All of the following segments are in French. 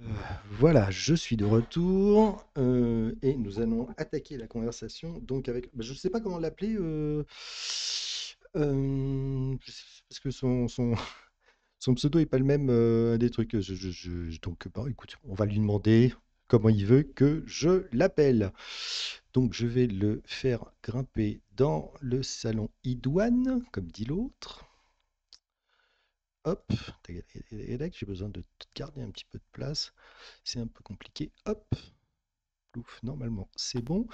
Euh, voilà, je suis de retour euh, et nous allons attaquer la conversation. Donc avec, bah, je ne sais pas comment l'appeler, euh, parce que son, pseudo n'est pas le même des trucs. Je, donc, écoute, on va lui demander comment il veut que je l'appelle. Donc, je vais le faire grimper dans le salon idoine, comme dit l'autre hop, j'ai besoin de garder un petit peu de place, c'est un peu compliqué, hop, Ouf, normalement c'est bon.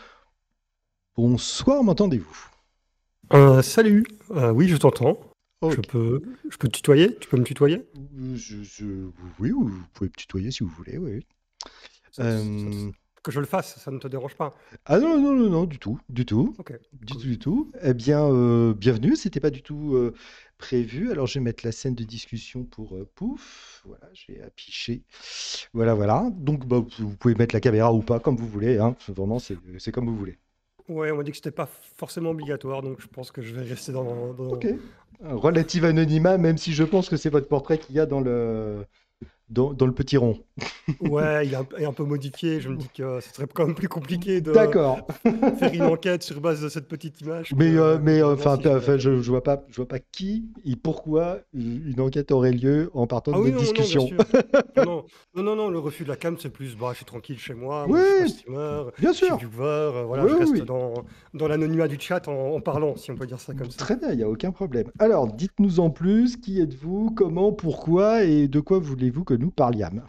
Bonsoir, m'entendez-vous euh, Salut, euh, oui je t'entends. Je, peux, je peux te tutoyer Tu peux me tutoyer euh, je, Oui, vous pouvez me tutoyer si vous voulez, oui que je le fasse, ça ne te dérange pas. Ah non, non, non, non, du tout, du tout, du tout, du tout. Eh bien, euh, bienvenue, c'était pas du tout euh, prévu. Alors, je vais mettre la scène de discussion pour euh, pouf. Voilà, j'ai affiché. Voilà, voilà. Donc, bah, vous pouvez mettre la caméra ou pas, comme vous voulez. hein. Vraiment, c'est comme vous voulez. Ouais, on m'a dit que c'était pas forcément obligatoire, donc je pense que je vais rester dans. Ok. Relative anonymat, même si je pense que c'est votre portrait qu'il y a dans le dans, le petit rond. ouais, il est un, peu modifié. Je me dis que euh, ce serait quand même plus compliqué de faire une enquête sur base de cette petite image. Mais, euh, euh, mais enfin, je, ne vois pas, je vois pas qui et pourquoi une enquête aurait lieu en partant ah de discussions. non, Non non, non, le refus de la cam, c'est plus, bah, je suis tranquille chez moi, oui, je bien sûr. je reste dans, l'anonymat du chat en, en, parlant, si on peut dire ça comme ça. Très bien, il n'y a aucun problème. Alors, dites-nous en plus, qui êtes-vous, comment, pourquoi et de quoi voulez-vous que nous parliam.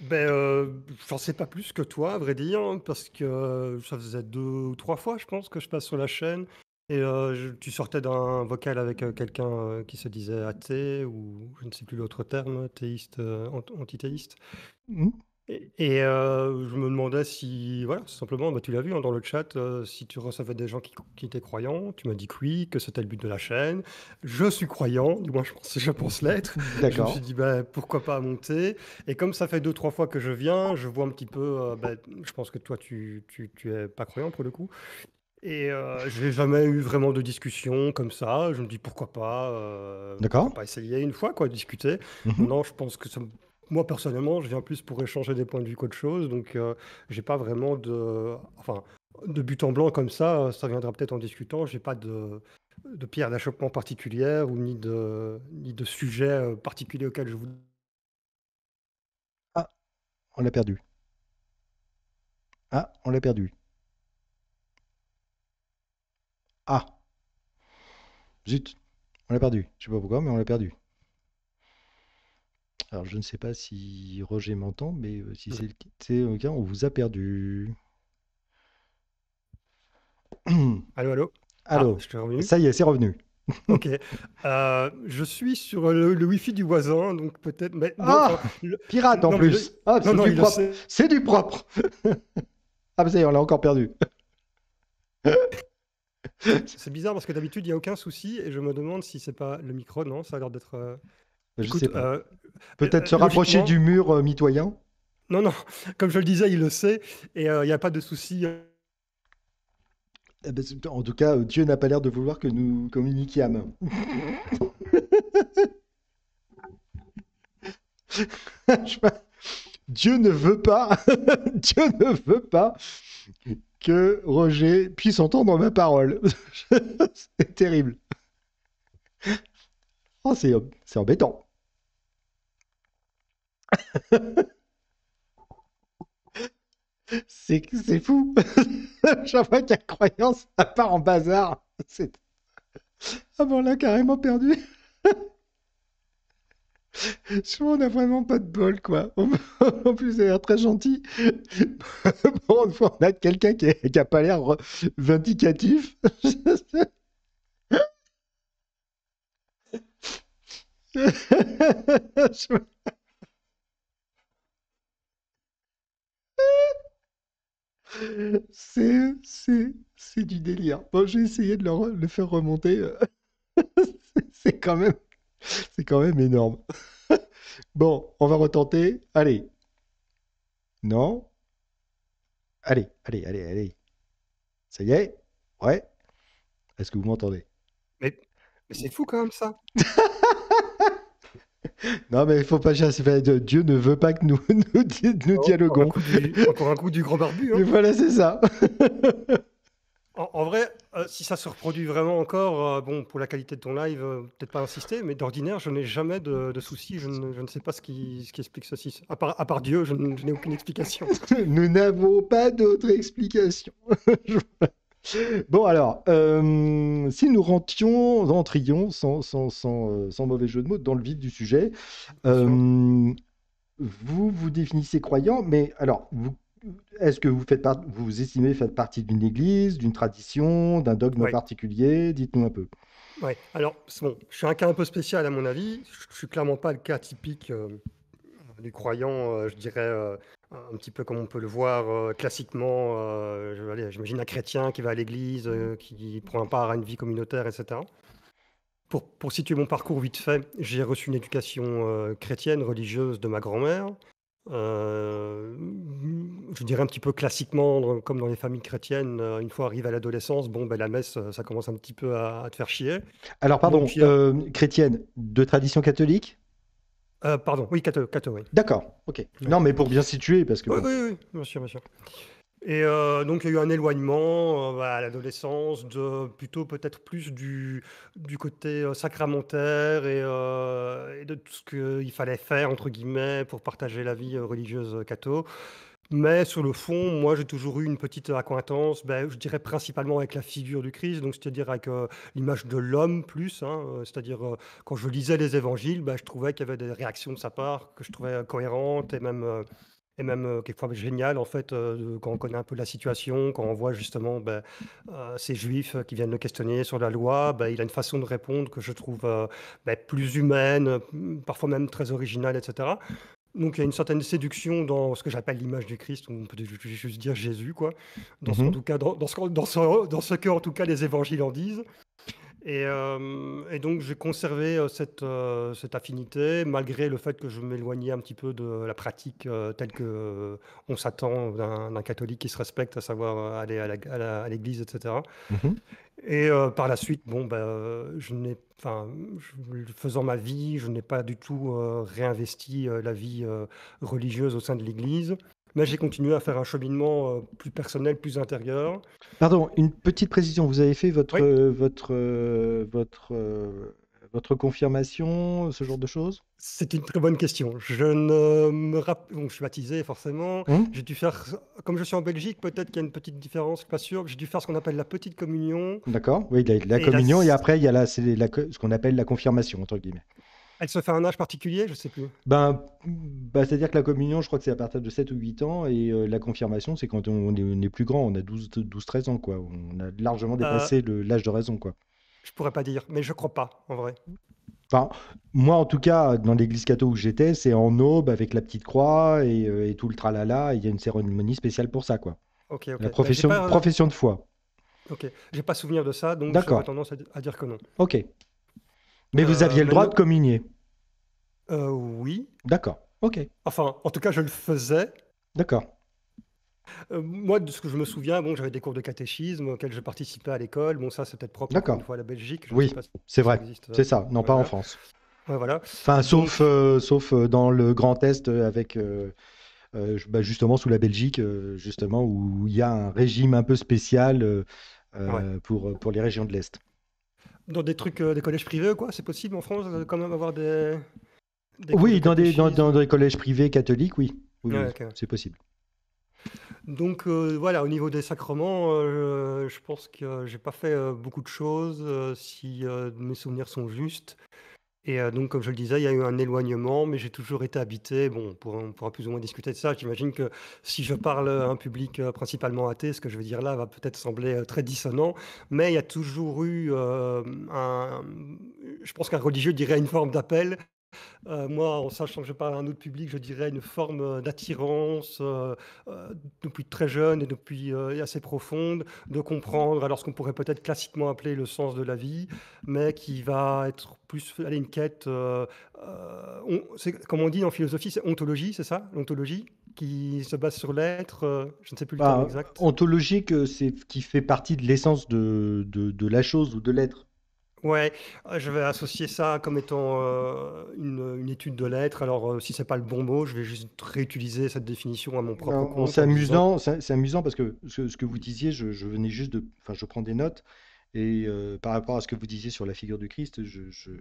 Ben, euh, j'en sais pas plus que toi, à vrai dire, hein, parce que euh, ça faisait deux ou trois fois, je pense, que je passe sur la chaîne. Et euh, tu sortais d'un vocal avec euh, quelqu'un qui se disait athée, ou je ne sais plus l'autre terme, théiste, antithéiste. Mmh. Et, euh, je me demandais si, voilà, simplement, bah, tu l'as vu hein, dans le chat, euh, si tu recevais des gens qui, qui étaient croyants, tu m'as dit que oui, que c'était le but de la chaîne. Je suis croyant, du moins je pense, je pense l'être. D'accord. Je me suis dit, bah, pourquoi pas monter Et comme ça fait deux, trois fois que je viens, je vois un petit peu, euh, bah, je pense que toi, tu, tu, tu es pas croyant pour le coup. Et je n'ai jamais eu vraiment de discussion comme ça. Je me dis pourquoi pas, D'accord. pas essayer une fois, quoi, discuter. Mm-hmm. Non, je pense que ça, moi, personnellement, je viens plus pour échanger des points de vue qu'autre chose. Donc, euh, j'ai pas vraiment de. Enfin, de but en blanc comme ça, euh, ça viendra peut-être en discutant. J'ai pas de, de pierre d'achoppement particulière ou ni de, ni de sujet euh, particulier auquel je vous. Ah, on l'a perdu. Ah, on l'a perdu. Ah. Zut, on l'a perdu. Je ne sais pas pourquoi, mais on l'a perdu. Alors, je ne sais pas si Roger m'entend, mais euh, si c'est le, cas, on vous a perdu. Allô, allô ah, Allô, ça y est, c'est revenu. Ok. Euh, je suis sur le, Wi-Fi du voisin, donc peut-être. Ah Pirate en plus. Ah, c'est du propre. Ah, mais ça y est, on l'a encore perdu. C'est bizarre parce que d'habitude, il n'y a aucun souci et je me demande si c'est pas le micro. Non, ça a l'air d'être. Euh, euh, Peut-être euh, se rapprocher du mur euh, mitoyen non, non, comme je le disais, il le sait et il n'y a pas de souci. Eh ben, en tout cas, Dieu n'a pas l'air de vouloir que nous communiquions. Dieu ne veut pas, Dieu ne veut pas que Roger puisse entendre ma parole. C'est terrible. Oh, c'est embêtant. c'est, c'est fou. J'en vois qu'à croyance, à part en bazar. C'est... Ah bon, là, carrément perdu. Je trouve a vraiment pas de bol, quoi. En plus, il a l'air très gentil. Bon, une fois, on a quelqu'un qui a pas l'air vindicatif. C'est, du délire. Bon, j'ai essayé de le, faire remonter. Euh, c'est quand même, c'est quand même énorme. Bon, on va retenter. Allez. Non. Allez, allez, allez, allez. Ça y est? Ouais. Est-ce que vous m'entendez? Mais, mais c'est fou quand même ça. Non, mais il faut pas chasser. Euh, Dieu ne veut pas que nous, nous, oh, dialoguons. Encore un, coup du grand barbu. Hein. voilà, c'est ça. En, vrai, euh, si ça se reproduit vraiment encore, euh, bon, pour la qualité de ton live, peut-être pas insister, mais d'ordinaire, je n'ai jamais de, de soucis. Je ne, je ne, sais pas ce qui, ce qui explique ceci. À part, à part Dieu, je n'ai aucune explication. nous n'avons pas d'autre explication. je... Bon, alors, euh, si nous rentions, rentrions, euh, sans, mauvais jeu de mots, dans le vide du sujet, euh, vous vous définissez croyant, mais alors, est-ce que vous, faites vous estimez faire partie d'une église, d'une tradition, d'un dogme particulier Dites-nous un peu. Ouais, alors, bon, je suis un cas un peu spécial à mon avis. Je ne suis clairement pas le cas typique du croyant, je dirais, un petit peu comme on peut le voir euh, classiquement, euh, j'imagine un chrétien qui va à l'église, euh, qui prend part à une vie communautaire, etc. Pour, situer mon parcours vite fait, j'ai reçu une éducation chrétienne, religieuse de ma grand-mère. je dirais un petit peu classiquement, comme dans les familles chrétiennes, une fois arrivé à l'adolescence, bon, ben, la messe, ça commence un petit peu à, te faire chier. Alors, pardon, chrétienne de tradition catholique euh, pardon, oui, Kato, oui. D'accord, ok. Non, mais pour bien situer, parce que... Oui, oui, oui, bien sûr, bien sûr. Et euh, donc, il y a eu un éloignement euh, bah, à l'adolescence, de, plutôt peut-être plus du, du côté sacramentaire et, et de tout ce qu'il fallait faire, entre guillemets, pour partager la vie religieuse catho. Mais sur le fond, moi, j'ai toujours eu une petite accointance, ben, je dirais principalement avec la figure du Christ, donc c'est-à-dire avec euh, l'image de l'homme plus. Hein, euh, c'est-à-dire, euh, quand je lisais les évangiles, ben, je trouvais qu'il y avait des réactions de sa part que je trouvais cohérentes et même et même quelquefois géniales. en fait quand on connaît un peu la situation, quand on voit justement ben, ces juifs qui viennent le questionner sur la loi, ben, il a une façon de répondre que je trouve ben, plus humaine, parfois même très originale, etc. Donc il y a une certaine séduction dans ce que j'appelle l'image du Christ, on peut juste dire Jésus, quoi. Dans, ce, mhm. cas, dans, dans, ce, dans, ce, que en tout cas les évangiles en disent. Et, euh, donc j'ai conservé euh, cette, euh, cette, affinité, malgré le fait que je m'éloignais un petit peu de la pratique telle que on s'attend d'un catholique qui se respecte, à savoir aller à l'église, etc. Et euh, par la suite, bon, ben, euh, je n'ai, enfin, faisant ma vie, je n'ai pas du tout euh, réinvesti la vie religieuse au sein de l'Église, mais j'ai continué à faire un cheminement plus personnel, plus intérieur. Pardon, une petite précision. Vous avez fait votre, votre, votre votre confirmation, ce genre de choses C'est une très bonne question. Je ne me rappelle. je suis baptisé, forcément. Mmh. J'ai dû faire. Comme je suis en Belgique, peut-être qu'il y a une petite différence, je suis pas sûr. J'ai dû faire ce qu'on appelle la petite communion. D'accord, oui, la, communion, et après, il y a la, la ce qu'on appelle la confirmation, entre guillemets. Elle se fait à un âge particulier, je ne sais plus. Ben, ben, c'est-à-dire que la communion, je crois que c'est à partir de 7 ou 8 ans, et euh, la confirmation, c'est quand on est, plus grand, on a 12-13 ans, quoi. On a largement euh, dépassé l'âge de raison, quoi. Je pourrais pas dire, mais je crois pas, en vrai. Enfin, moi, en tout cas, dans l'église catho où j'étais, c'est en aube avec la petite croix et, euh, tout le tralala. Il y a une cérémonie spéciale pour ça, quoi. Ok, La ben, profession, profession de foi. Ok, j'ai pas souvenir de ça, donc j'ai tendance à, dire que non. Ok. Mais vous euh, aviez le droit de communier euh, Oui. D'accord, ok. Enfin, en tout cas, je le faisais. D'accord. Euh, moi, de ce que je me souviens, bon, j'avais des cours de catéchisme auxquels je participais à l'école. Bon, ça, c'est peut-être propre une fois à la Belgique. Oui, c'est vrai. C'est ça. Non, pas en France. voilà. Enfin, sauf, euh, sauf, euh, dans le Grand Est, avec, bah, justement sous la Belgique, justement où il y a un régime un peu spécial, pour, pour les régions de l'Est. Dans des trucs, des collèges privés, quoi, c'est possible en France quand même avoir des Oui, dans des dans des collèges privés catholiques, oui. c'est possible. Donc euh, voilà, au niveau des sacrements, euh, je pense que j'ai pas fait euh, beaucoup de choses si mes souvenirs sont justes. Et donc, comme je le disais, il y a eu un éloignement, mais j'ai toujours été habité. Bon, on pourra, plus ou moins discuter de ça. J'imagine que si je parle à un public principalement athée, ce que je vais dire là va peut-être sembler très dissonant, mais il y a toujours eu un. Je pense qu'un religieux dirait une forme d'appel euh, moi, en sachant que je parle à un autre public, je dirais une forme euh, d'attirance euh, depuis très jeune et depuis assez profonde, de comprendre alors ce qu'on pourrait peut-être classiquement appeler le sens de la vie, mais qui va être plus aller une quête. On, comme on dit en philosophie, c'est ontologie, c'est ça, l'ontologie qui se base sur l'être. je ne sais plus le bah, terme exact. Ontologique, c'est qui fait partie de l'essence de, de la chose ou de l'être. Ouais, euh, je vais associer ça comme étant euh, une, étude de l'être, Alors, si euh, si c'est pas le bon mot, je vais juste réutiliser cette définition à mon propre compte. C'est amusant, parce que ce, que vous disiez, je, venais juste de, enfin, je prends des notes et par rapport à ce que vous disiez sur la figure du Christ, je, je,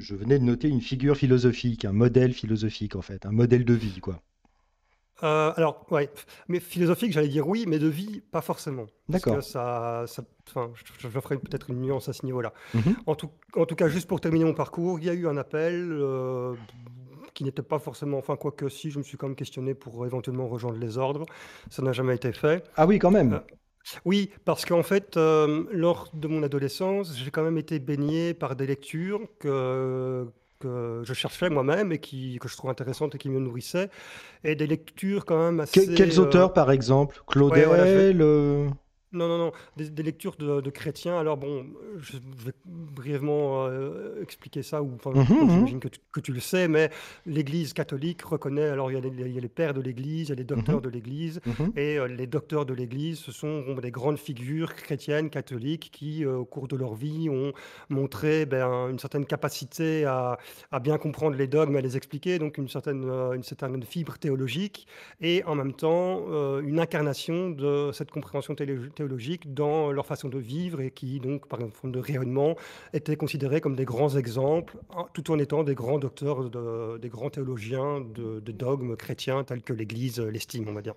je venais de noter une figure philosophique, un modèle philosophique en fait, un modèle de vie quoi. Euh, alors, oui. mais philosophique, j'allais dire oui, mais de vie, pas forcément. D'accord. Ça, ça je, ferai peut-être une nuance à ce niveau-là. Mhm. en, tout, en tout cas, juste pour terminer mon parcours, il y a eu un appel euh, qui n'était pas forcément, enfin, quoi que si, je me suis quand même questionné pour éventuellement rejoindre les ordres. Ça n'a jamais été fait. Ah oui, quand même. Euh, oui, parce qu'en fait, lors de mon adolescence, j'ai quand même été baigné par des lectures que, que je cherchais moi-même et qui, que je trouve intéressante et qui me nourrissait, et des lectures quand même assez... quels euh, auteurs, par exemple Claude ouais, le... Non, non, non, des, lectures de, chrétiens. Alors bon, je, vais brièvement euh, expliquer ça, ou enfin, mhm, mhm. j'imagine que, tu le sais, mais l'Église catholique reconnaît, alors il y, a les pères de l'Église, il y a les docteurs mhm. de l'Église, et euh, les docteurs de l'Église, ce sont des grandes figures chrétiennes, catholiques, qui euh, au cours de leur vie ont montré ben, une certaine capacité à, bien comprendre les dogmes, à les expliquer, donc une certaine, une certaine fibre théologique, et en même temps une incarnation de cette compréhension théologique théologiques dans leur façon de vivre et qui, donc, par une forme de rayonnement, étaient considérés comme des grands exemples, tout en étant des grands docteurs, de, des grands théologiens de, dogmes chrétiens tels que l'Église l'estime, on va dire.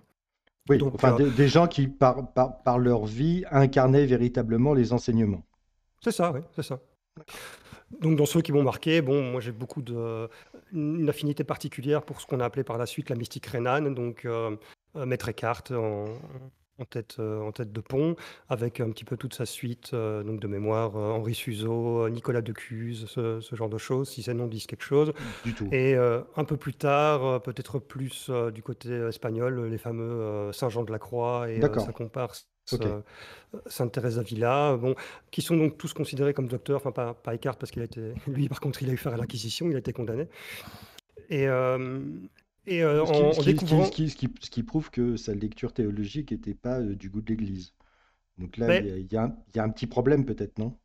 Oui, donc, enfin, euh, des, gens qui, par, par, leur vie, incarnaient véritablement les enseignements. C'est ça, oui, c'est ça. Donc, dans ceux qui m'ont marqué, bon, moi j'ai beaucoup de. une affinité particulière pour ce qu'on a appelé par la suite la mystique rhénane, donc euh, euh, Maître Eckhart en, en tête, euh, en tête de pont avec un petit peu toute sa suite, euh, donc de mémoire, euh, Henri Suzot, Nicolas de ce ce genre de choses, si ces noms disent quelque chose Du tout. et un peu plus tard, peut-être plus, du côté espagnol, les fameux, Saint-Jean de la Croix et sa comparse, Thérèse bon, qui sont donc tous considérés comme docteurs, enfin pas pas Eckhart parce qu'il a été lui par contre il a eu faire à l'inquisition, il a été condamné et et ce, qui, prouve que sa lecture théologique n'était pas euh, du goût de l'Église. Donc là, ben il y, a un petit problème peut-être, non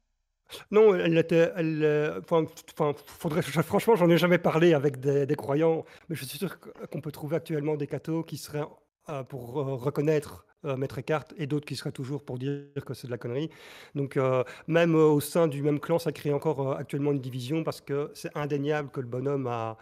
non, elle était. Euh, faudrait, franchement, j'en ai jamais parlé avec des, croyants, mais je suis sûr qu'on peut trouver actuellement des cathos qui seraient euh, pour reconnaître Maître Eckhart et d'autres qui seraient toujours pour dire que c'est de la connerie. Donc, même au sein du même clan, ça crée encore actuellement une division parce que c'est indéniable que le bonhomme a,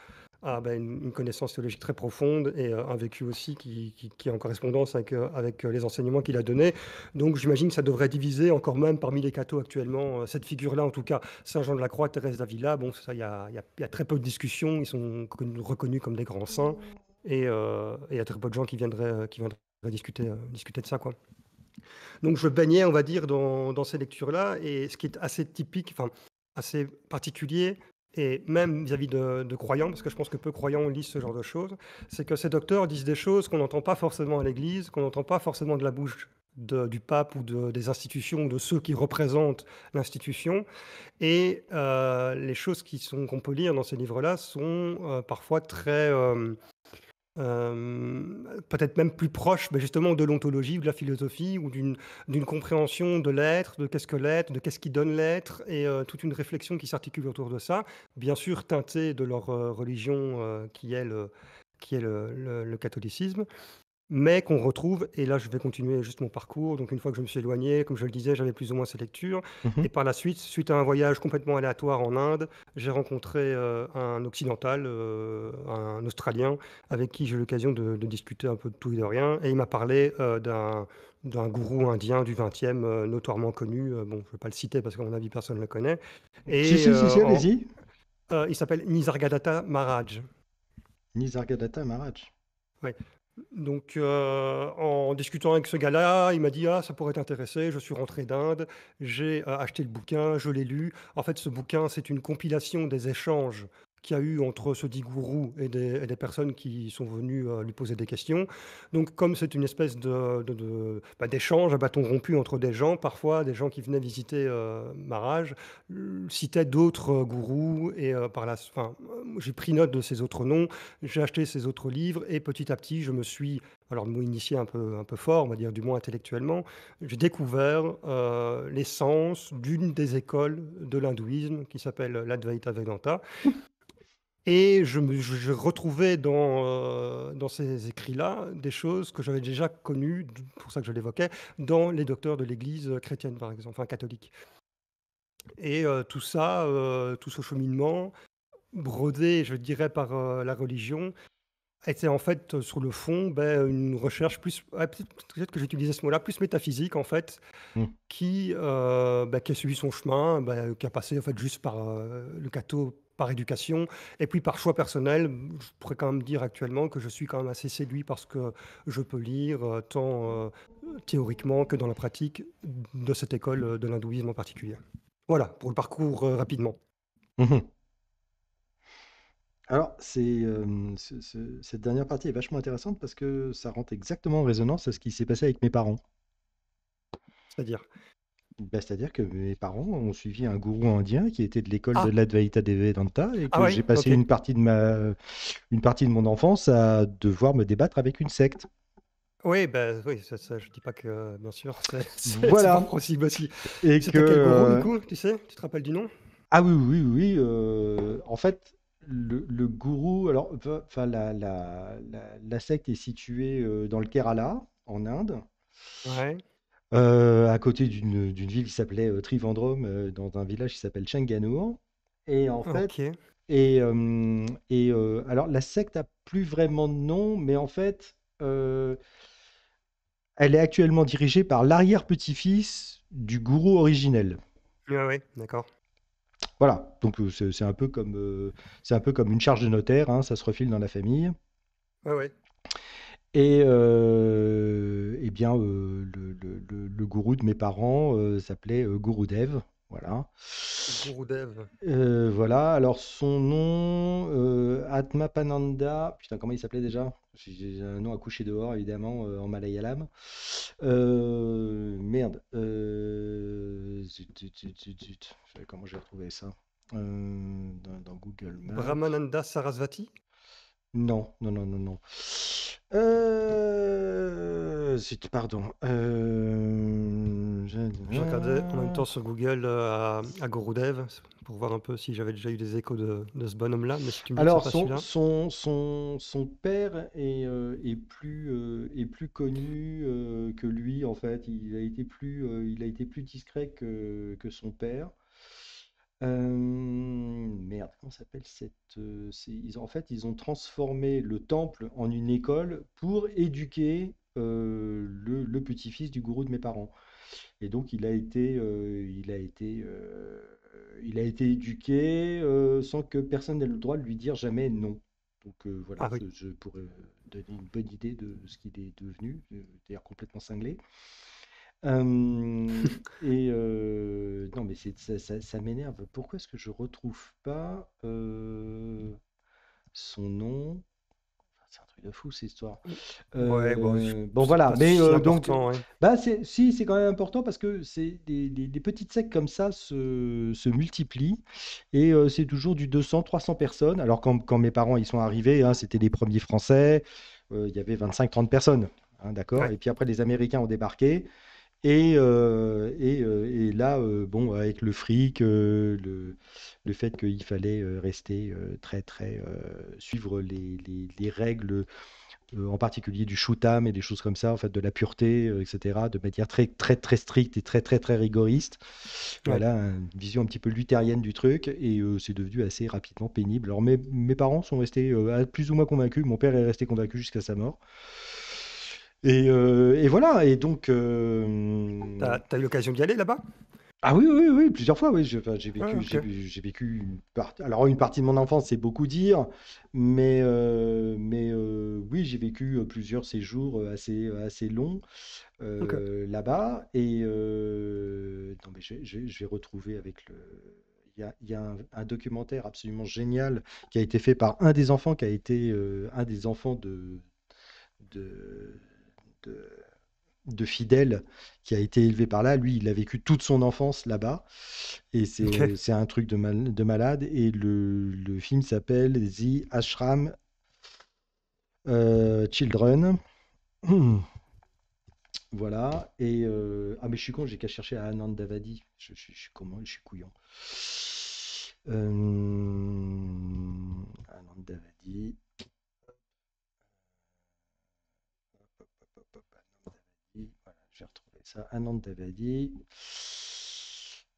a bah, une, connaissance théologique très profonde et euh, un vécu aussi qui, est en correspondance avec, euh, euh, les enseignements qu'il a donnés. Donc j'imagine que ça devrait diviser encore même parmi les cathos actuellement, cette figure-là en tout cas, Saint-Jean de la Croix, Thérèse d'Avila, bon, il y, a, très peu de discussions, ils sont reconnus comme des grands saints et il y a très peu de gens qui viendraient, qui viendraient discuter, discuter de ça. quoi. Donc je baignais, on va dire, dans, dans ces lectures-là, et ce qui est assez typique, enfin assez particulier, et même vis-à-vis de, croyants, parce que je pense que peu croyants lisent ce genre de choses, c'est que ces docteurs disent des choses qu'on n'entend pas forcément à l'Église, qu'on n'entend pas forcément de la bouche du pape ou de, des institutions, ou de ceux qui représentent l'institution. Et euh, les choses qu'on peut lire dans ces livres-là sont euh, parfois très... Euh, euh, peut-être même plus proche mais ben, justement de l'ontologie ou de la philosophie ou d'une, compréhension de l'être, de qu'est-ce que l'être, de qu'est-ce qui donne l'être et euh, toute une réflexion qui s'articule autour de ça, bien sûr teintée de leur euh, religion qui est qui est le catholicisme mais qu'on retrouve, et là je vais continuer juste mon parcours, donc une fois que je me suis éloigné, comme je le disais, j'avais plus ou moins ces lectures, mhm. et par la suite, suite à un voyage complètement aléatoire en Inde, j'ai rencontré euh, un occidental, euh, un Australien, avec qui j'ai eu l'occasion de, discuter un peu de tout et de rien, et il m'a parlé euh, d'un d'un gourou indien du 20e, notoirement connu, bon, je ne vais pas le citer parce qu'à mon avis, personne ne le connaît. Et, si, si, si, y il s'appelle Nisargadatta Maharaj. Nisargadatta Maharaj. Oui. Donc, euh, en discutant avec ce gars-là, il m'a dit Ah, ça pourrait t'intéresser. Je suis rentré d'Inde, j'ai euh, acheté le bouquin, je l'ai lu. En fait, ce bouquin, c'est une compilation des échanges qu'il y a eu entre ce dit gourou et des, personnes qui sont venues euh, lui poser des questions. Donc, comme c'est une espèce de, bah, d'échange à bâton rompu entre des gens, parfois des gens qui venaient visiter euh, Marage euh, citaient d'autres euh, gourous et par la fin, j'ai pris note de ces autres noms, j'ai acheté ces autres livres et petit à petit, je me suis alors le mot initié un peu, un peu fort, on va dire du moins intellectuellement, j'ai découvert l'essence d'une des écoles de l'hindouisme qui s'appelle l'Advaita Vedanta. Et je, me, retrouvais dans, euh, dans ces écrits-là des choses que j'avais déjà connues, pour ça que je l'évoquais, dans les docteurs de l'Église chrétienne, par exemple, enfin catholique. Et euh, tout ça, euh, tout ce cheminement, brodé, je dirais, par la religion, était en fait, sur le fond, ben, une recherche plus, peut-être que j'utilisais ce mot-là, plus métaphysique, en fait, mmh. qui, ben, qui a suivi son chemin, ben, qui a passé, en fait, juste par le cateau par éducation et puis par choix personnel. Je pourrais quand même dire actuellement que je suis quand même assez séduit parce que je peux lire euh, tant euh, théoriquement que dans la pratique de cette école euh, de l'hindouisme en particulier. Voilà, pour le parcours rapidement. Mmh Alors, cette dernière partie est vachement intéressante parce que ça rentre exactement en résonance à ce qui s'est passé avec mes parents. C'est-à-dire bah, c'est-à-dire que mes parents ont suivi un gourou indien qui était de l'école de ah. l'Advaita Vedanta et ah que j'ai passé une partie de ma une partie de mon enfance à devoir me débattre avec une secte. Oui, bah, oui, je dis pas que, euh, bien sûr, c'est Voilà possible et que quel gourou, du euh, coup, tu sais? Tu te rappelles du nom? Ah oui, oui, oui, euh, en fait, le gourou alors enfin la la la secte est située, dans le Kerala, en Inde Ouais. Euh, à côté d'une ville qui s'appelait euh, Trivandrum, euh, dans un village qui s'appelle Chenganour. Et en fait, et, et alors la secte a plus vraiment de nom, mais en fait, elle est actuellement dirigée par l'arrière-petit-fils du gourou originel. oui ouais, d'accord. Voilà, donc c'est un peu comme, c'est un peu comme une charge de notaire, hein, ça se refile dans la famille. Ouais, ouais. Et, euh, eh bien, euh, le gourou de mes parents, euh, s'appelait, Gouroudev, voilà. Gouroudev. voilà, alors son nom, Atma Pananda, putain, comment il s'appelait déjà? J'ai un nom à coucher dehors évidemment, en malayalam. merde, comment j'ai retrouvé ça? dans Google Brahmananda Sarasvati? Non, non, non, non, non. Euh, pardon. Euh... J'ai regardé en même temps sur Google euh, à, Gorudev pour voir un peu si j'avais déjà eu des échos de, de ce bonhomme-là. Alors, son, son, son, son, père est, euh, est plus, est plus connu que lui, en fait. Il a été plus, il a été plus discret que, que son père merde, comment s'appelle cette. ils en fait, ils ont transformé le temple en une école pour éduquer le, petit-fils du gourou de mes parents. Et donc, il a été, il a été, il a été éduqué sans que personne n'ait le droit de lui dire jamais non. Donc voilà, ah je, pourrais donner une bonne idée de ce qu'il est devenu, d'ailleurs complètement cinglé. et non, mais ça, m'énerve. Pourquoi est-ce que je retrouve pas son nom C'est un truc de fou, cette histoire. Mmh. bon, voilà. Mais donc, bah, si, c'est quand même important parce que c'est des, petites secs comme ça se, multiplient et c'est toujours du 200, 300 personnes. Alors, quand, mes parents ils sont arrivés, hein, c'était les premiers Français, il y avait 25-30 personnes. Hein, d'accord Et puis après, les Américains ont débarqué. Et, euh, euh, et, là, euh, bon, avec le fric, le, fait qu'il fallait rester très, très, suivre les, règles, en particulier du shootam et des choses comme ça, en fait, de la pureté, etc., de manière très, très, très stricte et très, très, très rigoriste. Voilà, une vision un petit peu luthérienne du truc, et c'est devenu assez rapidement pénible. Alors, mes parents sont restés plus ou moins convaincus, mon père est resté convaincu jusqu'à sa mort. Euh, et, voilà, et donc. Euh... T'as, eu l'occasion d'y aller là-bas ah oui, oui, oui, plusieurs fois, oui. j'ai ah, vécu, vécu une partie. Alors une partie de mon enfance, c'est beaucoup dire, mais euh, mais euh, oui, j'ai vécu plusieurs séjours assez assez longs là-bas. Et je, vais retrouver avec le. Il y a, un, un, documentaire absolument génial qui a été fait par un des enfants qui a été un des enfants de de de, fidèle qui a été élevé par là. Lui, il a vécu toute son enfance là-bas. Et c'est un truc de, malade. Et le, film s'appelle The Ashram euh, Children. voilà. Et. Euh, ah, mais je suis con, j'ai qu'à chercher à Anand Davadi. Je, suis comment Je suis couillon. Euh, Anand Davadi. ça, Anand Davadi.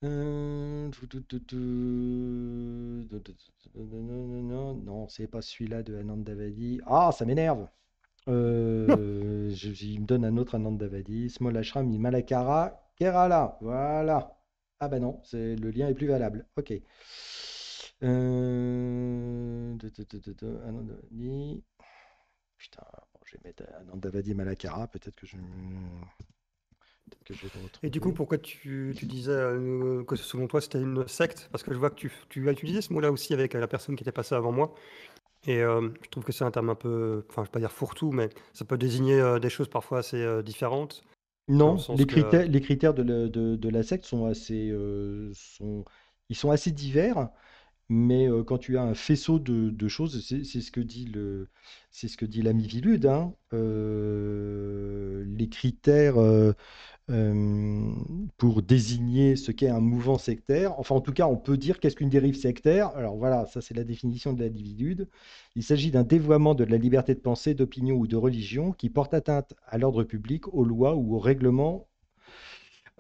Non, c'est pas celui-là de Anand Davadi. Ah, ça m'énerve. je, il me donne un autre Anand Davadi. Small Ashram, Malakara, Kerala. Voilà. Ah bah non, c'est le lien est plus valable. Ok. Putain, je vais mettre Anand Davadi Malakara. Peut-être que je et du coup, pourquoi tu, disais euh, que selon toi c'était une secte Parce que je vois que tu, tu as utilisé ce mot-là aussi avec euh, la personne qui était passée avant moi. Et euh, je trouve que c'est un terme un peu, enfin, je vais pas dire fourre-tout, mais ça peut désigner des choses parfois assez différentes. Non, les critères, les critères de, la, secte sont assez, ils sont assez divers. Mais quand tu as un faisceau de, choses, c'est ce que dit le, c'est ce que dit l'ami hein, les critères pour désigner ce qu'est un mouvement sectaire. Enfin, en tout cas, on peut dire qu'est-ce qu'une dérive sectaire. Alors voilà, ça c'est la définition de l'individu. Il s'agit d'un dévoiement de la liberté de pensée, d'opinion ou de religion qui porte atteinte à l'ordre public, aux lois ou aux règlements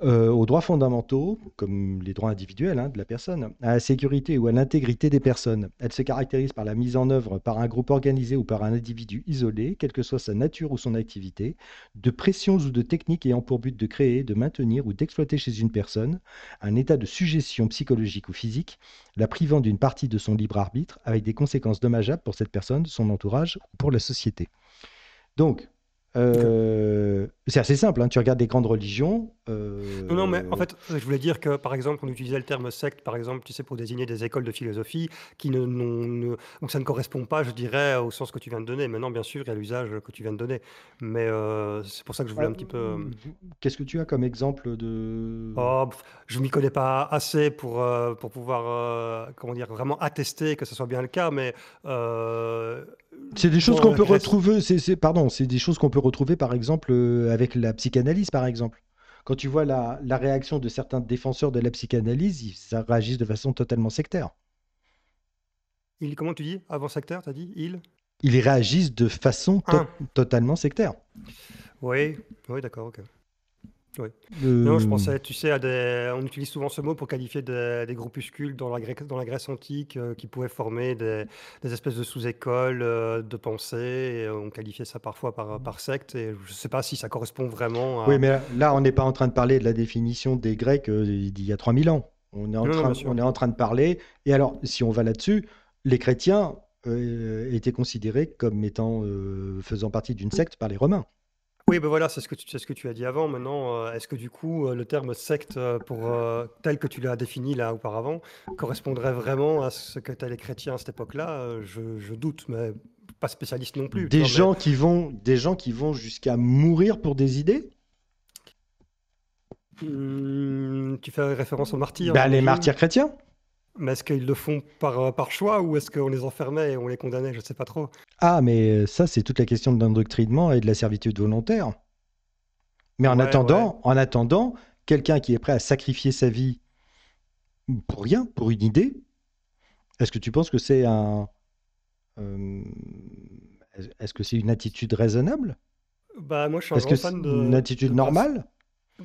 euh, aux droits fondamentaux, comme les droits individuels hein, de la personne, à la sécurité ou à l'intégrité des personnes. Elle se caractérise par la mise en œuvre par un groupe organisé ou par un individu isolé, quelle que soit sa nature ou son activité, de pressions ou de techniques ayant pour but de créer, de maintenir ou d'exploiter chez une personne un état de suggestion psychologique ou physique, la privant d'une partie de son libre arbitre avec des conséquences dommageables pour cette personne, son entourage ou pour la société. Donc, euh, c'est assez simple, hein. tu regardes des grandes religions. Euh, non, mais en fait, je voulais dire que, par exemple, on utilisait le terme secte, par exemple, tu sais, pour désigner des écoles de philosophie qui ne, ça ne correspond pas, je dirais, au sens que tu viens de donner. Maintenant, bien sûr, il y a l'usage que tu viens de donner, mais euh, c'est pour ça que je voulais un ah, petit peu. Qu'est-ce que tu as comme exemple de oh, Je m'y connais pas assez pour pour pouvoir, comment dire, vraiment attester que ce soit bien le cas, mais c'est des choses qu'on peut retrouver. C'est, pardon, c'est des choses qu'on peut retrouver par exemple euh, avec la psychanalyse, par exemple. Quand tu vois la, la réaction de certains défenseurs de la psychanalyse, ils réagissent de façon totalement sectaire. Il, comment tu dis Avant sectaire, t'as dit Ils Ils réagissent de façon totalement sectaire. Oui, oui, d'accord, ok. Non, je pensais, tu sais, on utilise souvent ce mot pour qualifier des, groupuscules dans la, Grèce, dans la Grèce antique euh, qui pouvaient former des, espèces de sous-écoles euh, de pensée. on qualifiait ça parfois par, secte. Et je ne sais pas si ça correspond vraiment Oui, mais là, on n'est pas en train de parler de la définition des Grecs euh, d'il y a 3000 ans. On est, en train, on est en train de parler. Et alors, si on va là-dessus, les chrétiens étaient considérés comme étant, faisant partie d'une secte par les Romains. Oui, ben voilà, c'est ce, que tu, ce que tu as dit avant. Maintenant, euh, est-ce que du coup, euh, le terme secte, euh, pour, tel que tu l'as défini là auparavant, correspondrait vraiment à ce que étaient les chrétiens à cette époque-là je, doute, mais pas spécialiste non plus. Des, gens, qui vont, des gens qui vont jusqu'à mourir pour des idées mmh, Tu fais référence aux martyrs Ben Les martyrs chrétiens mais est-ce qu'ils le font par, euh, par choix ou est-ce qu'on les enfermait et on les condamnait Je ne sais pas trop. Ah, mais euh, ça, c'est toute la question de l'endoctrinement et de la servitude volontaire. Mais en attendant, en attendant, quelqu'un qui est prêt à sacrifier sa vie pour rien, pour une idée, est-ce que tu penses que c'est un, euh, est-ce que c'est une attitude raisonnable Bah moi, je suis un grand que fan une attitude normale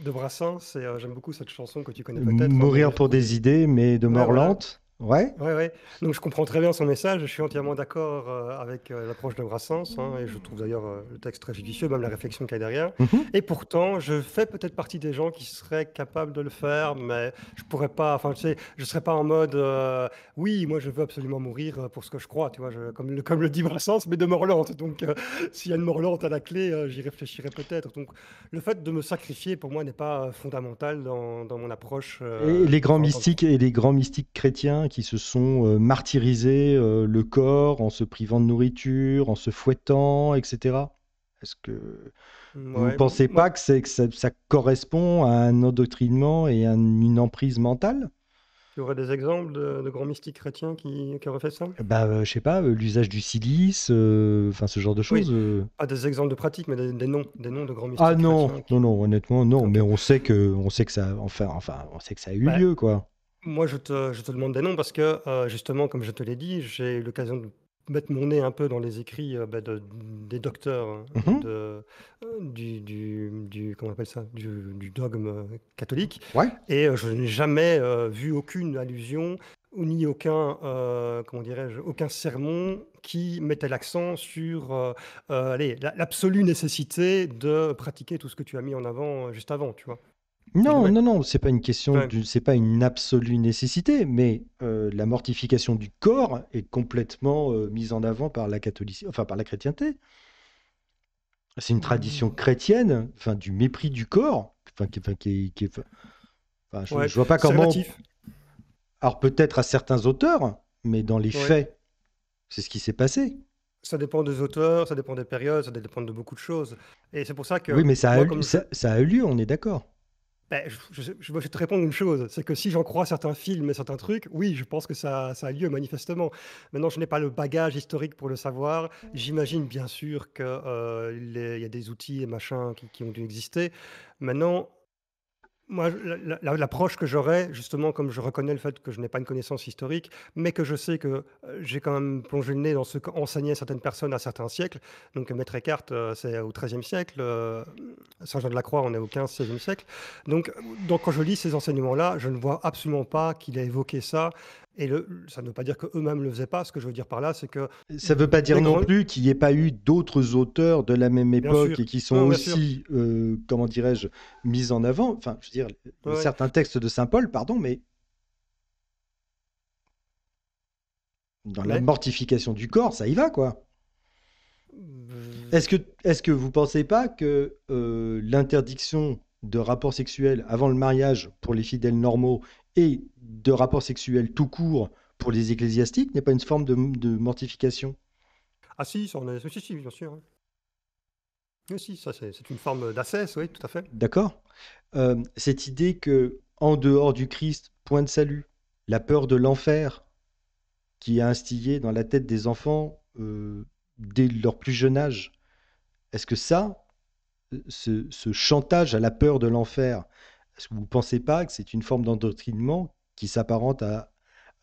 de Brassens, euh, j'aime beaucoup cette chanson que tu connais peut-être. Mourir pour des idées, mais de mort lente. Ouais. Ouais, ouais. Donc je comprends très bien son message, je suis entièrement d'accord euh, avec euh, l'approche de Brassens, hein, et je trouve d'ailleurs euh, le texte très judicieux, même la réflexion qu'il y a derrière. Mhm. Et pourtant, je fais peut-être partie des gens qui seraient capables de le faire, mais je pourrais pas, enfin, sais, je serais pas en mode, oui, moi je veux absolument mourir pour ce que je crois, tu vois, comme, le, dit Brassens, mais de morlante. Donc s'il y a une morlante à la clé, j'y réfléchirais peut-être. Donc le fait de me sacrifier, pour moi, n'est pas fondamental dans, dans mon approche. et les grands mystiques, et les grands mystiques chrétiens qui se sont euh, martyrisés euh, le corps en se privant de nourriture, en se fouettant, etc. Est-ce que vous ne pensez pas que, ça, correspond à un endoctrinement et à une emprise mentale il y aurait des exemples de, grands mystiques chrétiens qui, qui auraient fait ça bah, eh ne ben, euh, Je sais pas, l'usage du silice, enfin ce genre de choses. Ah, des exemples de pratiques, mais des, noms, des noms de grands mystiques. Ah non, non, non, honnêtement, non. Mais on sait que, on sait que ça, enfin, enfin, on sait que ça a eu bah, lieu, quoi. Moi, je te, demande des noms parce que, euh, justement, comme je te l'ai dit, j'ai eu l'occasion de mettre mon nez un peu dans les écrits euh, bah, des docteurs hein, mhm. de, euh, du, comment appelle ça, du, dogme catholique. Et je n'ai jamais vu aucune allusion ni aucun, comment dirais-je, aucun sermon qui mettait l'accent sur l'absolue nécessité de pratiquer tout ce que tu as mis en avant juste avant, tu vois. Non, non, non, c'est pas une question, ce n'est c'est pas une absolue nécessité, mais euh, la mortification du corps est complètement euh, mise en avant par la catholicité, enfin par la chrétienté. C'est une hmm. tradition chrétienne, enfin du mépris du corps, enfin qui, est- je, ne vois pas comment. Alors peut-être à certains auteurs, mais dans les faits, c'est ce qui s'est passé. Ça dépend des auteurs, ça dépend des périodes, ça dépend de beaucoup de choses. Et c'est pour ça que... Oui, mais ça ça, ça a eu lieu, on est d'accord. Ben, je, vais te répondre une chose, c'est que si j'en crois certains films et certains trucs, oui, je pense que ça, a lieu manifestement. Maintenant, je n'ai pas le bagage historique pour le savoir. J'imagine bien sûr qu'il euh, y a des outils et machins qui, qui ont dû exister. Maintenant, moi, l'approche que j'aurais, justement, comme je reconnais le fait que je n'ai pas une connaissance historique, mais que je sais que euh, j'ai quand même plongé le nez dans ce qu'enseignaient certaines personnes à certains siècles. Donc, euh, Maître Eckhart, euh, c'est au XIIIe siècle. Saint-Jean de la Croix, on est au XVe, XVIe siècle. Donc, donc, quand je lis ces enseignements-là, je ne vois absolument pas qu'il a évoqué ça et le, ça ne veut pas dire qu'eux-mêmes ne le faisaient pas. Ce que je veux dire par là, c'est que. Ça ne veut pas dire non plus qu'il n'y ait pas eu d'autres auteurs de la même époque et qui sont aussi, euh, comment dirais-je, mis en avant. Enfin, je veux dire, certains textes de Saint Paul, pardon, mais. Dans la mortification du corps, ça y va, quoi. Euh, est-ce que, est que vous ne pensez pas que euh, l'interdiction de rapports sexuels avant le mariage pour les fidèles normaux et de rapports sexuel tout court pour les ecclésiastiques n'est pas une forme de, mortification Ah si, ça, on a... si, bien sûr. Oui, si, ça c'est une forme d'assesse, oui, tout à fait. D'accord. Euh, cette idée que en dehors du Christ, point de salut, la peur de l'enfer qui est instillée dans la tête des enfants euh, dès leur plus jeune âge, est-ce que ça, euh, ce chantage à la peur de l'enfer vous ne pensez pas que c'est une forme d'endoctrinement qui s'apparente à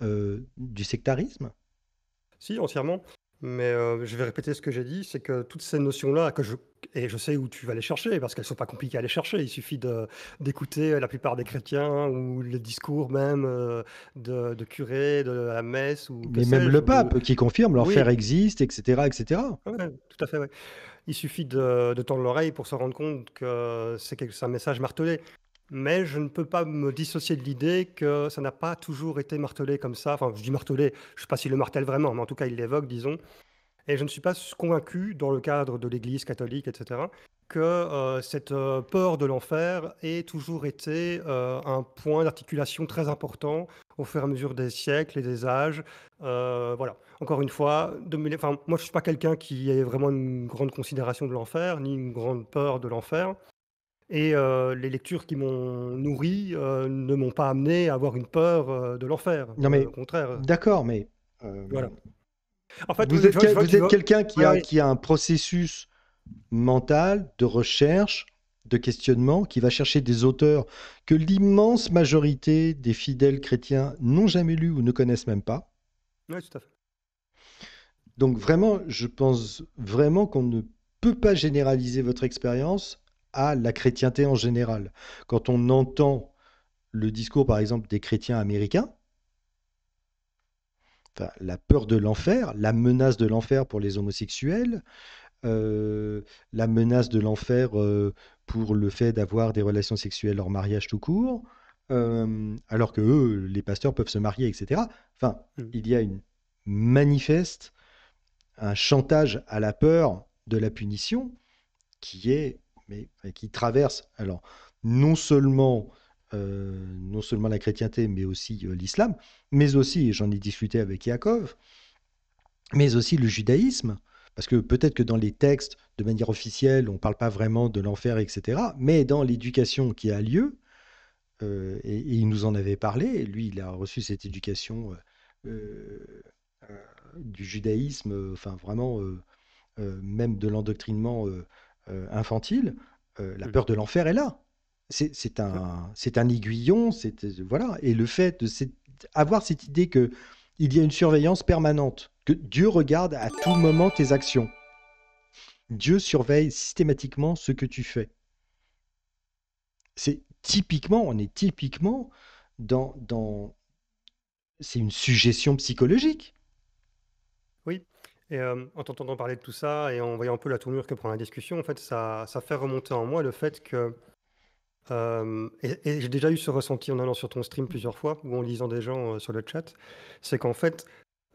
euh, du sectarisme Si, entièrement. Mais euh, je vais répéter ce que j'ai dit, c'est que toutes ces notions-là, que je, et je sais où tu vas les chercher, parce qu'elles ne sont pas compliquées à aller chercher, il suffit d'écouter la plupart des chrétiens, ou les discours même euh, de, curés, de la messe. Ou Mais même le pape qui confirme, l'enfer existe, etc. etc. tout à fait, Il suffit de, tendre l'oreille pour se rendre compte que c'est un message martelé mais je ne peux pas me dissocier de l'idée que ça n'a pas toujours été martelé comme ça. Enfin, je dis martelé, je ne sais pas s'il le martèle vraiment, mais en tout cas, il l'évoque, disons. Et je ne suis pas convaincu, dans le cadre de l'Église catholique, etc., que euh, cette euh, peur de l'enfer ait toujours été euh, un point d'articulation très important au fur et à mesure des siècles et des âges. voilà. Encore une fois, moi je ne suis pas quelqu'un qui ait vraiment une grande considération de l'enfer, ni une grande peur de l'enfer. Et euh, les lectures qui m'ont nourri euh, ne m'ont pas amené à avoir une peur euh, de l'enfer. Non, mais au contraire. D'accord, mais. voilà. En fait, vous êtes, êtes quelqu'un qui, a, qui a un processus mental de recherche, de questionnement, qui va chercher des auteurs que l'immense majorité des fidèles chrétiens n'ont jamais lus ou ne connaissent même pas. Oui, tout à fait. Donc vraiment, je pense vraiment qu'on ne peut pas généraliser votre expérience à la chrétienté en général. Quand on entend le discours, par exemple, des chrétiens américains, la peur de l'enfer, la menace de l'enfer pour les homosexuels, euh, la menace de l'enfer euh, pour le fait d'avoir des relations sexuelles hors mariage tout court, euh, alors que eux, les pasteurs peuvent se marier, etc. Enfin, mmh. il y a une manifeste, un chantage à la peur de la punition qui est mais qui traverse alors non seulement euh, non seulement la chrétienté, mais aussi euh, l'islam, mais aussi, j'en ai discuté avec Yaakov, mais aussi le judaïsme, parce que peut-être que dans les textes, de manière officielle, on ne parle pas vraiment de l'enfer, etc., mais dans l'éducation qui a lieu, euh, et, et, il nous en avait parlé, lui, il a reçu cette éducation du judaïsme, enfin vraiment, même de l'endoctrinement euh, infantile, euh, la peur de l'enfer est là. C'est un, c'est un aiguillon, euh, voilà. Et le fait de cette, avoir cette idée que il y a une surveillance permanente, que Dieu regarde à tout moment tes actions. Dieu surveille systématiquement ce que tu fais. C'est typiquement, on est typiquement dans, dans... c'est une suggestion psychologique. Et euh, en t'entendant parler de tout ça et en voyant un peu la tournure que prend la discussion, en fait, ça, fait remonter en moi le fait que. Euh, et, j'ai déjà eu ce ressenti en allant sur ton stream plusieurs fois ou en lisant des gens euh, sur le chat, c'est qu'en fait,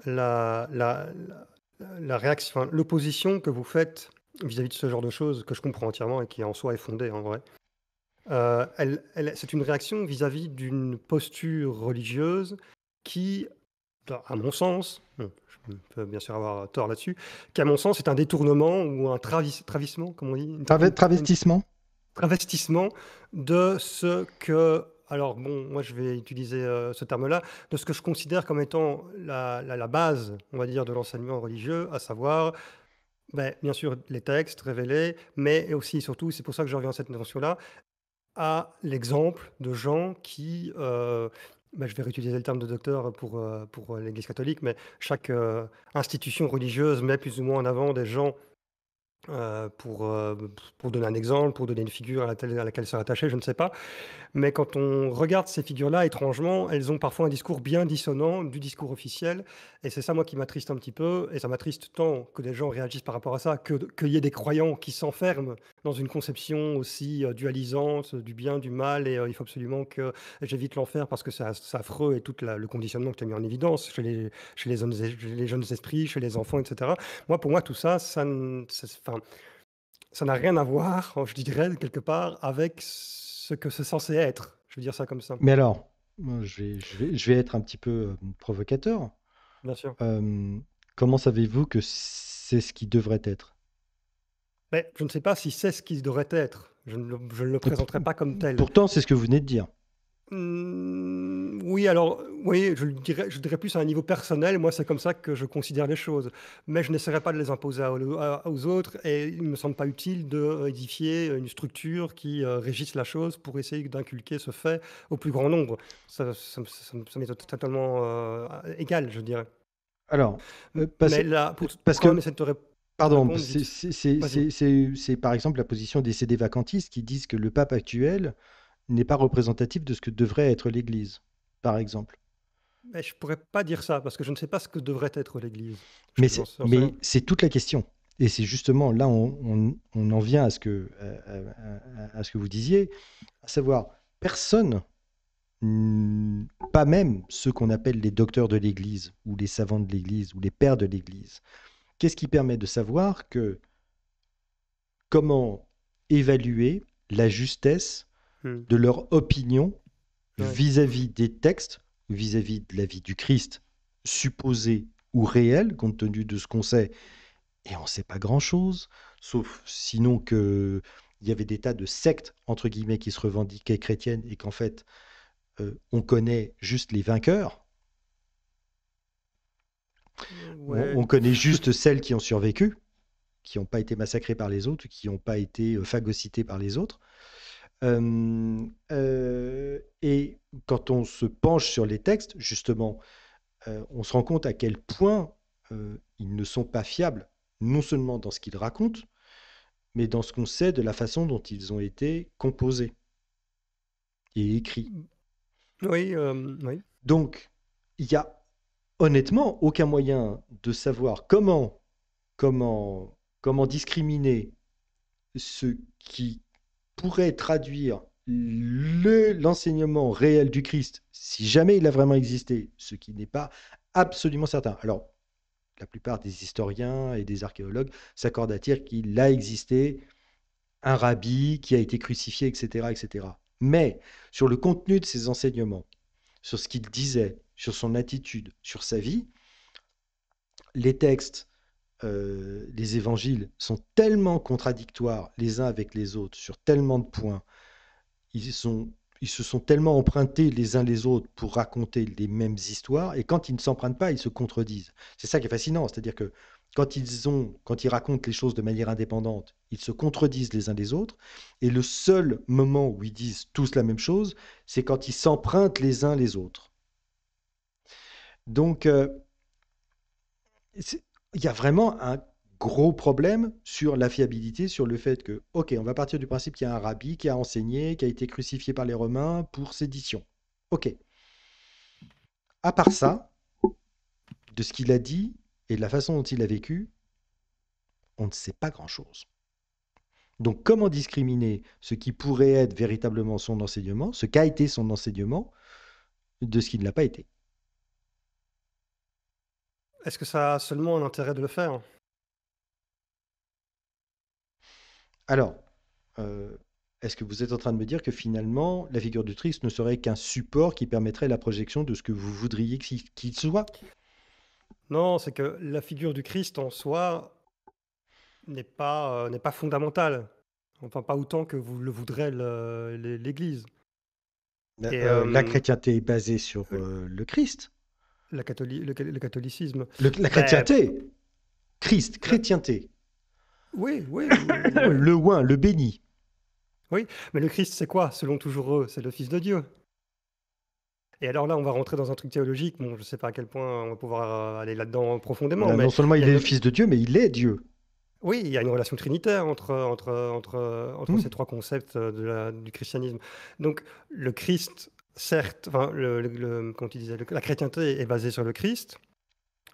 la, la, réaction, l'opposition que vous faites vis-à-vis de ce genre de choses, que je comprends entièrement et qui en soi est fondée en vrai, elle, c'est une réaction vis-à-vis d'une posture religieuse qui à mon sens, euh, je peux bien sûr avoir tort là-dessus, qu'à mon sens, c'est un détournement ou un travis, travissement, comme on dit Travestissement Travestissement de ce que, alors bon, moi je vais utiliser euh, ce terme-là, de ce que je considère comme étant la, base, on va dire, de l'enseignement religieux, à savoir ben, bien sûr les textes révélés, mais aussi surtout, c'est pour ça que je reviens à cette notion-là, à l'exemple de gens qui, euh, bah, je vais réutiliser le terme de docteur pour, euh, pour euh, l'Église catholique, mais chaque euh, institution religieuse met plus ou moins en avant des gens pour, pour donner un exemple, pour donner une figure à laquelle, se rattacher, je ne sais pas. Mais quand on regarde ces figures-là, étrangement, elles ont parfois un discours bien dissonant du discours officiel. Et c'est ça, moi, qui m'attriste un petit peu. Et ça m'attriste tant que des gens réagissent par rapport à ça, qu'il y ait des croyants qui s'enferment dans une conception aussi euh, dualisante du bien, du mal, et euh, il faut absolument que j'évite l'enfer parce que c'est affreux et tout le conditionnement que tu as mis en évidence chez les, chez les, les jeunes esprits, chez les enfants, etc. Moi, pour moi, tout ça, ça, ça n'a rien à voir, je dirais, quelque part, avec ce que c'est censé être. Je veux dire ça comme ça. Mais alors, je, vais, être un petit peu euh, provocateur. Bien sûr. comment savez-vous que c'est ce qui devrait être mais je ne sais pas si c'est ce qu'il devrait être. Je ne, le présenterai pas comme tel. Pourtant, c'est ce que vous venez de dire. Hmm, oui, alors, oui, je dirais, je dirais plus à un niveau personnel. Moi, c'est comme ça que je considère les choses. Mais je n'essaierai pas de les imposer aux autres et il ne me semble pas utile d'édifier euh, une structure qui euh, régisse la chose pour essayer d'inculquer ce fait au plus grand nombre. Ça, m'est totalement euh, égal, je dirais. Alors, là, parce, parce que. Pardon, c'est par exemple la position des CD vacantistes qui disent que le pape actuel n'est pas représentatif de ce que devrait être l'Église, par exemple. Mais je ne pourrais pas dire ça, parce que je ne sais pas ce que devrait être l'Église. Mais c'est toute la question. Et c'est justement là, on, on, en vient à ce, que, ce que vous disiez, à savoir, personne, pas même ceux qu'on appelle les docteurs de l'Église, ou les savants de l'Église, ou les pères de l'Église, Qu'est-ce qui permet de savoir que comment évaluer la justesse hmm. de leur opinion vis-à-vis des textes, vis-à-vis de la vie du Christ, supposé ou réel, compte tenu de ce qu'on sait. Et on ne sait pas grand-chose, sauf sinon que il y avait des tas de sectes, entre guillemets, qui se revendiquaient chrétiennes et qu'en fait, euh, on connaît juste les vainqueurs, on, connaît juste celles qui ont survécu, qui n'ont pas été massacrées par les autres, qui n'ont pas été euh, phagocytées par les autres. Euh, euh, et quand on se penche sur les textes, justement, on se rend compte à quel point ils ne sont pas fiables, non seulement dans ce qu'ils racontent, mais dans ce qu'on sait de la façon dont ils ont été composés et écrits. oui. Donc, il y a honnêtement aucun moyen de savoir comment, comment, comment discriminer ce qui pourrait traduire l'enseignement réel du Christ, si jamais il a vraiment existé, ce qui n'est pas absolument certain. Alors, la plupart des historiens et des archéologues s'accordent à dire qu'il a existé un rabbi qui a été crucifié, etc., etc. Mais sur le contenu de ses enseignements, sur ce qu'il disait, sur son attitude, sur sa vie. Les textes, euh, les évangiles sont tellement contradictoires les uns avec les autres sur tellement de points. Ils, se sont tellement empruntés les uns les autres pour raconter les mêmes histoires. Et quand ils ne s'empruntent pas, ils se contredisent. C'est ça qui est fascinant. C'est-à-dire que quand ils, quand ils racontent les choses de manière indépendante, ils se contredisent les uns les autres. Et le seul moment où ils disent tous la même chose, c'est quand ils s'empruntent les uns les autres. Donc, euh, il y a vraiment un gros problème sur la fiabilité, sur le fait que, ok, on va partir du principe qu'il y a un rabbi qui a enseigné, qui a été crucifié par les Romains pour sédition. Ok. À part ça, de ce qu'il a dit et de la façon dont il a vécu, on ne sait pas grand-chose. Donc comment discriminer ce qui pourrait être véritablement son enseignement, ce qu'a été son enseignement, de ce qui ne l'a pas été est-ce que ça a seulement un intérêt de le faire Alors, euh, est-ce que vous êtes en train de me dire que finalement, la figure du Christ ne serait qu'un support qui permettrait la projection de ce que vous voudriez qu'il soit Non, c'est que la figure du Christ en soi n'est pas, euh, pas fondamentale. Enfin, pas autant que vous le voudrez l'Église. la euh, chrétienté est basée sur le Christ la le, catholicisme. la ben, chrétienté Christ, chrétienté. Oui, oui. le oin, le béni. Oui, mais le Christ, c'est quoi, selon toujours eux C'est le Fils de Dieu. Et alors là, on va rentrer dans un truc théologique. Bon, je ne sais pas à quel point on va pouvoir euh, aller là-dedans profondément. mais non seulement il, est le Fils de Dieu, mais il est Dieu. Oui, il y a une relation trinitaire entre, entre, entre, hmm. ces trois concepts euh, de du christianisme. Donc, le Christ, certes, quand la chrétienté est basée sur le Christ,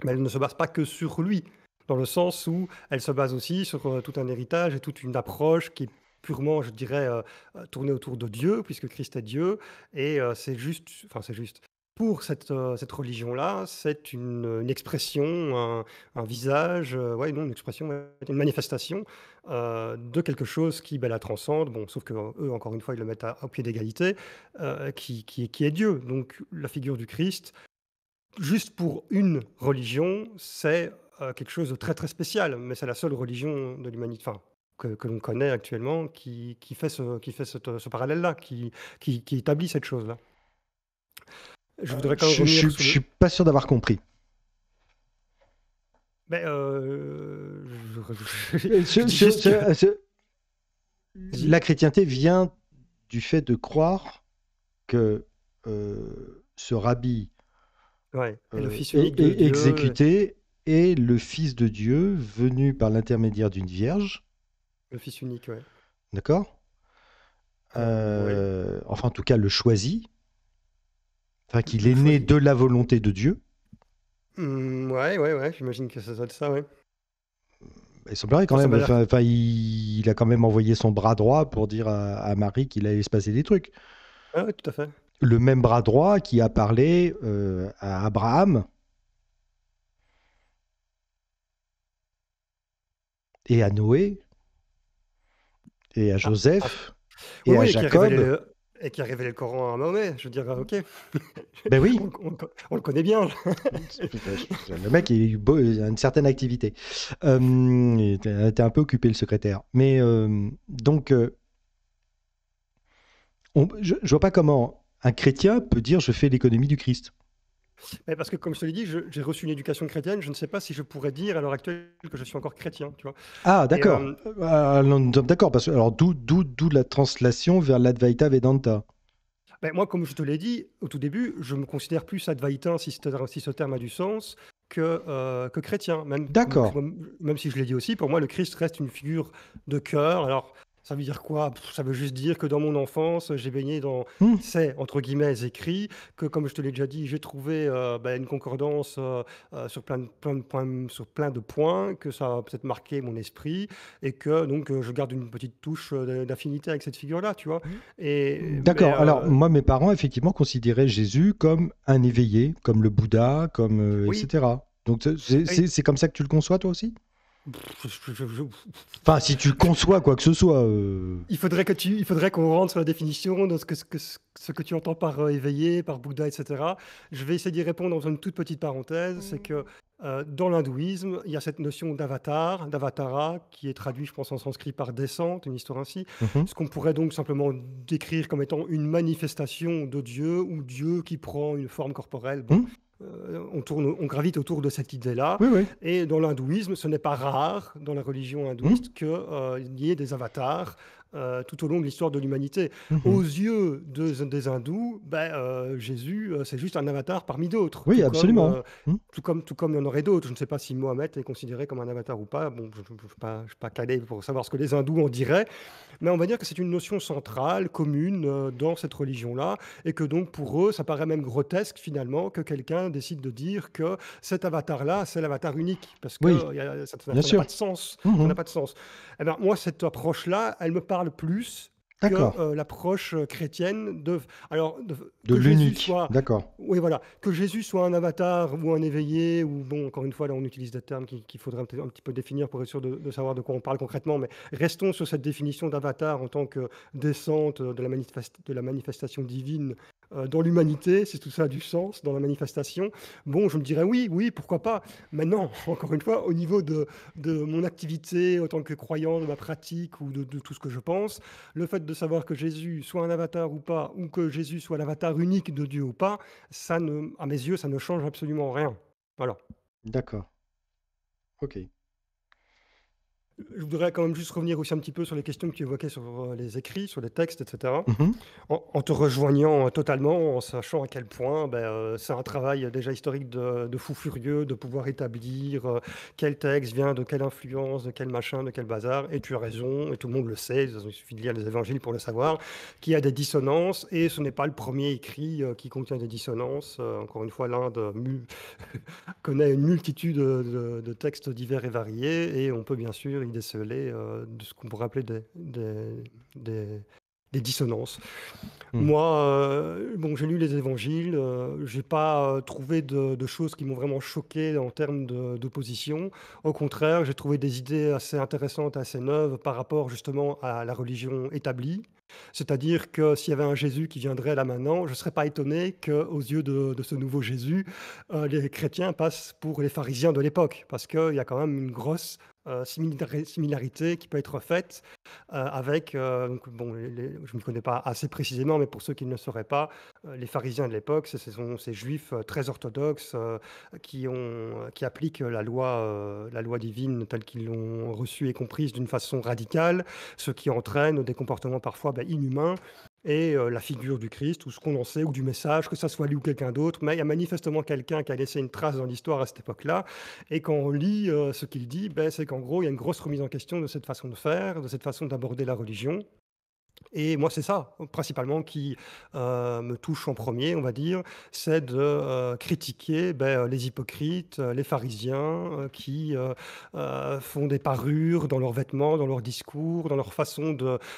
mais elle ne se base pas que sur lui, dans le sens où elle se base aussi sur euh, tout un héritage et toute une approche qui est purement, je dirais, euh, euh, tournée autour de Dieu, puisque Christ est Dieu, et c'est juste, enfin c'est juste, pour euh, cette, religion-là, c'est une, expression, un, visage, euh, non, une expression, une manifestation euh, de quelque chose qui ben, la transcende, bon, sauf que eux, encore une fois, ils le mettent à, au pied d'égalité, qui, qui, est Dieu. Donc la figure du Christ, juste pour une religion, c'est quelque chose de très très spécial, mais c'est la seule religion de l'humanité, enfin, que, l'on connaît actuellement qui, fait ce, ce, parallèle-là, qui, qui établit cette chose-là. Je ne suis pas sûr d'avoir compris. la chrétienté vient du fait de croire que euh, ce rabbi euh, exécuté est euh, le fils de Dieu venu par l'intermédiaire d'une vierge. Le fils unique, oui. D'accord. Enfin, en tout cas, le choisi, Enfin, qu'il est né de la volonté de Dieu. Mmh, ouais, ouais, ouais, j'imagine que ça doit être ça, ouais. Il semblerait quand même. il, a quand même envoyé son bras droit pour dire à, Marie qu'il allait se passer des trucs. Ah ouais, tout à fait. Le même bras droit qui a parlé euh, à Abraham et à Noé et à ah, Joseph ah. et à Jacob et qui a révélé le Coran à Mahomet. Je dirais, euh, ok. Ben oui. on, le connaît bien. le mec, il a une certaine activité. Euh, il était un peu occupé, le secrétaire. Mais euh, donc, je, ne vois pas comment un chrétien peut dire je fais l'économie du Christ. Mais parce que, comme je te l'ai dit, j'ai reçu une éducation chrétienne. Je ne sais pas si je pourrais dire à l'heure actuelle que je suis encore chrétien. Tu vois. Ah, d'accord. Euh, ah, d'accord. Alors, d'où la translation vers l'Advaita Vedanta ben, Moi, comme je te l'ai dit au tout début, je me considère plus Advaitin si ce terme a du sens. Que, euh, chrétien. D'accord. Même, même, si je l'ai dit aussi, pour moi, le Christ reste une figure de cœur. Alors, ça veut dire quoi Ça veut juste dire que dans mon enfance, j'ai baigné dans ces hmm. entre guillemets écrits, que comme je te l'ai déjà dit, j'ai trouvé euh, bah, une concordance euh, euh, sur plein de, plein de points, sur plein de points, que ça a peut-être marqué mon esprit et que donc je garde une petite touche d'affinité avec cette figure-là, tu vois. Hmm. Et d'accord. Alors moi, mes parents effectivement considéraient Jésus comme un éveillé, comme le Bouddha, comme etc. Donc c'est comme ça que tu le conçois toi aussi Enfin, si tu conçois quoi que ce soit. Euh. Il faudrait que tu, il faudrait qu'on rentre sur la définition de ce que, tu entends par euh, éveillé, par Bouddha, etc. Je vais essayer d'y répondre dans une toute petite parenthèse, c'est que euh, dans l'hindouisme, il y a cette notion d'avatar, d'avatara, qui est traduit, je pense, en sanskrit par descente, une histoire ainsi. Mm-hmm. Ce qu'on pourrait donc simplement décrire comme étant une manifestation de Dieu ou Dieu qui prend une forme corporelle. Bon. Mm. Euh, on, tourne, on gravite autour de cette idée-là. Et dans l'hindouisme, ce n'est pas rare, dans la religion hindouiste, mmh. qu'il euh, y ait des avatars euh, tout au long de l'histoire de l'humanité. Mhm. Aux yeux de, des hindous, ben, euh, Jésus, euh, c'est juste un avatar parmi d'autres. Oui, tout absolument. Comme, Tout comme tout comme il y en aurait d'autres. Je ne sais pas si Mohamed est considéré comme un avatar ou pas. Bon, je ne suis pas, pas, calé pour savoir ce que les hindous en diraient. Mais on va dire que c'est une notion centrale, commune dans cette religion-là, et que donc pour eux, ça paraît même grotesque finalement que quelqu'un décide de dire que cet avatar-là, c'est l'avatar unique, parce que a, ça mhm. n'a pas de sens. On n'a pas de sens. Alors moi, cette approche-là, elle me parle plus que euh, l'approche euh, chrétienne de alors de, de l'unique d'accord oui voilà que Jésus soit un avatar ou un éveillé ou bon encore une fois là on utilise des termes qu'il faudrait un, petit peu définir pour être sûr de, savoir de quoi on parle concrètement mais restons sur cette définition d'avatar en tant que descente de la, de la manifestation divine euh, dans l'humanité, c'est tout ça du sens, dans la manifestation, bon, je me dirais oui, oui, pourquoi pas. Maintenant, encore une fois, au niveau de, de mon activité en tant que croyant, de ma pratique ou de, de, tout ce que je pense, le fait de savoir que Jésus soit un avatar ou pas, ou que Jésus soit l'avatar unique de Dieu ou pas, ça ne, à mes yeux, ça ne change absolument rien. Voilà. D'accord. Ok je voudrais quand même juste revenir aussi un petit peu sur les questions que tu évoquais sur euh, les écrits, sur les textes, etc. Mhm. En, te rejoignant euh, totalement, en sachant à quel point ben, euh, c'est un travail déjà historique de, fou furieux de pouvoir établir quel texte vient de quelle influence, de quel machin, de quel bazar. Et tu as raison, et tout le monde le sait, il suffit de lire les évangiles pour le savoir, qu'il y a des dissonances, et ce n'est pas le premier écrit qui contient des dissonances. encore une fois, l'Inde connaît une multitude de textes divers et variés, et on peut bien sûr décelé euh, de ce qu'on pourrait appeler des, dissonances. Hmm. Moi, euh, bon, j'ai lu les évangiles, euh, je n'ai pas trouvé de, choses qui m'ont vraiment choqué en termes d'opposition. Au contraire, j'ai trouvé des idées assez intéressantes, assez neuves par rapport justement à la religion établie. C'est-à-dire que s'il y avait un Jésus qui viendrait là maintenant, je ne serais pas étonné qu'aux yeux de, ce nouveau Jésus, les chrétiens passent pour les pharisiens de l'époque, parce qu'il y a quand même une grosse euh, similarité qui peut être faite euh, avec, euh, bon, je ne me connais pas assez précisément, mais pour ceux qui ne le sauraient pas, les pharisiens de l'époque, ce sont ces juifs très orthodoxes qui, appliquent la loi, la loi divine telle qu'ils l'ont reçue et comprise d'une façon radicale, ce qui entraîne des comportements parfois ben, inhumains et euh, la figure du Christ ou ce qu'on en sait ou du message, que ça soit lui ou quelqu'un d'autre. Mais il y a manifestement quelqu'un qui a laissé une trace dans l'histoire à cette époque-là. Et quand on lit euh, ce qu'il dit, ben, c'est qu'en gros, il y a une grosse remise en question de cette façon de faire, de cette façon d'aborder la religion. Et moi, c'est ça, principalement, qui euh, me touche en premier, on va dire, c'est de euh, critiquer ben, les hypocrites, euh, les pharisiens, qui font des parures dans leurs vêtements, dans leurs discours, dans leur façon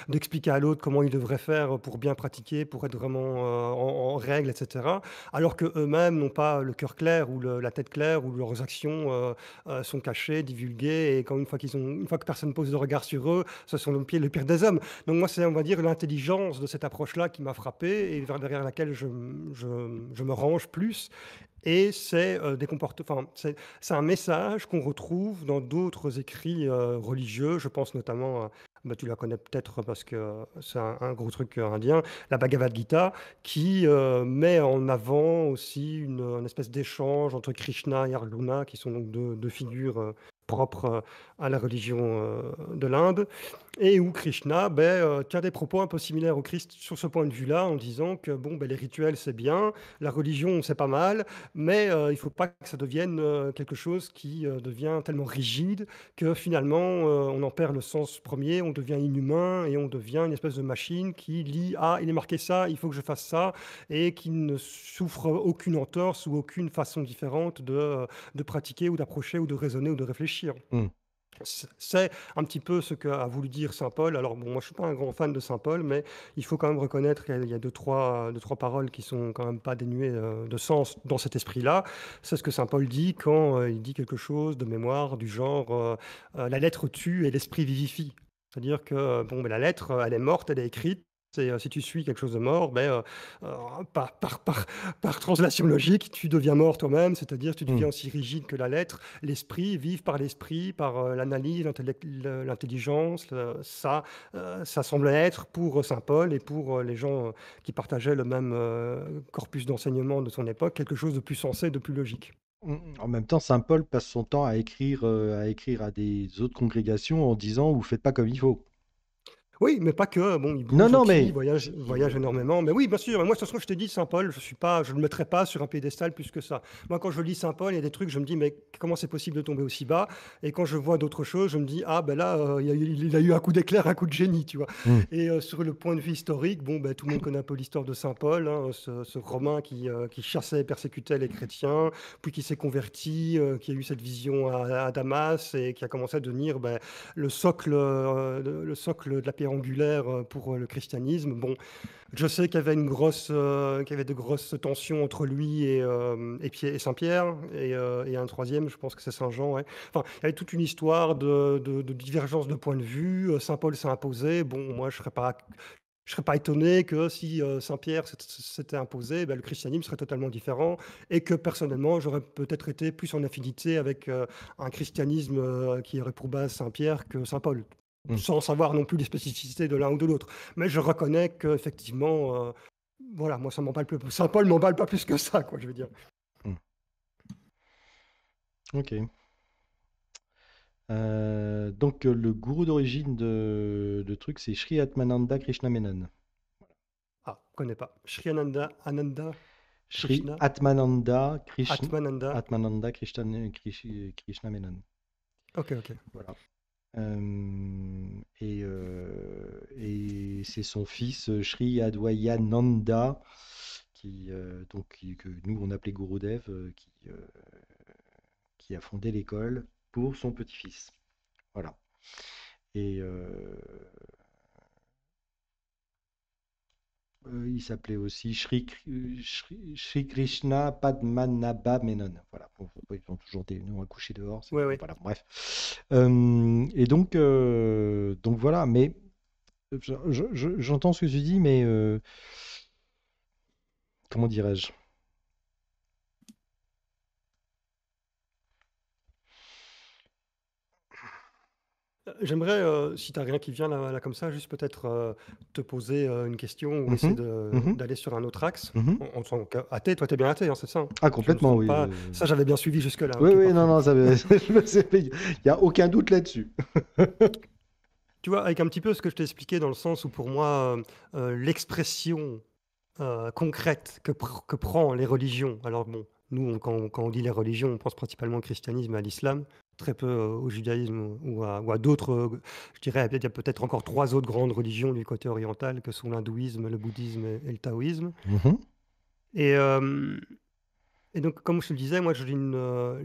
d'expliquer à l'autre comment ils devraient faire pour bien pratiquer, pour être vraiment en, règle, etc. Alors qu'eux-mêmes n'ont pas le cœur clair ou la tête claire, ou leurs actions sont cachées, divulguées, et quand une fois, qu'ils ont, une fois que personne pose de regard sur eux, ce sont le pire, le pire des hommes. Donc moi, c'est, on va dire, l'intelligence de cette approche-là qui m'a frappé et derrière laquelle je, me range plus. Et c'est euh, des comportements. C'est un message qu'on retrouve dans d'autres écrits euh, religieux. Je pense notamment, bah, tu la connais peut-être parce que euh, c'est un, gros truc indien, la Bhagavad Gita, qui met en avant aussi une, espèce d'échange entre Krishna et Arjuna, qui sont donc deux, figures propres à la religion de l'Inde, et où Krishna ben, tient des propos un peu similaires au Christ sur ce point de vue-là, en disant que bon, ben, les rituels c'est bien, la religion c'est pas mal, mais euh, il ne faut pas que ça devienne euh, quelque chose qui euh, devient tellement rigide que finalement on en perd le sens premier, on devient inhumain et on devient une espèce de machine qui lit ah il est marqué ça, il faut que je fasse ça et qui ne souffre aucune entorse ou aucune façon différente de, pratiquer ou d'approcher ou de raisonner ou de réfléchir. Mmh. C'est un petit peu ce qu'a voulu dire Saint Paul. Alors bon, moi je suis pas un grand fan de Saint Paul, mais il faut quand même reconnaître qu'il y a deux trois, deux, trois paroles qui sont quand même pas dénuées euh, de sens dans cet esprit-là. C'est ce que Saint Paul dit quand euh, il dit quelque chose de mémoire du genre euh, la lettre tue et l'esprit vivifie. C'est-à-dire que bon, mais la lettre, elle est morte, elle est écrite, euh, si tu suis quelque chose de mort, ben, euh, euh, par, translation logique, tu deviens mort toi-même, c'est-à-dire tu deviens mmh. aussi rigide que la lettre. L'esprit, vivre par l'esprit, par l'analyse, l'intelligence, ça, ça semblait être pour Saint Paul et pour les gens qui partageaient le même corpus d'enseignement de son époque, quelque chose de plus sensé, de plus logique. Mmh, mmh. En même temps, Saint Paul passe son temps à écrire, à écrire à des autres congrégations en disant vous faites pas comme il faut. Oui, mais pas que. Bon, il non, non, mais... il voyage, voyage, énormément. Mais oui, bien sûr. Moi, ce toute je te dis, Saint-Paul, je suis pas, je ne le mettrai pas sur un piédestal plus que ça. Moi, quand je lis Saint-Paul, il y a des trucs, je me dis, mais comment c'est possible de tomber aussi bas Et quand je vois d'autres choses, je me dis, ah ben là, euh, il, a eu, un coup d'éclair, un coup de génie, tu vois. Hmm. Et euh, sur le point de vue historique, bon, ben, tout le monde connaît un peu l'histoire de Saint-Paul, hein, ce, Romain qui, euh, chassait et persécutait les chrétiens, puis qui s'est converti, qui a eu cette vision à, Damas et qui a commencé à devenir ben, le socle, le, socle de la paix angulaire euh, pour euh, le christianisme. Bon, je sais qu'il y avait une grosse, euh, avait de grosses tensions entre lui et, Saint-Pierre et, un troisième, je pense que c'est Saint-Jean. Enfin, il y avait toute une histoire de, de divergence de point de vue. Saint-Paul s'est imposé. Bon, moi, je serais pas, je serais pas étonné que si Saint-Pierre s'était imposé, ben, le christianisme serait totalement différent et que personnellement, j'aurais peut-être été plus en affinité avec un christianisme qui aurait pour base Saint-Pierre que Saint-Paul. Mmh. sans savoir non plus les spécificités de l'un ou de l'autre. Mais je reconnais qu'effectivement, euh, voilà, moi, ça m'emballe plus. Saint-Paul m'emballe pas plus que ça, quoi, je veux dire. Mmh. Ok. Euh, donc, euh, le gourou d'origine de, de truc, c'est Sri Atmananda Krishnamenan. Ah, je connais pas. Sri Ananda. Sri Atmananda, Krishna, Atmananda. Menon. Ok, ok. Voilà. Euh, et, euh, et c'est son fils euh, Sri Adwayananda, qui, donc, que nous on appelait Gurudev, qui, qui a fondé l'école pour son petit-fils. Voilà. Et, euh, euh, il s'appelait aussi Shri, euh, Shri, Krishna Padmanabha Menon. Voilà, ils ont toujours des noms à coucher dehors. bref. Euh, et donc, donc voilà, mais j'entends ce que tu dis, mais comment dirais-je J'aimerais, euh, si tu n'as rien qui vient là, comme ça, juste peut-être euh, te poser euh, une question ou mhm. essayer mhm. d'aller sur un autre axe. Mhm. On, on sent athée, ah, toi, tu es bien athée, hein, c'est ça hein Ah, complètement, oui. Ça, j'avais bien suivi jusque-là. Oui, oui, non, non, ça, il n'y a aucun doute là-dessus. Tu vois, avec un petit peu ce que je t'ai expliqué dans le sens où pour moi, l'expression concrète que, prend les religions, alors bon, nous, quand, quand on dit les religions, on pense principalement au christianisme et à l'islam, très peu euh, au judaïsme ou à, d'autres, euh, je dirais, il y a peut-être encore trois autres grandes religions du côté oriental que sont l'hindouisme, le bouddhisme et le taoïsme. Mhm. Et euh, et donc, comme je le disais, moi, euh,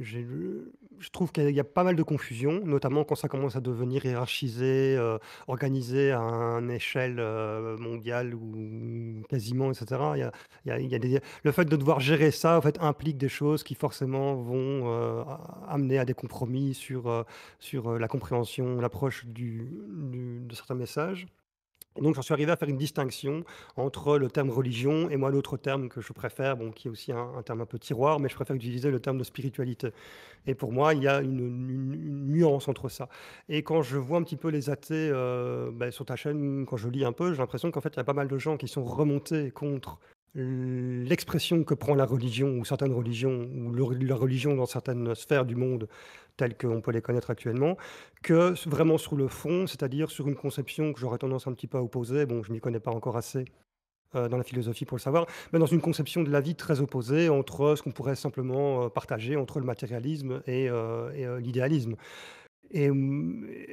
je trouve qu'il y a, pas mal de confusion, notamment quand ça commence à devenir hiérarchisé, euh, organisé à une échelle euh, mondiale ou quasiment, etc. Le fait de devoir gérer ça, en fait, implique des choses qui forcément vont amener à des compromis sur, sur la compréhension, l'approche de certains messages donc j'en suis arrivé à faire une distinction entre le terme religion et moi l'autre terme que je préfère, bon, qui est aussi un, terme un peu tiroir, mais je préfère utiliser le terme de spiritualité. Et pour moi, il y a une, nuance entre ça. Et quand je vois un petit peu les athées euh, ben, sur ta chaîne, quand je lis un peu, j'ai l'impression qu'en fait, il y a pas mal de gens qui sont remontés contre l'expression que prend la religion ou certaines religions ou la religion dans certaines sphères du monde telles qu'on peut les connaître actuellement, que vraiment sur le fond, c'est-à-dire sur une conception que j'aurais tendance un petit peu à opposer, bon, je m'y connais pas encore assez euh, dans la philosophie pour le savoir, mais dans une conception de la vie très opposée entre ce qu'on pourrait simplement euh, partager entre le matérialisme et, euh, l'idéalisme. Euh,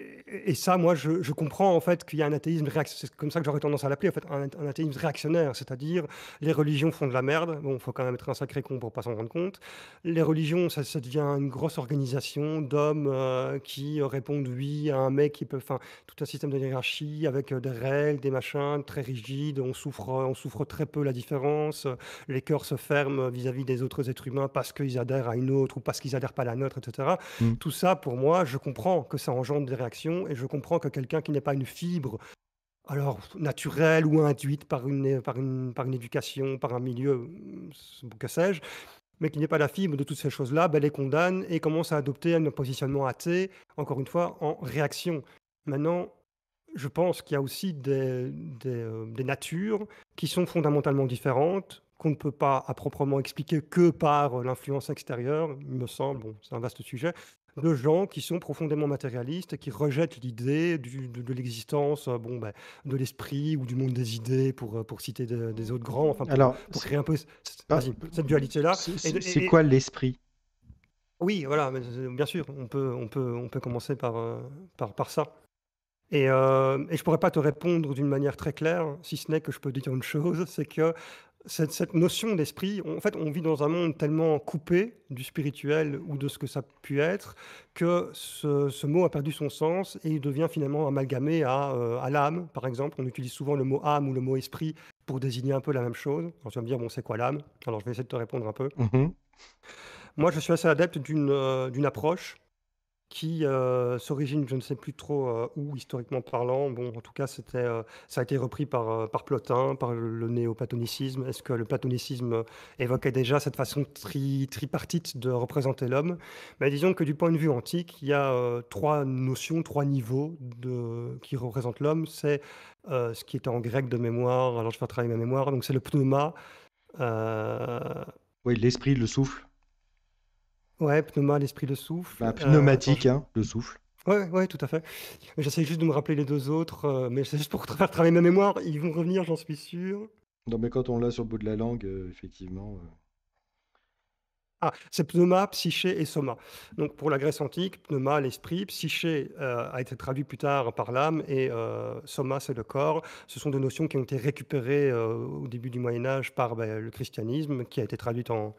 et, ça, moi, je, comprends en fait qu'il y a un athéisme réactionnaire, c'est comme ça que j'aurais tendance à l'appeler, en fait, un, athéisme réactionnaire, c'est-à-dire les religions font de la merde, bon, il faut quand même être un sacré con pour pas s'en rendre compte. Les religions, ça, devient une grosse organisation d'hommes euh, qui répondent oui à un mec qui peut, enfin, tout un système de hiérarchie avec euh, des règles, des machins très rigides, on souffre, on souffre très peu la différence, les cœurs se ferment vis-à-vis des autres êtres humains parce qu'ils adhèrent à une autre ou parce qu'ils adhèrent pas à la nôtre, etc. Mmh. Tout ça, pour moi, je comprends que ça engendre des réactions et je comprends que quelqu'un qui n'est pas une fibre alors naturelle ou induite par une, par une, par une éducation, par un milieu, hum, que sais-je, mais qui n'est pas la fibre de toutes ces choses-là, ben, les condamne et commence à adopter un positionnement athée, encore une fois, en réaction. Maintenant, je pense qu'il y a aussi des, des, euh, natures qui sont fondamentalement différentes, qu'on ne peut pas à proprement expliquer que par l'influence extérieure, il me semble, bon, c'est un vaste sujet, de gens qui sont profondément matérialistes, qui rejettent l'idée de, l'existence euh, bon, ben, de l'esprit ou du monde des idées, pour, euh, pour citer des autres grands, enfin, pour, Alors, créer un peu ah. cette dualité-là. C'est quoi l'esprit Oui, voilà, euh, bien sûr, on peut, on peut, on peut commencer par, par, ça. Et, et, je ne pourrais pas te répondre d'une manière très claire, si ce n'est que je peux dire une chose, c'est que cette, notion d'esprit, en fait, on vit dans un monde tellement coupé du spirituel ou de ce que ça pu être que ce, mot a perdu son sens et il devient finalement amalgamé à, euh, à l'âme, par exemple. On utilise souvent le mot âme ou le mot esprit pour désigner un peu la même chose. Quand tu vas me dire, bon, c'est quoi l'âme Alors je vais essayer de te répondre un peu. Mhm. Moi, je suis assez adepte d'une euh, approche qui euh, s'origine, je ne sais plus trop euh, où, historiquement parlant. Bon, en tout cas, c'était, euh, ça a été repris par, par Plotin, par le, néoplatonicisme. Est-ce que le platonicisme évoquait déjà cette façon tri, tripartite de représenter l'homme Mais ben, disons que du point de vue antique, il y a trois notions, trois niveaux de, qui représentent l'homme. C'est ce qui était en grec de mémoire, alors je vais travailler ma mémoire, donc c'est le pneuma. Oui, l'esprit, le souffle. Ouais, pneuma, l'esprit, le souffle. Euh, pneumatique, hein, le souffle. Ouais, ouais, tout à fait. J'essaie juste de me rappeler les deux autres, euh, mais c'est juste pour faire travailler ma mémoire. Ils vont revenir, j'en suis sûr. Non, mais quand on l'a sur le bout de la langue, euh, effectivement. Ah, c'est pneuma, psyché et soma. Donc pour la Grèce antique, pneuma, l'esprit, psyché a été traduit plus tard par l'âme et soma, c'est le corps. Ce sont des notions qui ont été récupérées au début du Moyen Âge par ben, le christianisme, qui a été traduite en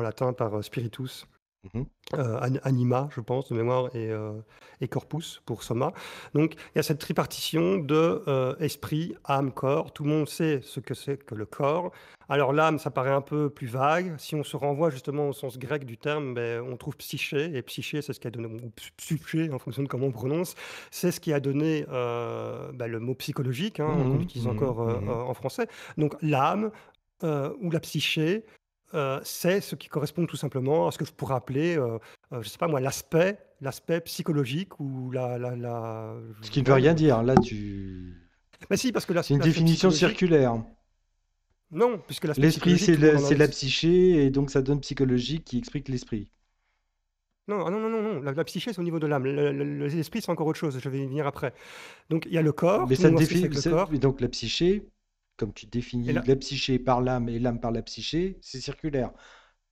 latin par spiritus. Mmh euh, anima, je pense, de mémoire, euh, et, Corpus pour Soma. Donc, il y a cette tripartition de euh, esprit, âme, corps. Tout le monde sait ce que c'est que le corps. Alors, l'âme, ça paraît un peu plus vague. Si on se renvoie justement au sens grec du terme, ben, on trouve psyché, et psyché, c'est ce qui a donné, ou psyché, en fonction de comment on prononce, c'est ce qui a donné ben, le mot psychologique, hein, mmh on l'utilise mmh encore en français. Donc, l'âme ou la psyché, euh, c'est ce qui correspond tout simplement à ce que je pourrais appeler, euh, euh, je sais pas moi, l'aspect, l'aspect psychologique ou la, Ce qui ne veut rien dire. Là, tu. Mais si, parce que là c'est une définition circulaire. Non, puisque l'esprit, c'est la, psyché, et donc ça donne psychologique qui explique l'esprit. Ah non, non, non, non, La, la psyché, c'est au niveau de l'âme. L'esprit, c'est encore autre chose. Je vais y venir après. Donc, il y a le corps. Mais ça définit. Donc, la psyché, comme tu définis la psyché par l'âme et l'âme par la psyché, c'est circulaire.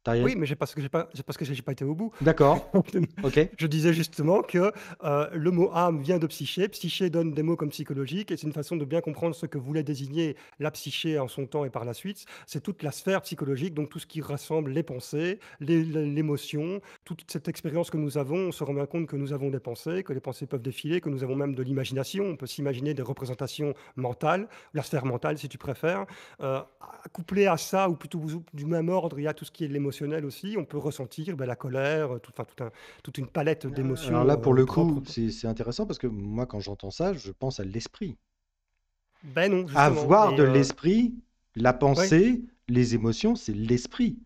Oui, mais c'est parce que j'ai pas, que j'ai pas été au bout. D'accord. ok. Je disais justement que euh, le mot âme vient de psyché. Psyché donne des mots comme psychologique, et c'est une façon de bien comprendre ce que voulait désigner la psyché en son temps et par la suite. C'est toute la sphère psychologique, donc tout ce qui rassemble les pensées, l'émotion, toute cette expérience que nous avons. On se rend bien compte que nous avons des pensées, que les pensées peuvent défiler, que nous avons même de l'imagination. On peut s'imaginer des représentations mentales, la sphère mentale si tu préfères. Euh, couplé à ça, ou plutôt du même ordre, il y a tout ce qui est l'émotion aussi. On peut ressentir eh ben, la colère, euh, toute une palette ah, d'émotions. Alors là, pour le euh, coup, c'est intéressant parce que moi, quand j'entends ça, je pense à l'esprit. Avoir ben de euh, l'esprit, la pensée, les émotions, c'est l'esprit.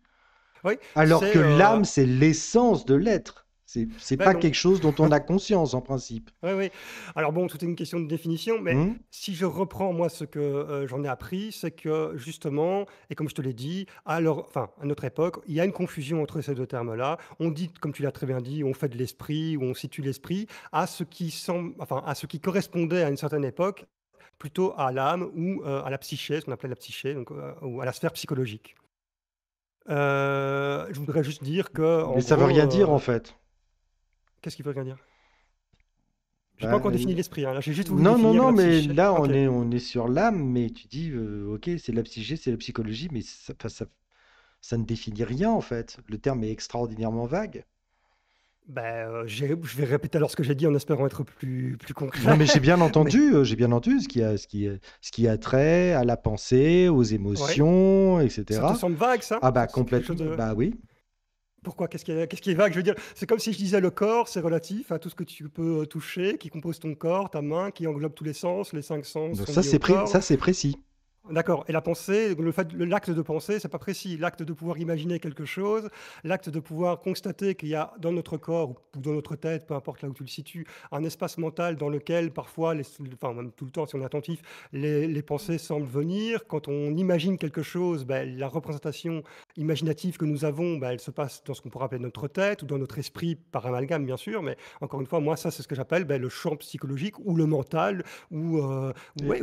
Alors que l'âme, c'est l'essence de l'être. C'est, n'est bah pas quelque chose dont on a conscience en principe. Oui, oui. Alors bon, tout est une question de définition, mais hmm. si je reprends moi ce que euh, j'en ai appris, c'est que justement, et comme je te l'ai dit, à, enfin, à notre époque, il y a une confusion entre ces deux termes-là. On dit, comme tu l'as très bien dit, on fait de l'esprit ou on situe l'esprit à ce qui semble, enfin, à ce qui correspondait à une certaine époque plutôt à l'âme ou euh, à la psyché, ce qu'on appelait la psyché, donc, euh, ou à la sphère psychologique. je voudrais juste dire que... Mais ça ne veut rien dire en fait. Qu'est-ce qu'il veut rien Je J'ai bah, pas encore défini l'esprit. Hein. juste Non, non, non, mais là, on est, on est sur l'âme, mais tu dis, euh, ok, c'est la psyché, c'est la psychologie, mais ça, ça, ça, ne définit rien, en fait. Le terme est extraordinairement vague. Bah, euh, je vais répéter alors ce que j'ai dit en espérant être plus, plus concret. Non, mais j'ai bien entendu, euh, j'ai bien entendu ce qui, a, ce, qui, ce qui a trait à la pensée, aux émotions, etc. Ça te semble vague, ça Ah, bah, complètement. Bah oui. Pourquoi Qu'est-ce qui, est vague Je veux dire, c'est comme si je disais le corps, c'est relatif à tout ce que tu peux euh, toucher, qui compose ton corps, ta main, qui englobe tous les sens, les cinq sens. ça, c'est précis. D'accord. Et la pensée, le fait, l'acte de penser, c'est pas précis. L'acte de pouvoir imaginer quelque chose, l'acte de pouvoir constater qu'il y a dans notre corps ou dans notre tête, peu importe là où tu le situes, un espace mental dans lequel parfois, les, enfin même tout le temps si on est attentif, les, pensées semblent venir. Quand on imagine quelque chose, ben, la représentation imaginatives que nous avons, bah, elles se passent dans ce qu'on pourrait appeler notre tête ou dans notre esprit par amalgame, bien sûr. Mais encore une fois, moi, ça, c'est ce que j'appelle bah, le champ psychologique ou le mental ou. Euh,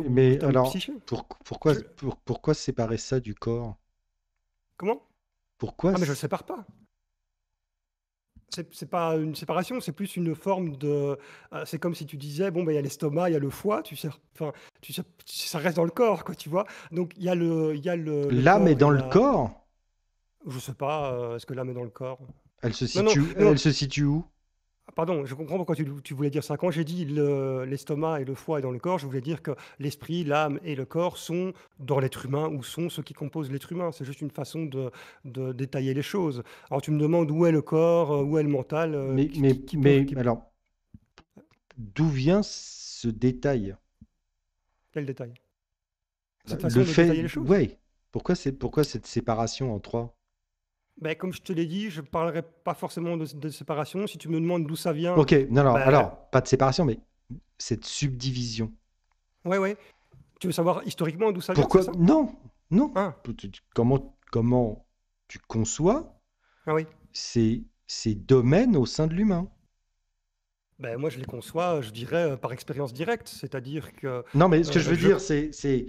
mais alors, pourquoi, pourquoi séparer ça du corps Comment Pourquoi Ah, mais je le sépare pas c'est pas une séparation, c'est plus une forme de. Euh, c'est comme si tu disais bon bah, il y a l'estomac, il y a le foie, tu enfin tu sais, ça reste dans le corps quoi, tu vois. Donc il y a le, il y a le. L'âme est dans le corps. Je sais pas, euh, est-ce que l'âme est dans le corps Elle se situe, elle se situe où ah, Pardon, je comprends pourquoi tu, voulais dire ça. Quand j'ai dit l'estomac et le foie est dans le corps, je voulais dire que l'esprit, l'âme et le corps sont dans l'être humain ou sont ceux qui composent l'être humain. C'est juste une façon de, détailler les choses. Alors tu me demandes où est le corps, euh, où est le mental. Euh, mais, mais, alors, d'où vient ce détail Quel détail bah, Cette façon le de fait... détailler les choses Oui. pourquoi cette séparation en trois ben, comme je te l'ai dit, je ne parlerai pas forcément de, séparation. Si tu me demandes d'où ça vient. Ok, non, alors, ben, alors, pas de séparation, mais cette subdivision. Ouais, ouais. Tu veux savoir historiquement d'où ça vient Pourquoi Non, non. Ah. Comment, comment tu conçois ah oui. ces, ces domaines au sein de l'humain ben, moi, je les conçois, je dirais, euh, par expérience directe, c'est-à-dire que... Non, mais ce que euh, je veux dire, dire, c'est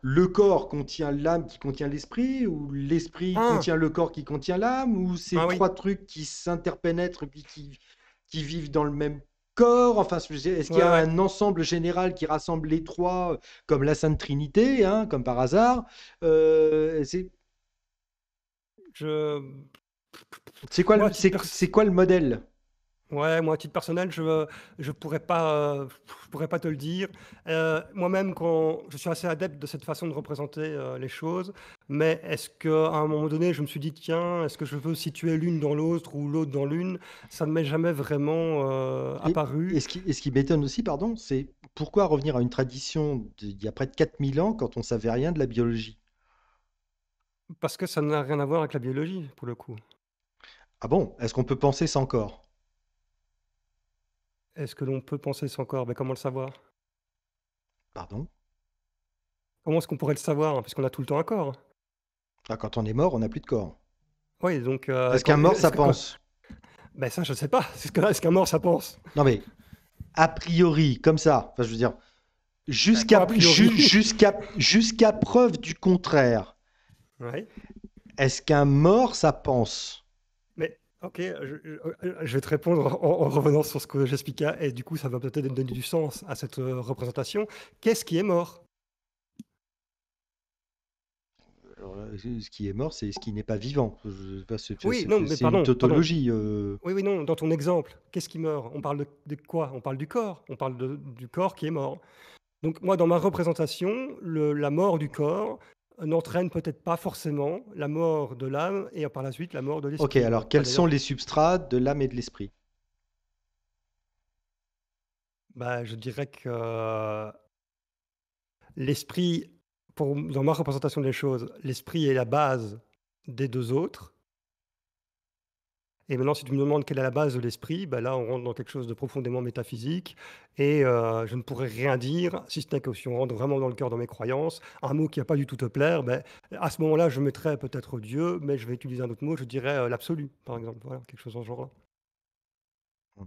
le corps contient l'âme qui contient l'esprit, ou l'esprit ah. contient le corps qui contient l'âme, ou ces ah trois trucs qui s'interpénètrent puis qui, vivent dans le même corps Enfin, est-ce qu'il y a un ensemble général qui rassemble les trois, euh, comme la Sainte Trinité, hein, comme par hasard euh, C'est Je... c'est quoi le modèle Ouais, moi, à titre personnel, je je pourrais pas, pourrais pas te le dire. Euh, moi-même, quand je suis assez adepte de cette façon de représenter, euh, les choses, mais est-ce qu'à un moment donné, je me suis dit: «Tiens, est-ce que je veux situer l'une dans l'autre ou l'autre dans l'une?» ça ne m'est jamais vraiment, euh, apparu. et ce qui qui m'étonne aussi, pardon, c'est pourquoi revenir à une tradition d'il y a près de 4000 ans quand on savait rien de la biologie? Parce que ça n'a rien à voir avec la biologie, pour le coup. Ah bon? Est-ce qu'on peut penser sans corps? Est-ce que l'on peut penser sans corps mais ben, Comment le savoir Pardon Comment est-ce qu'on pourrait le savoir Parce hein, Puisqu'on a tout le temps un corps. Ah, quand on est mort, on n'a plus de corps. Oui, donc. Euh, est-ce qu'un mort, ça pense ben, ça, je ne sais pas. Est-ce qu'un mort, ça pense Non, mais a priori, comme ça, enfin, je veux dire, jusqu'à jusqu'à jusqu'à preuve du contraire. Est-ce qu'un mort, ça pense Ok, euh, euh, euh, je, vais te répondre en, revenant sur ce que j'expliquais, et du coup, ça va peut-être donner du sens à cette représentation. Qu'est-ce qui est mort ce qui est mort, c'est ce qui n'est pas vivant. C'est oui, une tautologie. Oui, oui, non, dans ton exemple, qu'est-ce qui meurt On parle de, quoi On parle du corps. On parle du corps qui est mort. Donc moi, dans ma représentation, la mort du corps, euh, n'entraîne peut-être pas forcément la mort de l'âme et par la suite la mort de l'esprit. Ok, alors quels sont les substrats de l'âme et de l'esprit bah, Je dirais que euh, l'esprit, dans ma représentation des choses, l'esprit est la base des deux autres et maintenant, si tu me demandes quelle est la base de l'esprit, ben là, on rentre dans quelque chose de profondément métaphysique. Et euh, je ne pourrais rien dire, si ce n'est que si on rentre vraiment dans le cœur dans mes croyances, un mot qui n'a pas du tout te plaire, ben, à ce moment-là, je mettrais peut-être Dieu, mais je vais utiliser un autre mot, je dirais euh, l'absolu, par exemple. Voilà, quelque chose en ce genre-là. Hmm.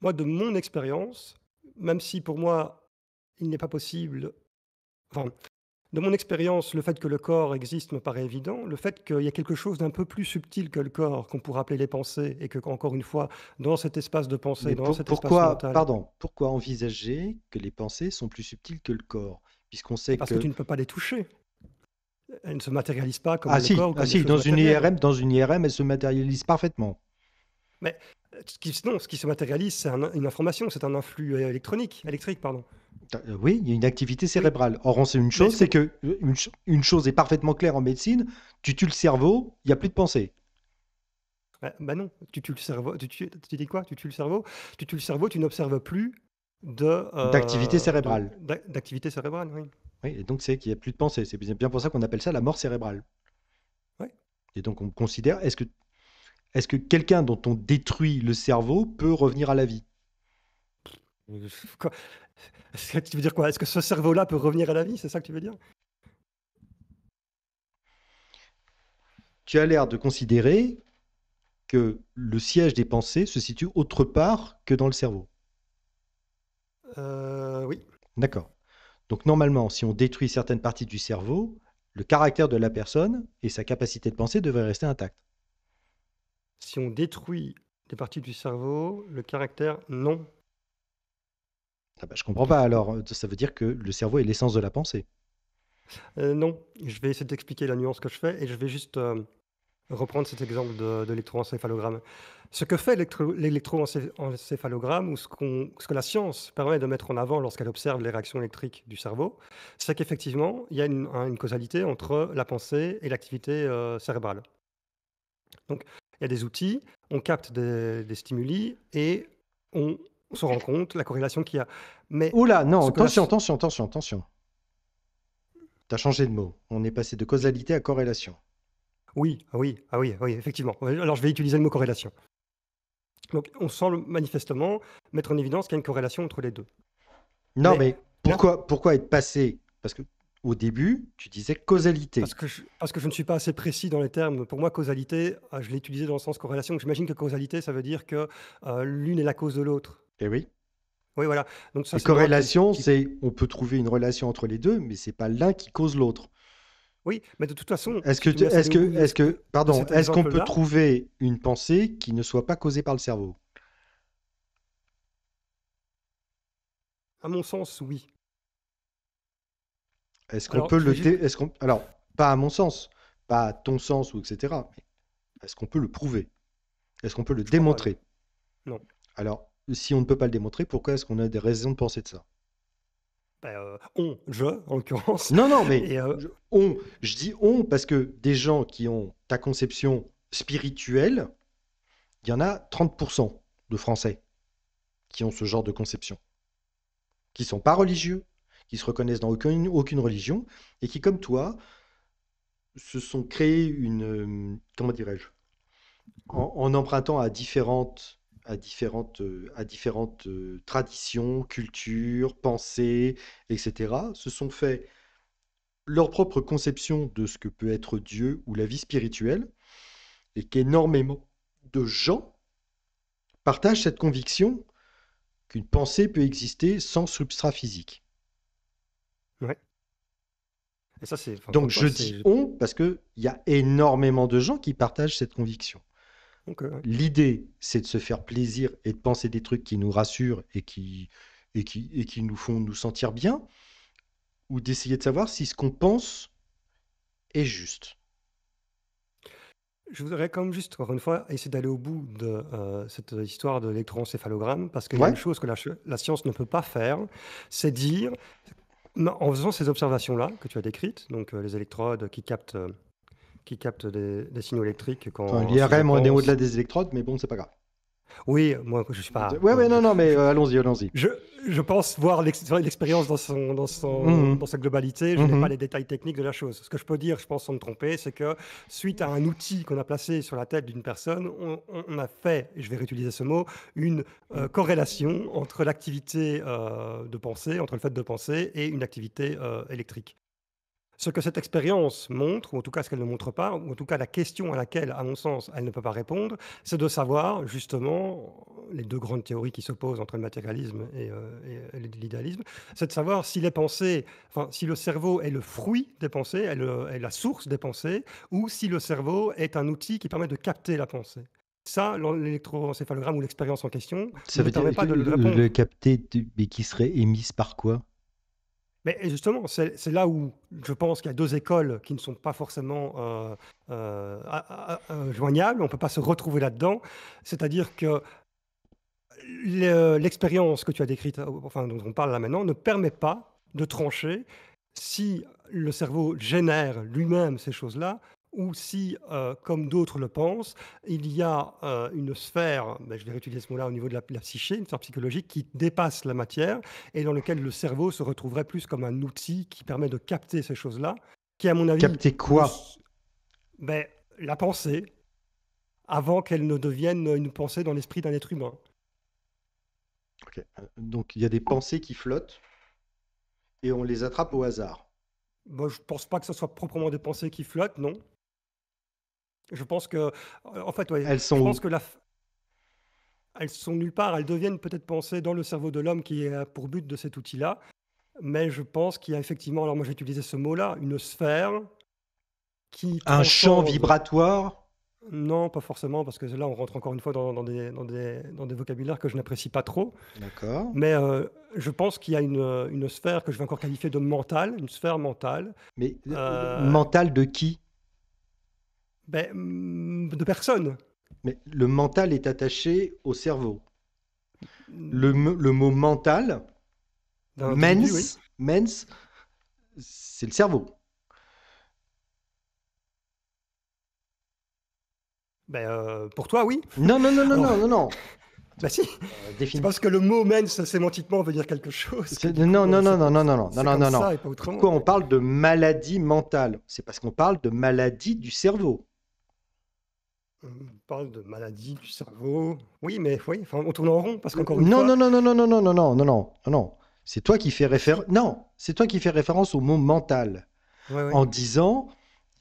Moi, de mon expérience, même si pour moi, il n'est pas possible, de mon expérience, le fait que le corps existe me paraît évident. Le fait qu'il y a quelque chose d'un peu plus subtil que le corps, qu'on pourrait appeler les pensées, et que, encore une fois, dans cet espace de pensée, dans cet pourquoi, espace Pardon, pourquoi envisager que les pensées sont plus subtiles que le corps Puisqu'on sait Parce que... tu ne peux pas les toucher Elles ne se matérialisent pas comme ah le si, corps, ah si, dans une IRM, dans une IRM, elle se matérialisent parfaitement. Mais ce qui, non, ce qui se matérialise, c'est une information, c'est un influx euh, électronique, électrique, pardon. Euh, oui, il y a une activité cérébrale. Or, on sait une chose, c'est que euh, une, chose est parfaitement claire en médecine, tu tues le cerveau, il n'y a plus de pensée. Bah, bah, non, tu tues le cerveau, tu, dis quoi Tu tues le cerveau, tu tues le cerveau, tu n'observes plus de... Euh, d'activité cérébrale. D'activité cérébrale, oui. et donc c'est qu'il n'y a plus de pensée. C'est bien pour ça qu'on appelle ça la mort cérébrale. Oui. Et donc on considère, est-ce que, est que quelqu'un dont on détruit le cerveau peut revenir à la vie est-ce que tu veux dire quoi Est-ce que ce cerveau-là peut revenir à la vie C'est ça que tu veux dire Tu as l'air de considérer que le siège des pensées se situe autre part que dans le cerveau. Euh, oui. D'accord. Donc normalement, si on détruit certaines parties du cerveau, le caractère de la personne et sa capacité de penser devraient rester intacts. Si on détruit des parties du cerveau, le caractère non. Je ah bah, je comprends pas. Bah, alors, euh, ça veut dire que le cerveau est l'essence de la pensée. Euh, non, je vais essayer d'expliquer la nuance que je fais et je vais juste euh, reprendre cet exemple de, l'électroencéphalogramme. Ce que fait l'électroencéphalogramme, ou ce, ce, que la science permet de mettre en avant lorsqu'elle observe les réactions électriques du cerveau, c'est qu'effectivement, il y a une, causalité entre la pensée et l'activité cérébrale. Donc, il y a des outils, on capte des, des stimuli et on on se rend compte, la corrélation qu'il y a. Mais là, non, attention, attention, attention, attention, Tu as changé de mot. On est passé de causalité à corrélation. Oui, ah oui, ah oui, ah oui, effectivement. Alors je vais utiliser le mot corrélation. Donc on semble manifestement mettre en évidence qu'il y a une corrélation entre les deux. Non, mais, pourquoi, pourquoi être passé Parce que au début, tu disais causalité. Parce que, je, parce que je ne suis pas assez précis dans les termes. Pour moi, causalité, ah, je l'ai utilisé dans le sens corrélation. J'imagine que causalité, ça veut dire que euh, l'une est la cause de l'autre. Eh oui. Oui, voilà. Donc corrélation, c'est on peut trouver une relation entre les deux, mais c'est pas l'un qui cause l'autre. Oui, mais de toute façon. Est-ce que, est que, est que, pardon, est-ce qu'on peut trouver une pensée qui ne soit pas causée par le cerveau À mon sens, oui. Est-ce qu'on peut le, est-ce qu'on, alors, pas à mon sens, pas à ton sens ou etc. Est-ce qu'on peut le prouver Est-ce qu'on peut le démontrer Non. Alors, si on ne peut pas le démontrer, pourquoi est-ce qu'on a des raisons de penser de ça ben, euh, On, je, en l'occurrence. Non, non, mais euh, on, je dis on parce que des gens qui ont ta conception spirituelle, il y en a 30% de Français qui ont ce genre de conception, qui sont pas religieux, qui se reconnaissent dans aucune, aucune religion, et qui, comme toi, se sont créés une... Euh, comment dirais-je en empruntant à différentes à différentes, euh, euh, traditions, cultures, pensées, etc., se sont fait leur propre conception de ce que peut être Dieu ou la vie spirituelle, et qu'énormément de gens partagent cette conviction qu'une pensée peut exister sans substrat physique. Ouais. Et ça, c'est, Donc je dis on parce qu'il y a énormément de gens qui partagent cette conviction. Euh, l'idée, c'est de se faire plaisir et de penser des trucs qui nous rassurent et qui, et qui, et qui nous font nous sentir bien, ou d'essayer de savoir si ce qu'on pense est juste. Je voudrais quand juste, encore une fois, essayer d'aller au bout de euh, cette histoire de l'électroencéphalogramme, parce qu'il y a une chose que la, science ne peut pas faire, c'est dire, en faisant ces observations-là que tu as décrites, donc euh, les électrodes qui captent qui captent des, signaux électriques. Quand L'IRM, on est au-delà des électrodes, mais bon, c'est pas grave. Oui, moi je suis pas. Oui, ouais, non, non, mais euh, allons-y, allons-y. Je, je, pense voir l'expérience dans, son, dans, son, mhm. dans sa globalité. Je n'ai mhm. pas les détails techniques de la chose. Ce que je peux dire, je pense sans me tromper, c'est que suite à un outil qu'on a placé sur la tête d'une personne, on, a fait, et je vais réutiliser ce mot, une euh, corrélation entre l'activité euh, de pensée, entre le fait de penser et une activité électrique. Ce que cette expérience montre, ou en tout cas ce qu'elle ne montre pas, ou en tout cas la question à laquelle, à mon sens, elle ne peut pas répondre, c'est de savoir justement les deux grandes théories qui s'opposent entre le matérialisme et, euh, l'idéalisme, c'est de savoir si les pensées, enfin si le cerveau est le fruit des pensées, est, la source des pensées, ou si le cerveau est un outil qui permet de capter la pensée. Ça, l'électroencéphalogramme ou l'expérience en question, ça ne permet pas de le capter, mais qui serait émise par quoi mais justement, c'est là où je pense qu'il y a deux écoles qui ne sont pas forcément euh, euh, euh, joignables. On ne peut pas se retrouver là-dedans. C'est-à-dire que l'expérience que tu as décrite, dont on parle là maintenant, ne permet pas de trancher si le cerveau génère lui-même ces choses-là ou si, euh, comme d'autres le pensent, il y a euh, une sphère, ben, je vais réutiliser ce mot-là, au niveau de la, psyché, une sphère psychologique qui dépasse la matière et dans lequel le cerveau se retrouverait plus comme un outil qui permet de capter ces choses-là, qui, à mon avis. Capter quoi ben, La pensée, avant qu'elle ne devienne une pensée dans l'esprit d'un être humain. Euh, donc il y a des pensées qui flottent et on les attrape au hasard. Bon, je ne pense pas que ce soit proprement des pensées qui flottent, non. Je pense que, euh, en fait, elles sont. Je pense que la elles sont nulle part, elles deviennent peut-être pensées dans le cerveau de l'homme qui est pour but de cet outil-là. Mais je pense qu'il y a effectivement, alors moi j'ai utilisé ce mot-là, une sphère qui. Un champ vibratoire Non, pas forcément, parce que là on rentre encore une fois dans, des, dans, des, vocabulaires que je n'apprécie pas trop. D'accord. Mais euh, je pense qu'il y a une, sphère que je vais encore qualifier de mentale, une sphère mentale. Mais euh, mentale de qui ben, mm, de personne. Mais le mental est attaché au cerveau. Mm. Le, mot mental, mens, c'est le cerveau. Ben, euh, pour toi, oui. Non, non, non, non, non, non, non. Bah si. parce euh, que le mot mens sémantiquement veut dire quelque chose. Non, non, non, non, non, non, non, non, non, non. Pourquoi on parle de maladie mentale C'est parce qu'on parle de maladie du cerveau on parle de maladie du cerveau. Oui, mais oui, on tourne en rond parce qu'encore une non, Non, non, non, non, non, non, non, non, non, non, C'est toi qui fais référence. Non, c'est toi qui fais référence au mot mental en disant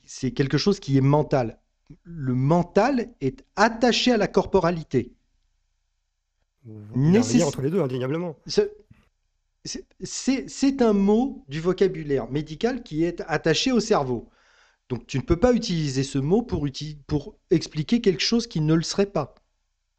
c'est quelque chose qui est mental. Le mental est attaché à la corporalité. Nécess... entre les deux, indéniablement. C'est un mot du vocabulaire médical qui est attaché au cerveau. Donc tu ne peux pas utiliser ce mot pour, pour expliquer quelque chose qui ne le serait pas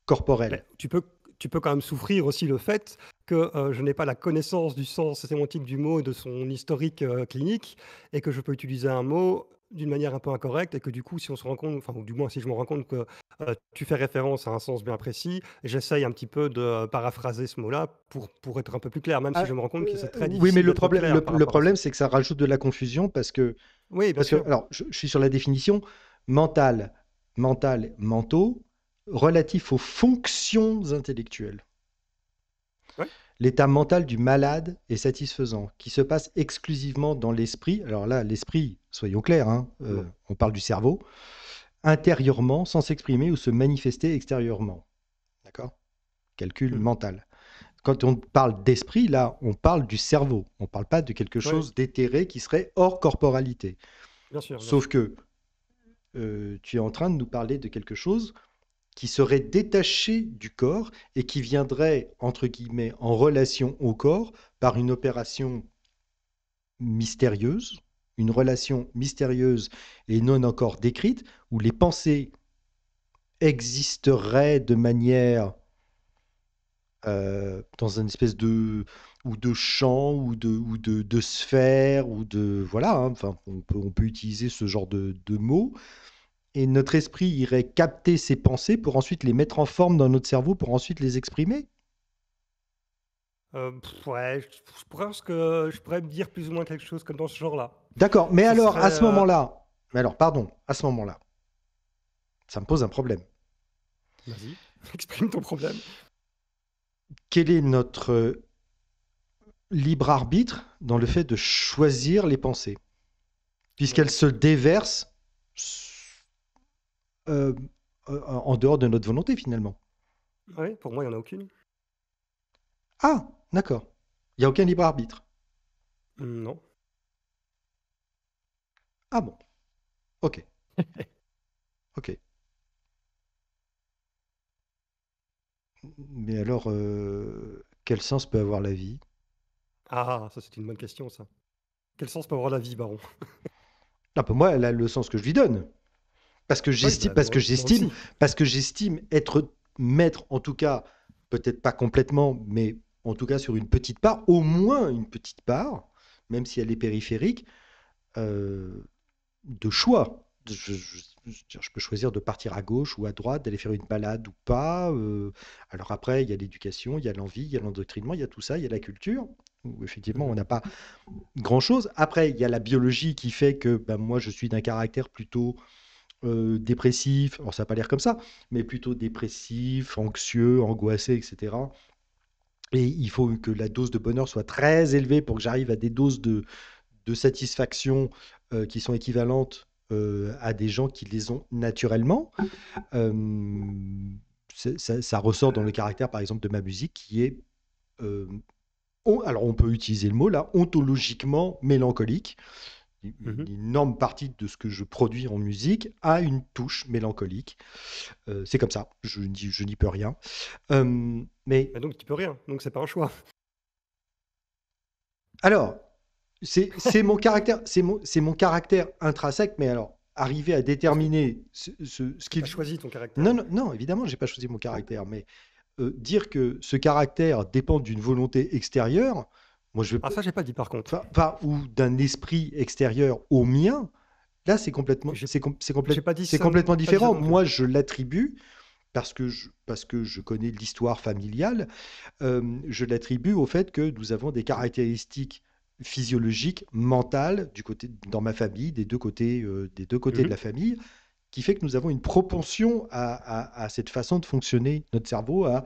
corporel. tu peux, tu peux quand même souffrir aussi le fait que euh, je n'ai pas la connaissance du sens sémantique du mot et de son historique euh, clinique, et que je peux utiliser un mot d'une manière un peu incorrecte et que du coup, si on se rend compte, enfin, du moins si je me rends compte que euh, tu fais référence à un sens bien précis, j'essaye un petit peu de paraphraser ce mot-là pour, pour être un peu plus clair, même si ah, je me rends compte que euh, c'est très difficile. Oui, mais le problème, le, problème, c'est que ça rajoute de la confusion parce que. Oui, parce que. Alors, je, suis sur la définition mental, mental, mentaux, relatif aux fonctions intellectuelles. Ouais. L'état mental du malade est satisfaisant, qui se passe exclusivement dans l'esprit. Alors là, l'esprit, soyons clairs, hein, euh, on parle du cerveau, intérieurement, sans s'exprimer ou se manifester extérieurement. D'accord Calcul hmm. mental. Quand on parle d'esprit, là, on parle du cerveau. On ne parle pas de quelque chose d'éthéré qui serait hors corporalité. Bien sûr, Sauf que euh, tu es en train de nous parler de quelque chose qui serait détaché du corps et qui viendrait, entre guillemets, en relation au corps par une opération mystérieuse, une relation mystérieuse et non encore décrite, où les pensées existeraient de manière euh, dans une espèce de ou de champ ou de ou de, sphère ou de voilà hein, enfin on peut utiliser ce genre de, de mots et notre esprit irait capter ces pensées pour ensuite les mettre en forme dans notre cerveau pour ensuite les exprimer euh, ouais, je, pense que je pourrais me dire plus ou moins quelque chose comme dans ce genre-là. D'accord, mais alors à ce euh, moment-là, mais alors pardon, à ce moment-là, ça me pose un problème. Vas-y, exprime ton problème. Quel est notre libre arbitre dans le fait de choisir les pensées puisqu'elles se déversent euh, euh, en dehors de notre volonté finalement. Oui, pour moi, il n'y en a aucune. Ah, d'accord. Il n'y a aucun libre arbitre. Mm, non. Ah bon. Ok. ok. Mais alors, euh, quel sens peut avoir la vie Ah, ça c'est une bonne question, ça. Quel sens peut avoir la vie, Baron ah, Pour moi, elle a le sens que je lui donne. Parce que bah, j'estime, que j'estime, parce que j'estime être maître, en tout cas, peut-être pas complètement, mais en tout cas sur une petite part, au moins une petite part, même si elle est périphérique, euh, de choix. Je, peux choisir de partir à gauche ou à droite, d'aller faire une balade ou pas. Euh, alors après, il y a l'éducation, il y a l'envie, il y a l'endoctrinement, il y a tout ça, il y a la culture, où effectivement on n'a pas grand-chose. Après, il y a la biologie qui fait que ben, moi je suis d'un caractère plutôt euh, dépressif, alors ça n'a pas l'air comme ça, mais plutôt dépressif, anxieux, angoissé, etc. Et il faut que la dose de bonheur soit très élevée pour que j'arrive à des doses de, satisfaction euh, qui sont équivalentes euh, à des gens qui les ont naturellement. ça, ressort dans le caractère, par exemple, de ma musique qui est alors on peut utiliser le mot là, ontologiquement mélancolique, une énorme mhm. partie de ce que je produis en musique a une touche mélancolique. Euh, c'est comme ça, je, je n'y peux rien. Hum, mais... Bah, donc tu peux rien, donc c'est pas un choix. Alors, c'est mon caractère, c'est mon, mon caractère intrinsèque, mais alors arriver à déterminer ce, ce, ce qu'il choisi ton caractère. Non, non, non évidemment, j'ai pas choisi mon caractère, mais euh, dire que ce caractère dépend d'une volonté extérieure, moi, je Ah, ça, j'ai pas dit par contre. ou d'un esprit extérieur au mien. Là, c'est complètement, c'est c'est complètement différent. Moi, je l'attribue parce que je, parce que je connais l'histoire familiale. je l'attribue au fait que nous avons des caractéristiques physiologiques, mentales du côté dans ma famille, des deux côtés, euh, des deux côtés mhm. de la famille, qui fait que nous avons une propension à, cette façon de fonctionner notre cerveau à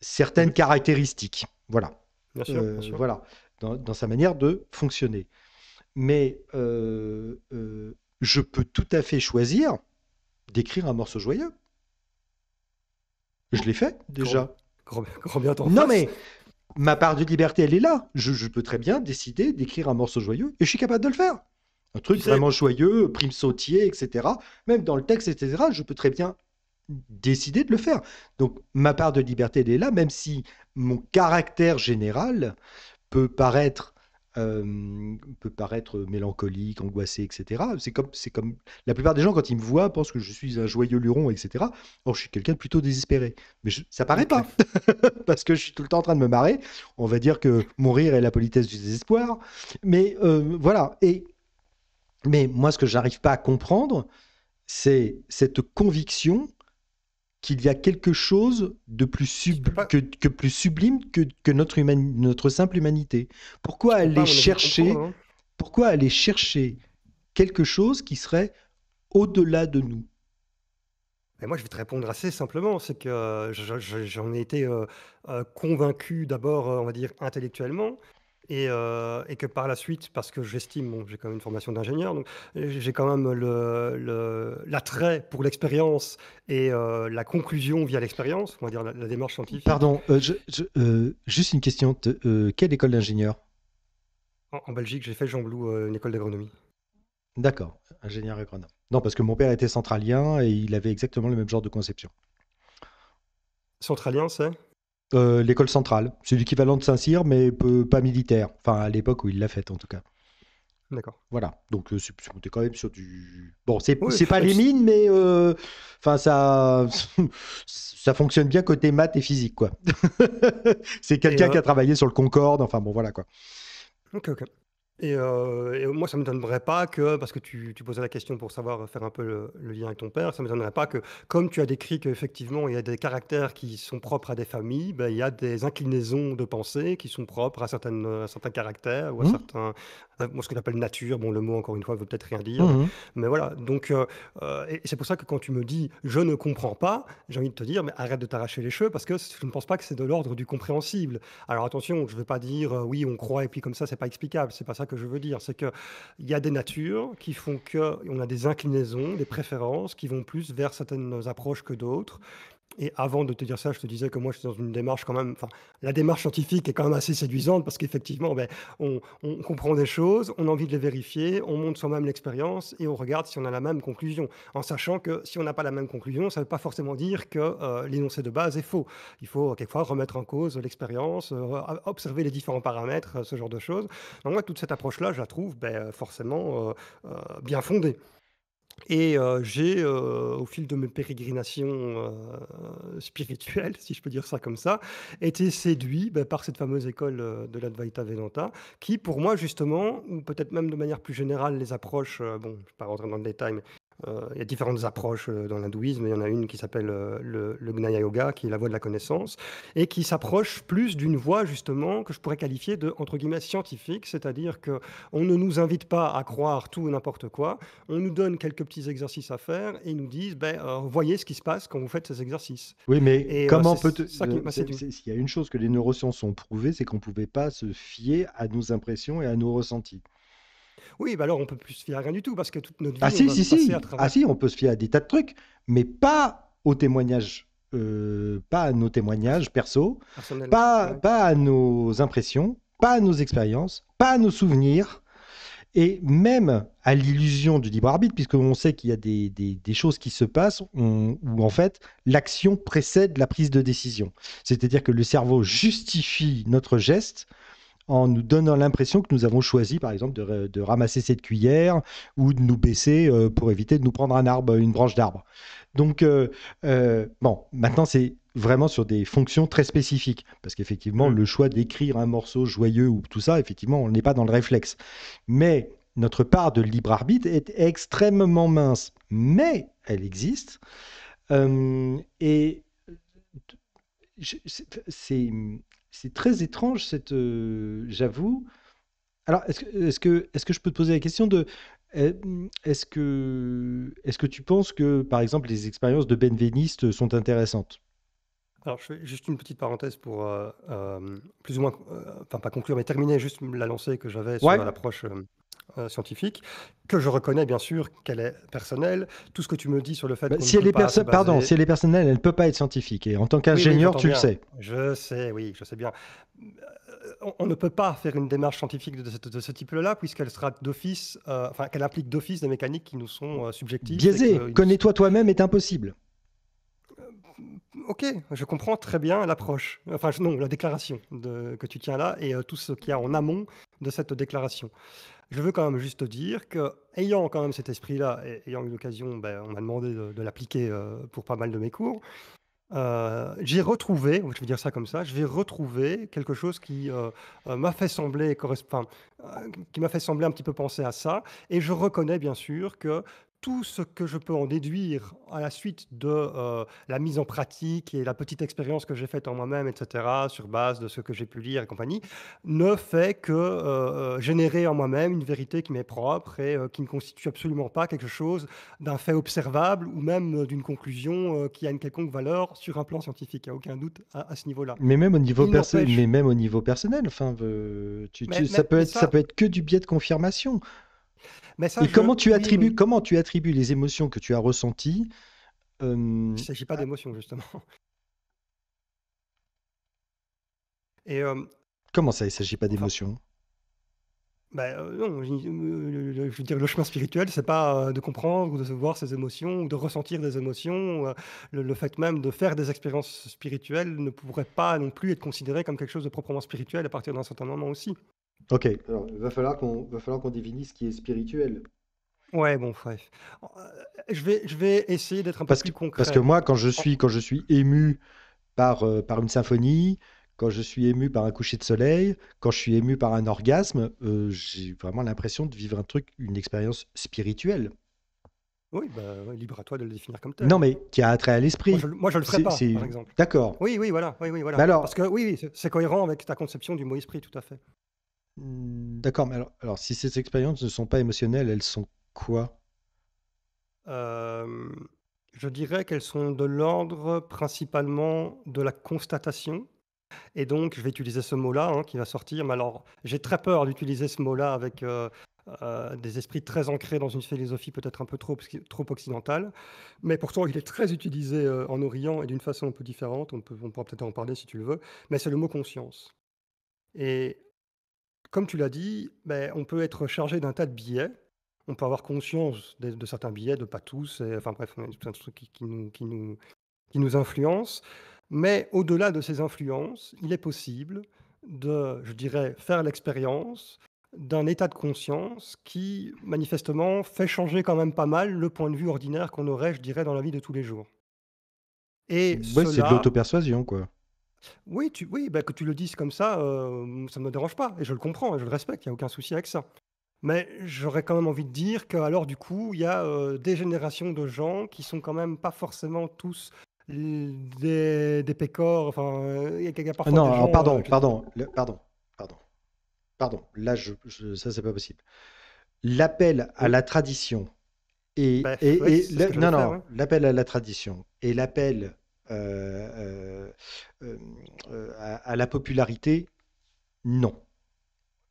certaines mhm. caractéristiques. Voilà. Euh, voilà, dans, sa manière de fonctionner. Mais euh, euh, je peux tout à fait choisir d'écrire un morceau joyeux. Je l'ai fait déjà. Grand, non mais ma part de liberté, elle est là. Je, peux très bien décider d'écrire un morceau joyeux et je suis capable de le faire. Un truc vraiment joyeux, prime sautier, etc. Même dans le texte, etc. Je peux très bien décidé de le faire. Donc ma part de liberté, elle est là, même si mon caractère général peut paraître euh, peut paraître mélancolique, angoissé, etc. C'est comme, c'est comme la plupart des gens quand ils me voient pensent que je suis un joyeux luron, etc. Or je suis quelqu'un de plutôt désespéré, mais ça paraît pas parce que je suis tout le temps en train de me marrer. On va dire que mon rire est la politesse du désespoir, mais euh, voilà. Et mais moi ce que j'arrive pas à comprendre, c'est cette conviction qu'il y a quelque chose de plus que, plus sublime que, notre, notre simple humanité. Pourquoi aller chercher hein. Pourquoi aller chercher quelque chose qui serait au-delà de nous moi, je vais te répondre assez simplement. C'est que euh, j'en ai été euh, euh, convaincu d'abord, on va dire, intellectuellement, euh, et, que par la suite, parce que j'estime, bon, j'ai quand même une formation d'ingénieur, donc j'ai quand même l'attrait pour l'expérience et euh, la conclusion via l'expérience, on va dire la, démarche scientifique. Pardon, euh, juste une question, quelle école d'ingénieur en, en, Belgique, j'ai fait Jean Blou, une école d'agronomie. D'accord, ingénieur agronome. Non, parce que mon père était centralien et il avait exactement le même genre de conception. Centralien, c'est euh, l'école centrale. C'est l'équivalent de Saint-Cyr, mais pas militaire. Enfin, à l'époque où il l'a fait, en tout cas. D'accord. Voilà. Donc, euh, c'est quand même sur du. Bon, c'est pas les mines, mais euh, enfin, ça, ça fonctionne bien côté maths et physique, quoi. c'est quelqu'un qui a travaillé sur le Concorde. Enfin, bon, voilà, quoi. Ok, ok. Euh, et, moi, ça ne m'étonnerait pas que, parce que tu, posais la question pour savoir faire un peu le, lien avec ton père, ça ne m'étonnerait pas que, comme tu as décrit qu'effectivement, il y a des caractères qui sont propres à des familles, ben, il y a des inclinaisons de pensée qui sont propres à, certains caractères ou à, mmh. certains, moi ce qu'on appelle nature, bon le mot encore une fois veut peut-être rien dire, mhm. mais voilà, donc euh, euh, et c'est pour ça que quand tu me dis je ne comprends pas, j'ai envie de te dire mais arrête de t'arracher les cheveux parce que je ne pense pas que c'est de l'ordre du compréhensible. Alors attention, je ne veux pas dire euh, oui on croit et puis comme ça c'est pas explicable, c'est pas ça que je veux dire, c'est que il y a des natures qui font que on a des inclinaisons, des préférences qui vont plus vers certaines approches que d'autres. Et avant de te dire ça, je te disais que moi, je suis dans une démarche quand même. Enfin, la démarche scientifique est quand même assez séduisante parce qu'effectivement, ben, on, comprend des choses, on a envie de les vérifier, on monte soi-même l'expérience et on regarde si on a la même conclusion. En sachant que si on n'a pas la même conclusion, ça ne veut pas forcément dire que euh, l'énoncé de base est faux. Il faut quelquefois remettre en cause l'expérience, euh, observer les différents paramètres, euh, ce genre de choses. Donc, moi, toute cette approche-là, je la trouve ben, forcément bien fondée. Et euh, j'ai, euh, au fil de mes pérégrinations euh, spirituelles, si je peux dire ça comme ça, été séduit bah, par cette fameuse école de l'Advaita Vedanta, qui pour moi justement, ou peut-être même de manière plus générale, les approches, bon, je ne vais pas rentrer dans le détail, euh, il y a différentes approches euh, dans l'hindouisme. Il y en a une qui s'appelle euh, le, Gnaya Yoga, qui est la voie de la connaissance, et qui s'approche plus d'une voie justement que je pourrais qualifier de entre guillemets scientifique, c'est-à-dire que on ne nous invite pas à croire tout ou n'importe quoi. On nous donne quelques petits exercices à faire et ils nous disent, ben, voyez ce qui se passe quand vous faites ces exercices. Oui, mais comment peut S'il y a une chose que les neurosciences ont prouvé, c'est qu'on ne pouvait pas se fier à nos impressions et à nos ressentis. Oui, bah alors on peut plus se fier à rien du tout parce que toute notre ah, vie. Ah si, si, si. Ah si, on peut se fier à des tas de trucs, mais pas aux témoignages, euh, pas à nos témoignages perso, pas, pas à nos impressions, pas à nos expériences, pas à nos souvenirs. Et même à l'illusion du libre arbitre, puisqu'on sait qu'il y a des, choses qui se passent où en fait l'action précède la prise de décision. C'est-à-dire que le cerveau justifie notre geste en nous donnant l'impression que nous avons choisi, par exemple, de, ramasser cette cuillère ou de nous baisser euh, pour éviter de nous prendre un arbre, une branche d'arbre. Donc, euh, euh, bon, maintenant, c'est vraiment sur des fonctions très spécifiques. Parce qu'effectivement, mmh. le choix d'écrire un morceau joyeux ou tout ça, effectivement, on n'est pas dans le réflexe. Mais notre part de libre arbitre est extrêmement mince. Mais elle existe. et c'est c'est très étrange, cette. Euh, j'avoue. Alors, est-ce que, est que, je peux te poser la question de. Eh, est-ce que, est que tu penses que, par exemple, les expériences de benveniste sont intéressantes alors, je fais juste une petite parenthèse pour euh, euh, plus ou moins, enfin pas conclure, mais terminer juste la lancée que j'avais sur l'approche euh, scientifique, que je reconnais bien sûr qu'elle est personnelle. Tout ce que tu me dis sur le fait bah, si pardon, si elle est personnelle, elle ne peut pas être scientifique. Et en tant qu'ingénieur, tu le sais. Je sais, oui, je sais bien. Euh, on, ne peut pas faire une démarche scientifique de, ce, type-là puisqu'elle sera d'office, euh, enfin qu'elle implique d'office des mécaniques qui nous sont subjectives. Biaisé. Connais-toi toi-même est impossible. Ok, je comprends très bien l'approche, enfin non, la déclaration que tu tiens là et tout ce qu'il y a en amont de cette déclaration. Je veux quand même juste dire que, ayant quand même cet esprit-là, et ayant eu l'occasion, ben, on m'a demandé de, l'appliquer euh, pour pas mal de mes cours, euh, j'ai retrouvé, je vais dire ça comme ça, je vais retrouver quelque chose qui euh, m'a fait sembler qui m'a fait sembler un petit peu penser à ça, et je reconnais bien sûr que tout ce que je peux en déduire à la suite de euh, la mise en pratique et la petite expérience que j'ai faite en moi-même, etc., sur base de ce que j'ai pu lire et compagnie, ne fait que euh, euh, générer en moi-même une vérité qui m'est propre et qui ne constitue absolument pas quelque chose d'un fait observable ou même d'une conclusion qui a une quelconque valeur sur un plan scientifique. Il n'y a aucun doute à, ce niveau-là. Mais même au niveau personnel, mais même au niveau personnel, ça ça peut être que du biais de confirmation. Mais Et comment, tu attribues, comment tu attribues les émotions que tu as ressenties Il ne euh, s'agit pas d'émotions, justement. Et, euh, Comment ça, il ne s'agit pas d'émotions bah, euh, non, je, veux dire, le chemin spirituel, c'est pas de comprendre ou de voir ses émotions ou de ressentir des émotions. le, fait même de faire des expériences spirituelles ne pourrait pas non plus être considéré comme quelque chose de proprement spirituel à partir d'un certain moment aussi. Ok. Alors, il va falloir qu'on va falloir qu'on définisse ce qui est spirituel. Ouais, bon, bref. Euh, je vais, je vais essayer d'être un peu plus concret. Parce que moi, quand je suis, quand je suis ému par, euh, par une symphonie, quand je suis ému par un coucher de soleil, quand je suis ému par un orgasme, euh, j'ai vraiment l'impression de vivre un truc, une expérience spirituelle. Oui, bah, libre à toi de le définir comme tel. Non, mais qui a attrait à l'esprit. Moi, je, le ferai pas, par exemple. D'accord. Oui, oui, voilà. Oui, oui, voilà. Parce que oui c'est cohérent avec ta conception du mot esprit, tout à fait. Mmh, d'accord, mais alors, si ces expériences ne sont pas émotionnelles, elles sont quoi euh, je dirais qu'elles sont de l'ordre principalement de la constatation. Et donc, je vais utiliser ce mot-là hein, qui va sortir. Mais alors, j'ai très peur d'utiliser ce mot-là avec euh, euh, des esprits très ancrés dans une philosophie peut-être un peu trop, trop occidentale. Mais pourtant, il est très utilisé en Orient et d'une façon un peu différente. On, peut, on pourra peut-être en parler si tu le veux. Mais c'est le mot conscience. Et comme tu l'as dit, ben, on peut être chargé d'un tas de billets. On peut avoir conscience de, certains billets, de pas tous. enfin bref, tout un truc qui, qui, nous, qui, nous, qui nous influence. Mais au-delà de ces influences, il est possible de, je dirais, faire l'expérience d'un état de conscience qui, manifestement, fait changer quand même pas mal le point de vue ordinaire qu'on aurait, je dirais, dans la vie de tous les jours. Et c'est de l'autopersuasion, quoi. Oui, tu, oui bah, que tu le dises comme ça, euh, ça ne me dérange pas. Et je le comprends, je le respecte, il n'y a aucun souci avec ça. Mais j'aurais quand même envie de dire que, alors, du coup, il y a euh, des générations de gens qui sont quand même pas forcément tous des, des pécores. Enfin, euh, il ah Non, pardon, pardon, pardon, pardon, pardon. Là, je, ça, c'est pas possible. L'appel à la tradition et, bah, et, non, non, l'appel à la tradition et l'appel euh, euh, euh, à, la popularité, non.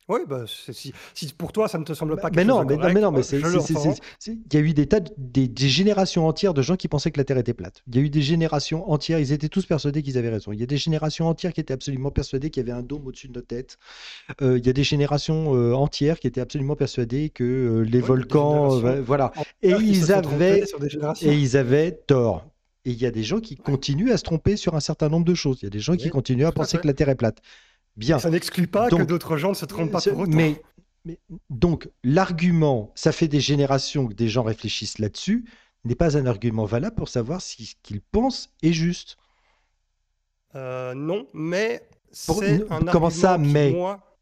Oui, bah, si, pour toi ça ne te semble bah, pas que mais non, mais, mais non, mais il y a eu des tas, des, générations entières de gens qui pensaient que la Terre était plate. Il y a eu des générations entières, ils étaient tous persuadés qu'ils avaient raison. Il y a des générations entières qui étaient absolument persuadées qu'il y avait un dôme au-dessus de nos têtes. il y a des générations entières qui étaient absolument persuadées que les volcans, voilà. Et ils avaient, et ils avaient tort. Et il y a des gens qui continuent à se tromper sur un certain nombre de choses. Il y a des gens qui continuent à penser que la Terre est plate. Bien. Ça n'exclut pas que d'autres gens ne se trompent pas pour autant. Mais, mais donc, l'argument, ça fait des générations que des gens réfléchissent là-dessus, n'est pas un argument valable pour savoir si ce qu'ils pensent est juste. Euh, non, mais c'est un Comment argument ça, mais... moi,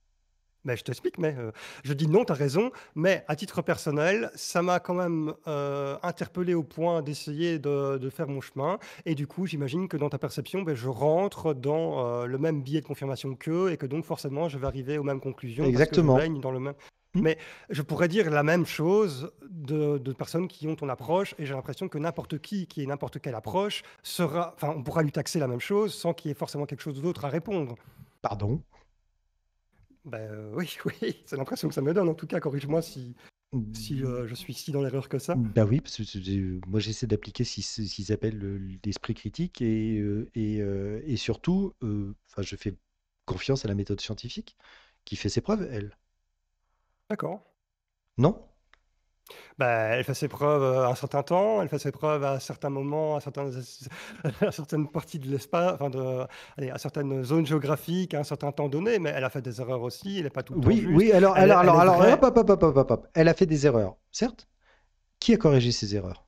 mais bah, je t'explique, mais euh, je dis non, tu as raison, mais à titre personnel, ça m'a quand même euh, interpellé au point d'essayer de, faire mon chemin. Et du coup, j'imagine que dans ta perception, ben, je rentre dans euh, le même billet de confirmation qu'eux et que donc forcément, je vais arriver aux mêmes conclusions. Exactement. dans le même... Mmh. Mais je pourrais dire la même chose de, personnes qui ont ton approche, et j'ai l'impression que n'importe qui qui ait n'importe quelle approche sera, enfin, on pourra lui taxer la même chose sans qu'il y ait forcément quelque chose d'autre à répondre. Pardon ben, euh, oui, oui, c'est l'impression que ça me donne. En tout cas, corrige-moi si, si euh, mmh. je suis si dans l'erreur que ça. Ben oui, parce que moi j'essaie d'appliquer ce qu'ils appellent l'esprit critique et, euh, et, et surtout, enfin, je fais confiance à la méthode scientifique qui fait ses preuves, elle. D'accord. Non bah, elle fait ses preuves euh, à un certain temps, elle fait ses preuves à certains moments, à, certaines parties de l'espace, enfin à certaines zones géographiques, à un certain temps donné, mais elle a fait des erreurs aussi, elle n'est pas tout le Oui, oui, alors, elle, a fait des erreurs, certes. Qui a corrigé ses erreurs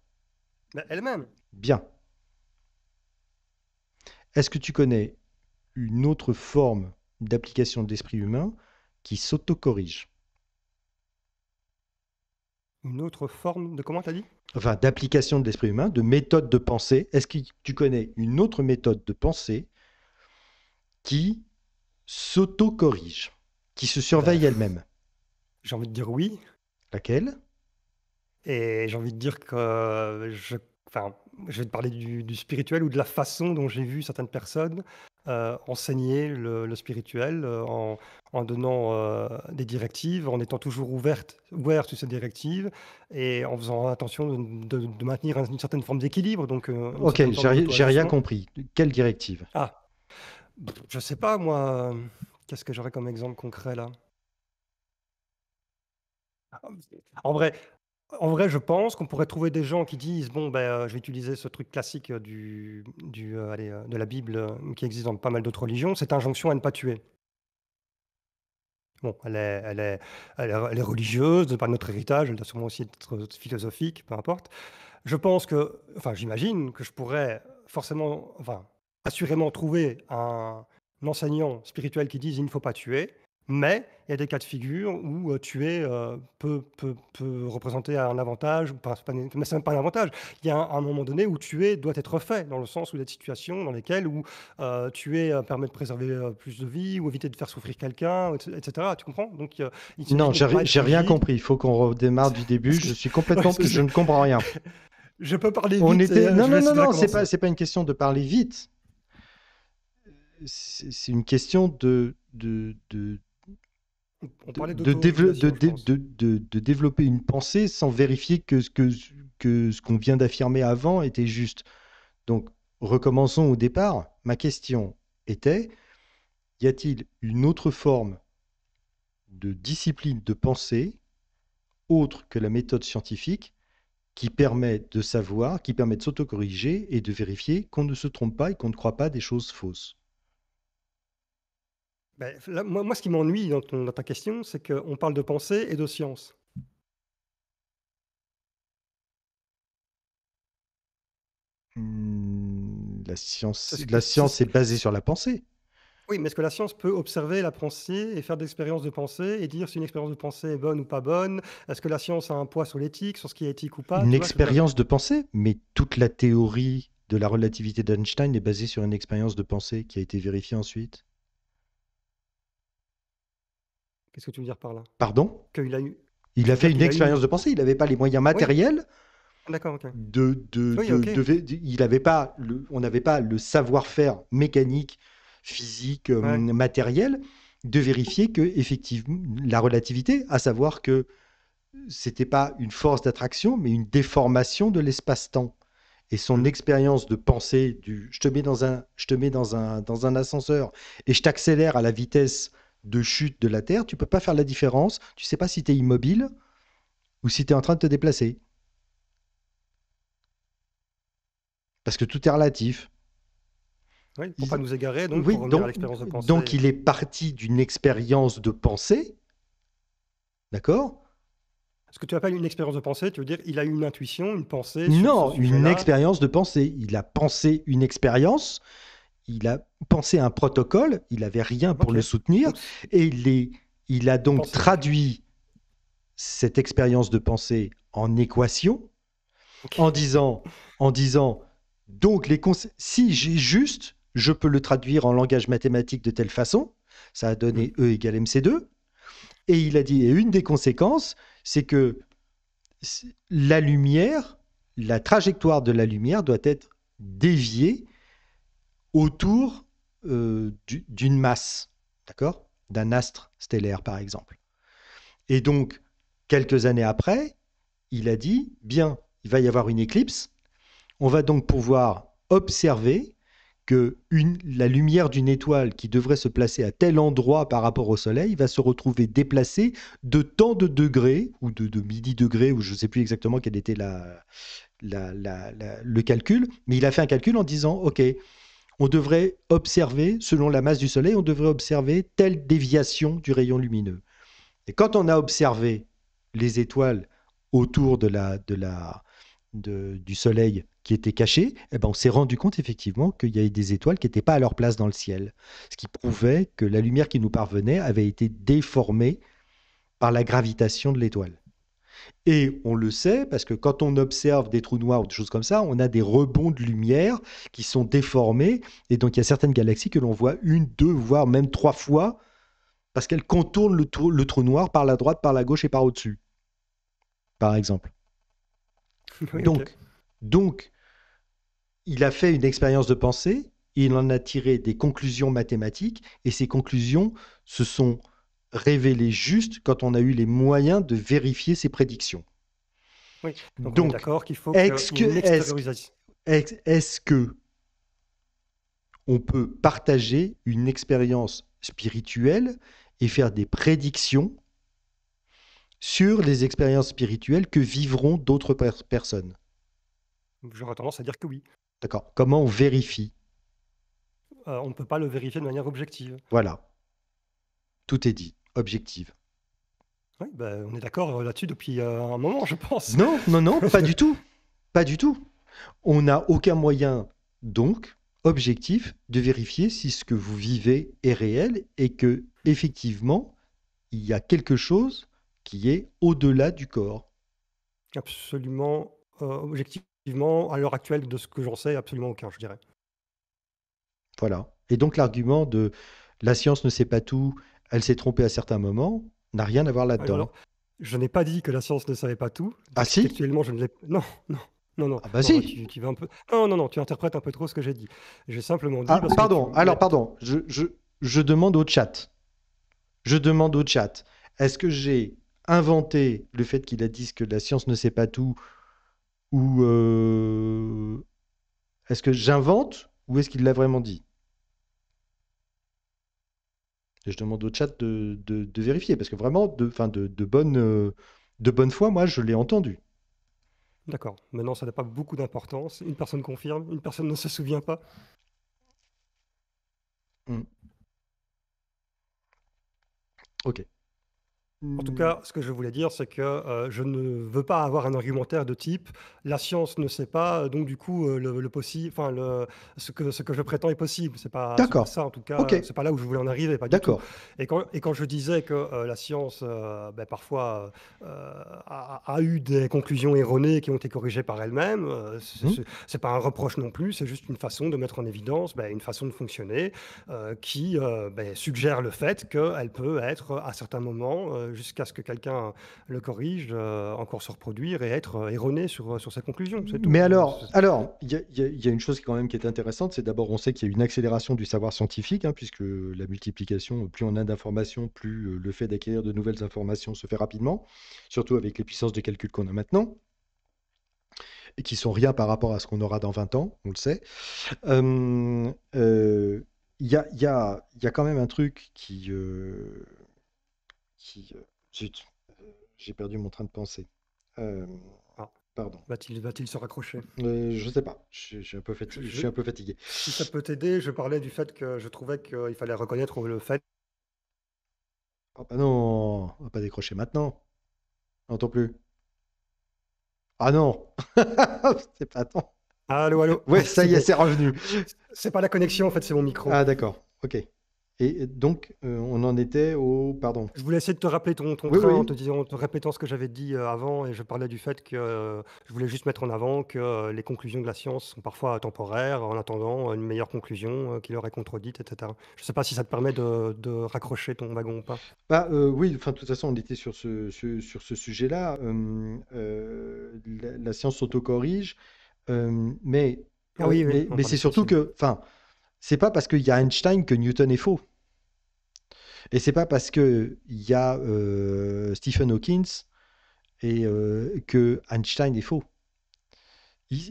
bah, Elle-même. Bien. Est-ce que tu connais une autre forme d'application de l'esprit humain qui s'autocorrige une autre forme de comment as dit Enfin, d'application de l'esprit humain, de méthode de pensée. Est-ce que tu connais une autre méthode de pensée qui s'auto-corrige, qui se surveille euh, elle-même J'ai envie de dire oui. Laquelle Et j'ai envie de dire que je, enfin, je vais te parler du spirituel ou de la façon dont j'ai vu certaines personnes euh, enseigner le, spirituel euh, en, donnant euh, des directives, en étant toujours ouverte, ouvert sur ces directives et en faisant attention de, maintenir une certaine forme d'équilibre. Donc, ok, j'ai rien compris. Quelle directive Ah, je sais pas moi. Qu'est-ce que j'aurais comme exemple concret là En vrai, en vrai, je pense qu'on pourrait trouver des gens qui disent bon, ben, euh, je vais utiliser ce truc classique euh, du, du, euh, de la Bible qui existe dans pas mal d'autres religions, cette injonction à ne pas tuer. Bon, elle est, elle est, elle religieuse, de par notre héritage, elle doit sûrement aussi être philosophique, peu importe. Je pense que, enfin, j'imagine que je pourrais forcément, enfin, assurément trouver un, un enseignant spirituel qui dise il ne faut pas tuer. Mais il y a des cas de figure où euh, tuer euh, peut, représenter un avantage, pas, pas, même pas un avantage. Il y a un, moment donné où tuer doit être fait, dans le sens où il y a des situations dans lesquelles où, euh, tuer permet de préserver plus de vie ou éviter de faire souffrir quelqu'un, etc. Tu comprends Donc, Non, j'ai rien compris. Il faut qu'on redémarre du début. Je suis complètement. je ne comprends rien. je peux parler On vite. non, non, non, non, c'est pas, pas une question de parler vite. C'est une question de, de de, développer une pensée sans vérifier que ce que ce qu'on vient d'affirmer avant était juste. Donc recommençons au départ. Ma question était y a-t-il une autre forme de discipline de pensée autre que la méthode scientifique qui permet de savoir, qui permet de s'autocorriger et de vérifier qu'on ne se trompe pas et qu'on ne croit pas des choses fausses ben, moi, ce qui m'ennuie dans, ta question, c'est qu'on parle de pensée et de science. Hmm, la science, est basée sur la pensée. Oui, mais est-ce que la science peut observer la pensée et faire des expériences de pensée et dire si une expérience de pensée est bonne ou pas bonne? Est-ce que la science a un poids sur l'éthique, sur ce qui est éthique ou pas? Une expérience de pensée, mais toute la théorie de la relativité d'Einstein est basée sur une expérience de pensée qui a été vérifiée ensuite. Qu'est-ce que tu veux dire par là Pardon a eu. Il a fait une expérience de pensée. Il n'avait pas les moyens matériels. Ah, d'accord. De, il avait pas le, on n'avait pas le savoir-faire mécanique, physique, euh, matériel de vérifier que effectivement la relativité, à savoir que c'était pas une force d'attraction, mais une déformation de l'espace-temps. Et son mm. expérience de pensée du je te mets dans un je te mets dans un dans un ascenseur et je t'accélère à la vitesse de chute de la Terre, tu peux pas faire la différence. Tu sais pas si tu es immobile ou si tu es en train de te déplacer. Parce que tout est relatif. Oui, pour pas nous égarer, donc, oui, donc, donc il est parti d'une expérience de pensée, d'accord Ce que tu appelles une expérience de pensée, tu veux dire il a eu une intuition, une pensée Non, une expérience de pensée. Il a pensé une expérience il a pensé à un protocole, il n'avait rien pour le soutenir, et il, a donc traduit cette expérience de pensée en équation, en disant, en disant, donc les si j'ai juste, je peux le traduire en langage mathématique de telle façon, ça a donné mhm. E égale MC2, et il a dit, et une des conséquences, c'est que la lumière, la trajectoire de la lumière doit être déviée autour euh, d'une masse, d'accord D'un astre stellaire, par exemple. Et donc, quelques années après, il a dit, bien, il va y avoir une éclipse, on va donc pouvoir observer que la lumière d'une étoile qui devrait se placer à tel endroit par rapport au Soleil va se retrouver déplacée de tant de degrés, ou de, midi degrés ou je ne sais plus exactement quel était la, le calcul, mais il a fait un calcul en disant, OK, on devrait observer, selon la masse du Soleil, on devrait observer telle déviation du rayon lumineux. Et quand on a observé les étoiles autour de la, de la, du Soleil qui étaient cachées, eh ben on s'est rendu compte effectivement qu'il y avait des étoiles qui n'étaient pas à leur place dans le ciel, ce qui prouvait que la lumière qui nous parvenait avait été déformée par la gravitation de l'étoile. Et on le sait parce que quand on observe des trous noirs ou des choses comme ça, on a des rebonds de lumière qui sont déformés. Et donc il y a certaines galaxies que l'on voit une, deux, voire même trois fois parce qu'elles contournent le trou, le trou noir par la droite, par la gauche et par au-dessus, par exemple. donc, donc, il a fait une expérience de pensée, il en a tiré des conclusions mathématiques, et ces conclusions se sont révélé juste quand on a eu les moyens de vérifier ses prédictions. Oui, donc, d'accord qu'il faut est-ce que, est-ce, que on peut partager une expérience spirituelle et faire des prédictions sur les expériences spirituelles que vivront d'autres personnes J'aurais tendance à dire que oui. D'accord. Comment on vérifie euh, On ne peut pas le vérifier de manière objective. Voilà. Tout est dit objective. Oui, bah, on est d'accord euh, là-dessus depuis euh, un moment, je pense. Non, non, non, pas du tout. Pas du tout. On n'a aucun moyen, donc, objectif, de vérifier si ce que vous vivez est réel et que, effectivement, il y a quelque chose qui est au-delà du corps. Absolument, euh, objectivement, à l'heure actuelle, de ce que j'en sais, absolument aucun, je dirais. Voilà. Et donc l'argument de la science ne sait pas tout, elle s'est trompée à certains moments, n'a rien à voir là-dedans. je n'ai pas dit que la science ne savait pas tout. Ah si Actuellement, je ne l'ai Non, non. Non, non. Ah bah si. Tu, vas un peu... Non, non, non, tu interprètes un peu trop ce que j'ai dit. J'ai simplement dit. Ah, pardon, alors pardon, je, je, demande au chat. Je demande au chat. Est-ce que j'ai inventé le fait qu'il a dit que la science ne sait pas tout Ou. Euh, est-ce que j'invente Ou est-ce qu'il l'a vraiment dit et je demande au chat de, vérifier, parce que vraiment, de, de, bonne, euh, de bonne foi, moi, je l'ai entendu. D'accord. Maintenant, ça n'a pas beaucoup d'importance. Une personne confirme, une personne ne se souvient pas. Hmm. Ok. En tout hmm. cas, ce que je voulais dire, c'est que euh, je ne veux pas avoir un argumentaire de type la science ne sait pas, euh, donc du coup euh, le, possible, enfin ce que ce que je prétends est possible. C'est pas, ça en tout cas. C'est pas là où je voulais en arriver, D'accord. Et quand et quand je disais que la science, ben, parfois a, eu des conclusions erronées qui ont été corrigées par elle-même, c'est, n'est hmm. pas un reproche non plus. C'est juste une façon de mettre en évidence ben, une façon de fonctionner qui ben, suggère le fait qu'elle peut être à certains moments euh, jusqu'à ce que quelqu'un le corrige, euh, encore se reproduire et être erroné sur, sur sa conclusion. Mais alors, il alors, y, a, y, y, a une chose quand même qui est intéressante, c'est d'abord on sait qu'il y a une accélération du savoir scientifique, hein, puisque la multiplication, plus on a d'informations, plus euh, le fait d'acquérir de nouvelles informations se fait rapidement, surtout avec les puissances de calcul qu'on a maintenant et qui sont rien par rapport à ce qu'on aura dans 20 ans, on le sait. Hum, il y, a, y, a, quand même un truc qui, qui. Euh, zut, euh, j'ai perdu mon train de pensée. Euh, ah. Pardon. Va-t-il va se raccrocher Je sais pas. Je, suis un peu fatigué, je, suis un peu fatigué. Si ça peut t'aider, je parlais du fait que je trouvais qu'il fallait reconnaître le fait. Oh bah non, on va pas décrocher maintenant. N'entends plus. Ah non C'est pas ton Allô, allô Ouais, ah, ça y est, c'est revenu. C'est pas la connexion en fait, c'est mon micro. Ah d'accord, ok. Et donc, euh, on en était au. Pardon. Je voulais essayer de te rappeler ton, ton en te, répétant ce que j'avais dit euh, avant, et je parlais du fait que euh, je voulais juste mettre en avant que les conclusions de la science sont parfois temporaires, en attendant une meilleure conclusion qui leur est contredite, etc. Je ne sais pas si ça te permet de, de raccrocher ton wagon ou pas. Bah, oui, enfin, de toute façon, on était sur ce, sur ce sujet-là. Hum, la, science s'autocorrige. euh, mais ah mais, c'est surtout que. Enfin, c'est pas parce qu'il y a Einstein que Newton est faux. Et c'est pas parce qu'il y a euh, Stephen Hawking et euh, que Einstein est faux. c'est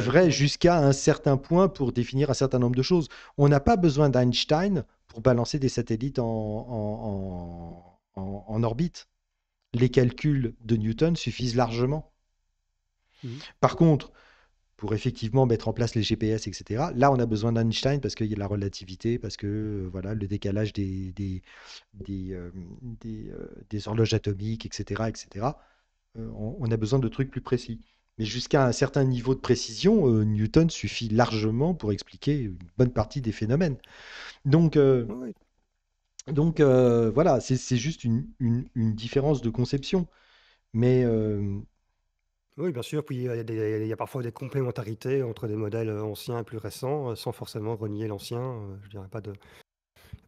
bah, vrai jusqu'à un certain point pour définir un certain nombre de choses. On n'a pas besoin d'Einstein pour balancer des satellites en, orbite. Les calculs de Newton suffisent largement. Mmh. Par contre, pour effectivement mettre en place les GPS, etc. Là, on a besoin d'Einstein parce qu'il y a la relativité, parce que euh, voilà le décalage des, des, des, euh, euh, des, horloges atomiques, etc. etc. On, a besoin de trucs plus précis. Mais jusqu'à un certain niveau de précision, Newton suffit largement pour expliquer une bonne partie des phénomènes. Donc, donc voilà, c'est juste une, une, une, différence de conception. Mais oui, bien sûr. Puis il y, a parfois des complémentarités entre des modèles anciens et plus récents, euh, sans forcément renier l'ancien. Euh, je dirais pas de,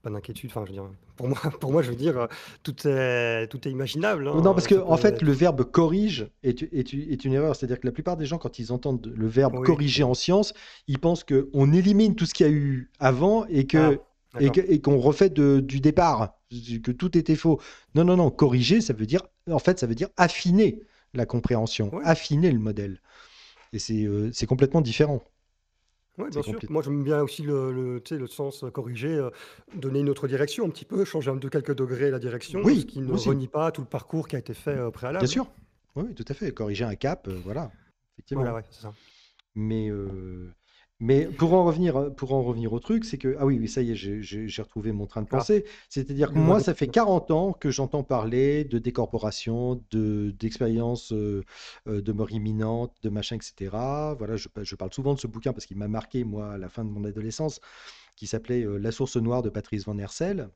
pas d'inquiétude. Enfin, je dirais, pour moi, pour moi, je veux dire, euh, tout est, tout est imaginable. Hein, non, parce que en fait, le verbe corrige est, est- est une erreur. C'est-à-dire que la plupart des gens, quand ils entendent le verbe corriger en science, ils pensent qu'on élimine tout ce qu'il y a eu avant et que ah, et qu'on refait du départ, que tout était faux. Non, non, non. Corriger, ça veut dire en fait, ça veut dire affiner la compréhension, affiner le modèle. Et c'est euh, complètement différent. Oui, bien sûr. Moi, j'aime bien aussi le, sens corrigé, euh, donner une autre direction un petit peu, changer de quelques degrés la direction, ce qui ne aussi. pas tout le parcours qui a été fait euh, préalable. Bien sûr. Oui, tout à fait. Corriger un cap, voilà. Effectivement. Mais mais pour en revenir, pour en revenir au truc, c'est que ah oui, oui, ça y est, j'ai retrouvé mon train de ah. pensée. C'est-à-dire que moi, ça fait 40 ans que j'entends parler de décorporation, de d'expérience euh, euh, de mort imminente, de machin, etc. Voilà, je, je parle souvent de ce bouquin parce qu'il m'a marqué moi à la fin de mon adolescence, qui s'appelait euh, La source noire de Patrice Van Hersel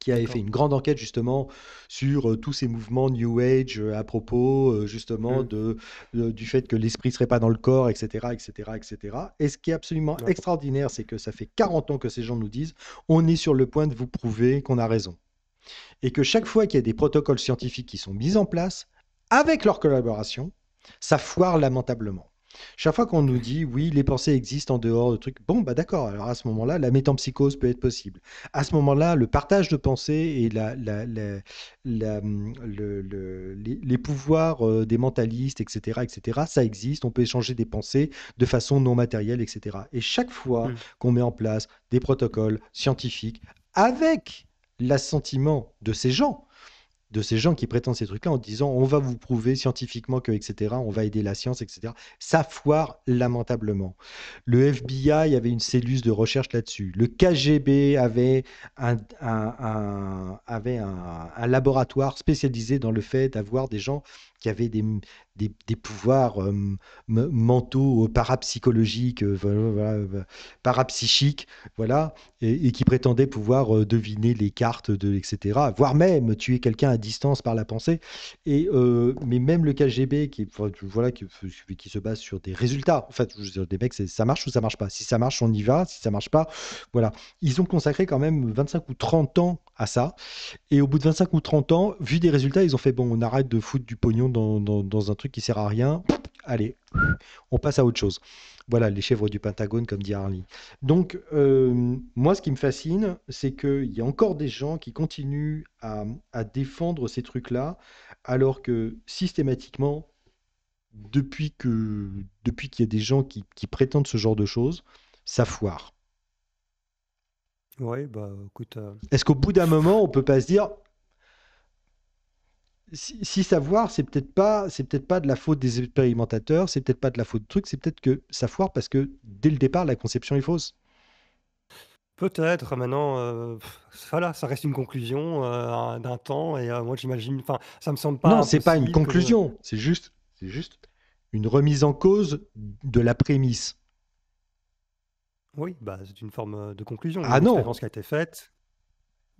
qui avait fait une grande enquête justement sur euh, tous ces mouvements New Age euh, à propos euh, justement mmh. de, du fait que l'esprit serait pas dans le corps, etc., etc., etc. Et ce qui est absolument extraordinaire, c'est que ça fait 40 ans que ces gens nous disent on est sur le point de vous prouver qu'on a raison. Et que chaque fois qu'il y a des protocoles scientifiques qui sont mis en place, avec leur collaboration, ça foire lamentablement. Chaque fois qu'on nous dit oui, les pensées existent en dehors de trucs, bon bah d'accord, alors à ce moment-là, la métampsychose peut être possible. À ce moment-là, le partage de pensées et hum, les, pouvoirs euh, des mentalistes, etc., etc., ça existe, on peut échanger des pensées de façon non matérielle, etc. Et chaque fois mmh. qu'on met en place des protocoles scientifiques avec l'assentiment de ces gens, de ces gens qui prétendent ces trucs-là en disant on va vous prouver scientifiquement que, etc., on va aider la science, etc. Ça foire lamentablement. Le FBI avait une cellule de recherche là-dessus. Le KGB avait un, un laboratoire spécialisé dans le fait d'avoir des gens qui avaient des, des, pouvoirs mentaux, parapsychologiques, euh, voilà, parapsychiques, voilà, et, qui prétendaient pouvoir deviner les cartes, de, etc., voire même tuer quelqu'un à distance par la pensée. Et, mais même le KGB, qui, voilà, qui, qui, se base sur des résultats, en fait, je dire, des mecs, ça marche ou ça marche pas Si ça marche, on y va, si ça marche pas, voilà. Ils ont consacré quand même 25 ou 30 ans à ça, et au bout de 25 ou 30 ans, vu des résultats, ils ont fait, bon, on arrête de foutre du pognon dans, un truc qui sert à rien, allez, on passe à autre chose. Voilà, les chèvres du Pentagone, comme dit Harley. Donc, euh, moi, ce qui me fascine, c'est qu'il y a encore des gens qui continuent à, défendre ces trucs-là, alors que systématiquement, depuis que depuis qu'il y a des gens qui, prétendent ce genre de choses, ça foire. Oui, bah écoute. Euh, Est-ce qu'au bout d'un moment, on peut pas se dire si, savoir, c'est peut-être pas, c'est peut-être pas de la faute des expérimentateurs, c'est peut-être pas de la faute de trucs, c'est peut-être que ça foire parce que dès le départ la conception est fausse. Peut-être. Maintenant, euh, voilà, ça reste une conclusion euh, d'un temps et euh, moi j'imagine, enfin, ça me semble pas. Non, c'est pas une conclusion. C'est juste, c'est juste une remise en cause de la prémisse. Oui, bah, c'est une forme de conclusion. Ah non. qui a été faite.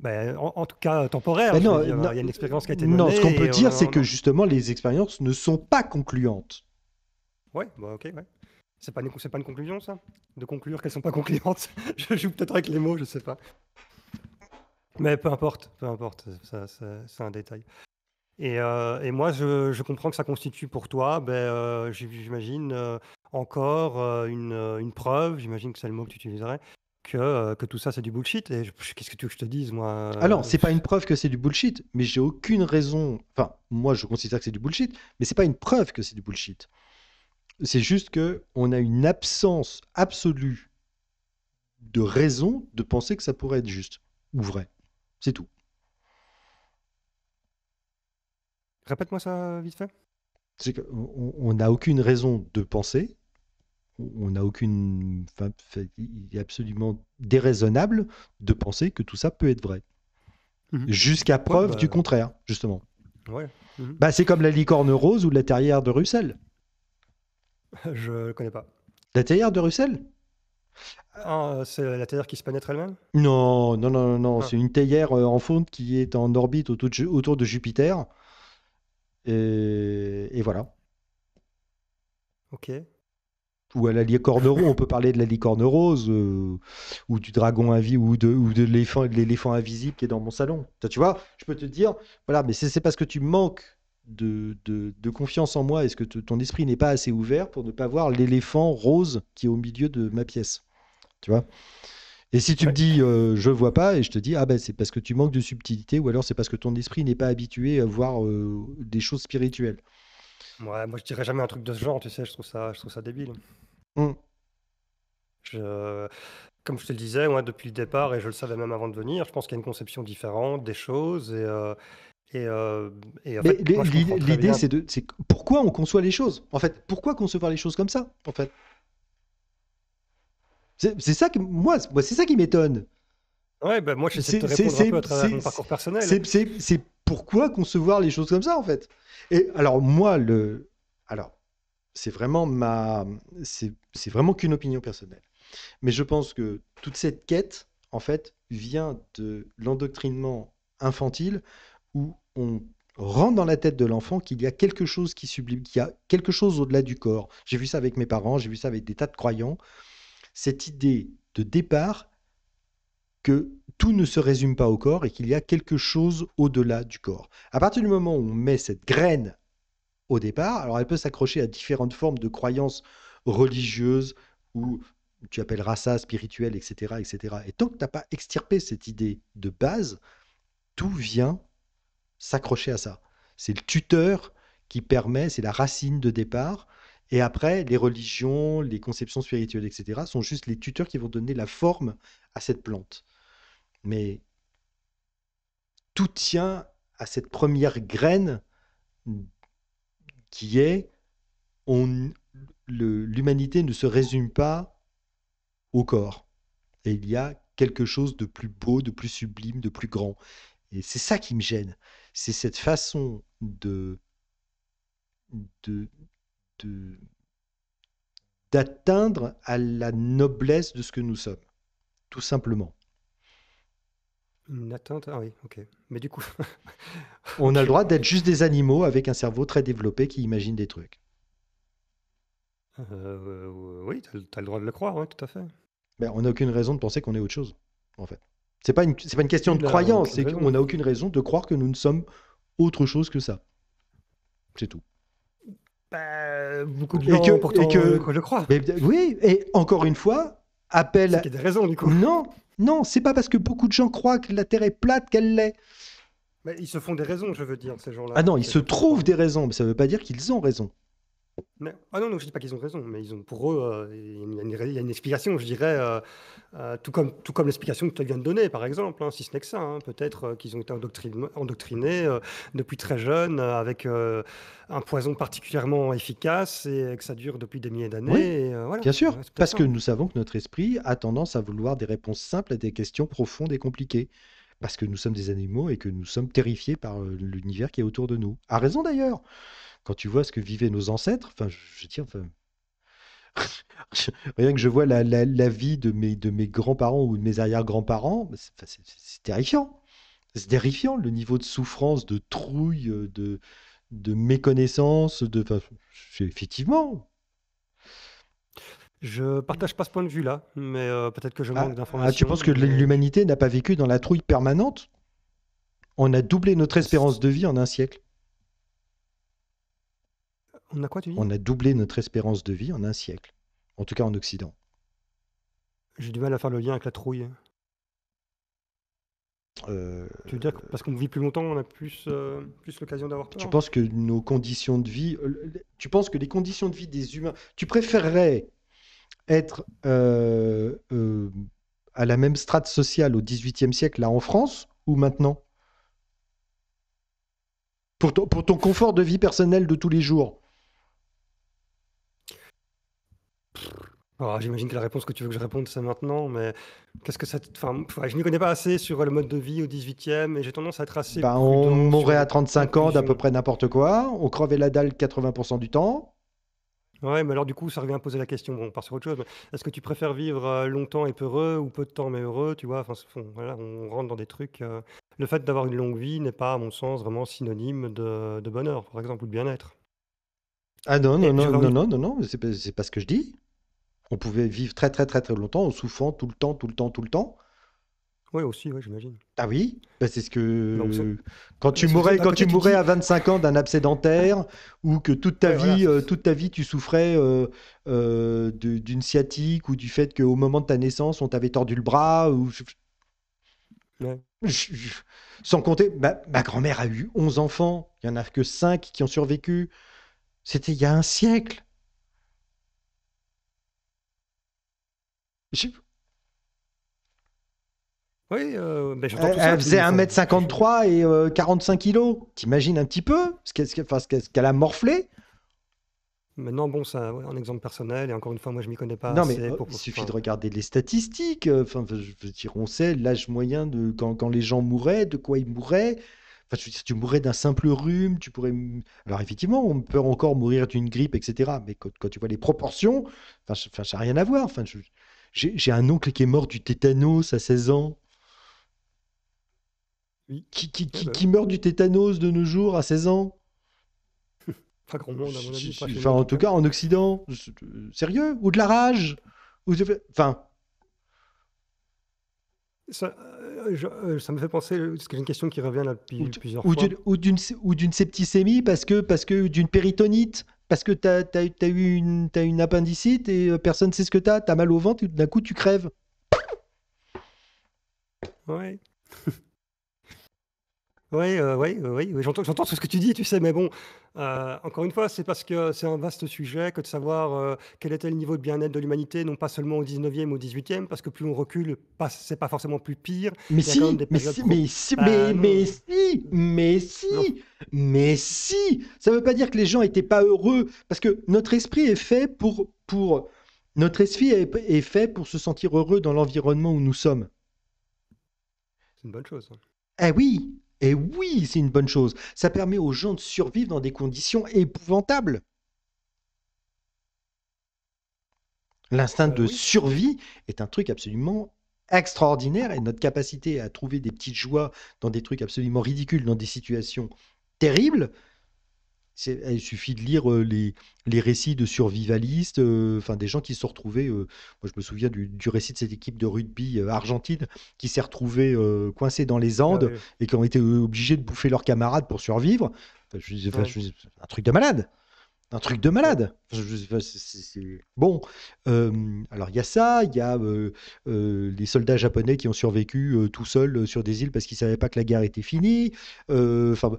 Ben, en, tout cas temporaire. Ben il y a une expérience qui a été menée. Non, ce qu'on peut dire, c'est que justement, les expériences ne sont pas concluantes. Oui, bah, ok, ouais. C'est pas, une, pas une conclusion, ça De conclure qu'elles sont pas concluantes Je joue peut-être avec les mots, je sais pas. Mais peu importe, peu importe, ça, c'est un détail. Et, euh, moi, je, comprends que ça constitue pour toi, ben, euh, j'imagine, euh, encore une, une, preuve, j'imagine que c'est le mot que tu utiliserais, euh, que, tout ça c'est du bullshit. Et qu'est-ce que tu veux que je te dise, moi euh, alors c'est pas une preuve que c'est du bullshit, mais j'ai aucune raison. Enfin, moi je considère que c'est du bullshit, mais c'est pas une preuve que c'est du bullshit. C'est juste que on a une absence absolue de raison de penser que ça pourrait être juste ou vrai. C'est tout. Répète-moi ça vite fait. C'est qu'on n'a aucune raison de penser on n'a aucune. Enfin, il est absolument déraisonnable de penser que tout ça peut être vrai. Mhm. Jusqu'à preuve bah, du contraire, justement. Ouais. Mhm. Bah, c'est comme la licorne rose ou la terrière de Russell. Je ne connais pas. La terrière de Russell ah, euh, c'est la terrière qui se pénètre elle-même Non, non, non, non, ah. c'est une théière euh, en fonte qui est en orbite autour de, Jupiter. Et, et voilà. Ok ou à la licorne rose, on peut parler de la licorne rose, euh, ou du dragon invisible, ou de, ou de l'éléphant invisible qui est dans mon salon. Tu vois, je peux te dire, voilà, mais c'est parce que tu manques de, confiance en moi, est-ce que ton esprit n'est pas assez ouvert pour ne pas voir l'éléphant rose qui est au milieu de ma pièce Tu vois et si tu me dis euh, je vois pas et je te dis ah ben c'est parce que tu manques de subtilité ou alors c'est parce que ton esprit n'est pas habitué à voir euh, des choses spirituelles moi je dirais jamais un truc de ce genre, tu sais, je trouve ça, je trouve ça débile. Mm. comme je te le disais, ouais, depuis le départ, et je le savais même avant de venir, je pense qu'il y a une conception différente des choses. Et, euh, euh, en fait, l'idée, c'est de, c'est pourquoi on conçoit les choses. En fait, pourquoi concevoir les choses comme ça, en fait. C'est ça que moi, c'est ça qui m'étonne. Ouais, bah, moi je sais. te un peu à parcours personnel. C'est pourquoi concevoir les choses comme ça en fait Et alors moi le alors c'est vraiment ma c'est vraiment qu'une opinion personnelle. Mais je pense que toute cette quête en fait vient de l'endoctrinement infantile où on rentre dans la tête de l'enfant qu'il y a quelque chose qui sublime, qu'il y a quelque chose au-delà du corps. J'ai vu ça avec mes parents, j'ai vu ça avec des tas de croyants. Cette idée de départ que tout ne se résume pas au corps et qu'il y a quelque chose au-delà du corps. À partir du moment où on met cette graine au départ, alors elle peut s'accrocher à différentes formes de croyances religieuses ou tu appelleras ça spirituel, etc. etc. Et tant que tu n'as pas extirpé cette idée de base, tout vient s'accrocher à ça. C'est le tuteur qui permet, c'est la racine de départ. Et après, les religions, les conceptions spirituelles, etc., sont juste les tuteurs qui vont donner la forme à cette plante. Mais tout tient à cette première graine qui est l'humanité ne se résume pas au corps. Et il y a quelque chose de plus beau, de plus sublime, de plus grand. Et c'est ça qui me gêne. C'est cette façon de d'atteindre à la noblesse de ce que nous sommes, tout simplement. Une atteinte Ah oui, ok. Mais du coup. on a le droit d'être juste des animaux avec un cerveau très développé qui imagine des trucs. Euh, oui, tu as, le droit de le croire, tout à fait. Mais ben, on n'a aucune raison de penser qu'on est autre chose, en fait. C'est pas une, c'est pas une question de croyance, c'est qu'on n'a aucune raison de croire que nous ne sommes autre chose que ça. C'est tout. Bah, beaucoup de gens et que, je crois. oui, et encore une fois, appelle. des raisons, du coup. Non, non, c'est pas parce que beaucoup de gens croient que la Terre est plate qu'elle l'est. Mais ils se font des raisons, je veux dire, ces gens-là. Ah non, ils se trouvent des raisons, mais ça ne veut pas dire qu'ils ont raison ah non, je ne dis pas qu'ils ont raison, mais ils ont pour eux, il y, a une explication, je dirais, euh, euh, tout comme, tout comme l'explication que tu viens de donner, par exemple, hein, si ce n'est que ça, hein, peut-être euh, qu'ils ont été endoctrinés, depuis très jeunes avec un poison particulièrement efficace et que ça dure depuis des milliers d'années. Oui, bien sûr, parce que hein. nous savons que notre esprit a tendance à vouloir des réponses simples à des questions profondes et compliquées parce que nous sommes des animaux et que nous sommes terrifiés par l'univers qui est autour de nous. A raison d'ailleurs quand tu vois ce que vivaient nos ancêtres, enfin, je, tiens, Rien que je vois la, vie de mes, grands-parents ou de mes arrière-grands-parents, bah, c'est terrifiant. C'est terrifiant le niveau de souffrance, de trouille, euh, de, méconnaissance. De, effectivement. Je partage pas ce point de vue-là, mais euh, peut-être que je manque ah, d'informations. Ah, tu penses que l'humanité n'a pas vécu dans la trouille permanente On a doublé notre espérance de vie en un siècle. On a quoi, tu dis On a doublé notre espérance de vie en un siècle. En tout cas en Occident. J'ai du mal à faire le lien avec la trouille. Euh, tu veux dire que parce qu'on vit plus longtemps, on a plus, euh, plus l'occasion d'avoir peur Tu penses que nos conditions de vie, euh, tu penses que les conditions de vie des humains, tu préférerais être à la même strate sociale au XVIIIe siècle là en France ou maintenant pour ton, pour ton confort de vie personnel de tous les jours Oh, j'imagine que la réponse que tu veux que je réponde, c'est maintenant, mais qu'est-ce que ça. Enfin, je ne connais pas assez sur le mode de vie au 18e et j'ai tendance à être assez. Bah, on mourrait à 35 ans d'à peu près n'importe quoi, on crevait la dalle 80% du temps. Ouais, mais alors du coup, ça revient à poser la question. Bon, on part sur autre chose, est-ce que tu préfères vivre euh, longtemps et peureux ou peu de temps mais heureux Tu vois, enfin, voilà, on rentre dans des trucs. Euh, le fait d'avoir une longue vie n'est pas, à mon sens, vraiment synonyme de, bonheur, par exemple, ou de bien-être. Ah non, non, non, non, non, non, non, c'est pas ce que je dis. On pouvait vivre très très très très longtemps en souffrant tout le temps, tout le temps, tout le temps. Oui, aussi, j'imagine. Ah oui, bah, c'est ce que quand tu mourrais, mourais quand tu à 25 ans d'un abcès dentaire ou que toute ta vie euh, toute ta vie tu souffrais euh, euh, d'une sciatique ou du fait qu'au moment de ta naissance on t'avait tordu le bras ou sans compter ma, grand-mère a eu 11 enfants, il y en a que 5 qui ont survécu. C'était il y a un siècle. Je... Oui, ben, j'entends Elle, tout ça. elle faisait 1m53 et 45 euh, kilos. T'imagines un petit peu ce qu'elle ce qu'elle- a morflé Maintenant, bon, c'est un, exemple personnel, et encore une fois, moi, je m'y connais pas Non, mais assez euh, il suffit de regarder les statistiques. Enfin, je veux dire, on sait l'âge moyen de quand, les gens mouraient, de quoi ils mouraient. Enfin, je veux dire, tu mourais d'un simple rhume, tu pourrais. Alors, effectivement, on peut encore mourir d'une grippe, etc. Mais quand, tu vois les proportions, enfin, ça n'a rien à voir. Enfin, je- j'ai un oncle qui est mort du tétanos à 16 ans. Qui, bah meurt du tétanos de nos jours à 16 ans Pas grand monde, mon enfin, en tout cas, en Occident. Euh, sérieux Ou de la rage Ou Enfin. Euh, euh, ça, me fait penser, parce une question qui revient depuis ou, plusieurs ou fois. Ou d'une septicémie parce que, parce que d'une péritonite, parce que tu as, eu une, une appendicite et euh, personne sait ce que t'as, as mal au ventre et d'un coup tu crèves. Ouais. Euh, oui, oui, j'entends, tout ce que tu dis, tu sais, mais bon, euh, encore une fois, c'est parce que c'est un vaste sujet que de savoir euh, quel était le niveau de bien-être de l'humanité, non pas seulement au 19e, au 18e, parce que plus on recule, c'est pas forcément plus pire. Mais si, mais si, mais si, mais, si, mais si, ça veut pas dire que les gens étaient pas heureux, parce que notre esprit est fait pour, pour, notre esprit est, fait pour se sentir heureux dans l'environnement où nous sommes. C'est une bonne chose. Hein. Eh oui, et oui, c'est une bonne chose. Ça permet aux gens de survivre dans des conditions épouvantables. L'instinct euh, de survie est un truc absolument extraordinaire et notre capacité à trouver des petites joies dans des trucs absolument ridicules, dans des situations terribles, eh, il suffit de lire les, les récits de survivalistes, enfin des gens qui se sont retrouvés. moi, je me souviens du, récit de cette équipe de rugby argentine qui s'est retrouvée coincée dans les Andes ah et qui ont été obligés de bouffer leurs camarades pour survivre. un truc de malade un truc de malade. Bon, euh, alors il y a ça, il y a euh, euh, les soldats japonais qui ont survécu tout seuls sur des îles parce qu'ils ne savaient pas que la guerre était finie. Enfin,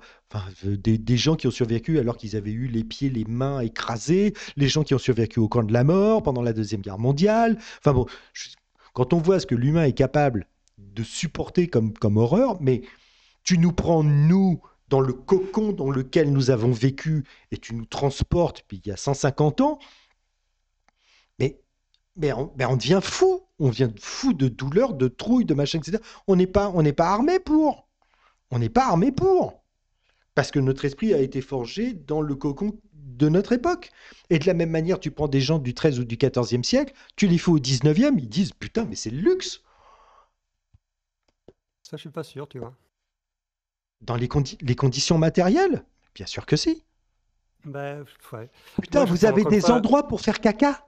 des, gens qui ont survécu alors qu'ils avaient eu les pieds, les mains écrasés. Les gens qui ont survécu au camp de la mort pendant la deuxième guerre mondiale. Enfin bon, quand on voit ce que l'humain est capable de supporter comme, comme horreur, mais tu nous prends nous dans le cocon dans lequel nous avons vécu et tu nous transportes puis il y a 150 ans, mais, mais, on, devient fou. On devient fou de douleur, de trouille, de machin, etc. On n'est pas, on pas armé pour. On n'est pas armé pour. Parce que notre esprit a été forgé dans le cocon de notre époque. Et de la même manière, tu prends des gens du 13 ou du 14e siècle, tu les fais au 19e, ils disent putain, mais c'est le luxe. Ça, je suis pas sûr, tu vois. Dans les, les conditions matérielles Bien sûr que si. Bah, Putain, vous avez des endroits pour faire caca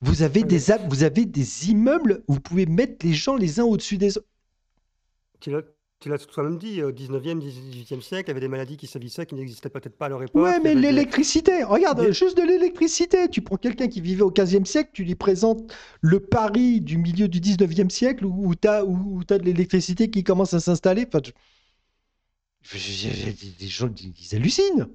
vous avez, des, vous avez des immeubles où vous pouvez mettre les gens les uns au-dessus des autres. Tu l'as toi-même dit, au 19e, 18e siècle, il y avait des maladies qui Ça, qui n'existaient peut-être pas à leur époque. Ouais, mais l'électricité, regarde, juste de l'électricité. Tu prends quelqu'un qui vivait au 15e siècle, tu lui présentes le Paris du milieu du 19e siècle où, tu as, de l'électricité qui commence à s'installer. Enfin, des gens, ils hallucinent.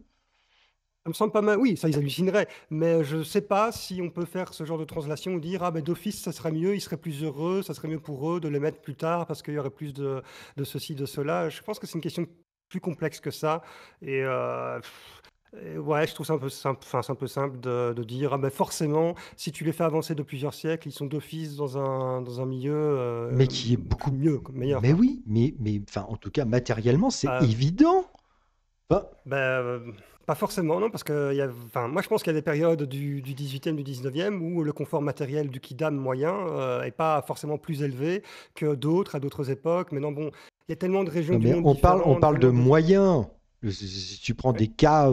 Ça me semble pas mal. Oui, ça, ils hallucineraient. Mais je ne sais pas si on peut faire ce genre de translation ou dire ah mais ben, d'office, ça serait mieux, ils seraient plus heureux, ça serait mieux pour eux de les mettre plus tard parce qu'il y aurait plus de, de, ceci, de cela. Je pense que c'est une question plus complexe que ça. Et euh, ouais, je trouve ça un peu simple, enfin, un peu simple de, dire, ah ben forcément, si tu les fais avancer de plusieurs siècles, ils sont d'office dans un, dans un milieu. Euh, mais qui est beaucoup mieux, meilleur. Mais oui, mais, mais enfin, en tout cas, matériellement, c'est euh. évident. Ben, euh, pas forcément, non, parce que y moi je pense qu'il y a des périodes du, du 18e, du 19e où le confort matériel du kidam moyen n'est est pas forcément plus élevé que d'autres à d'autres époques. Mais non, bon, il y a tellement de régions du monde on parle, on parle de de... moyens. Si tu prends des cas,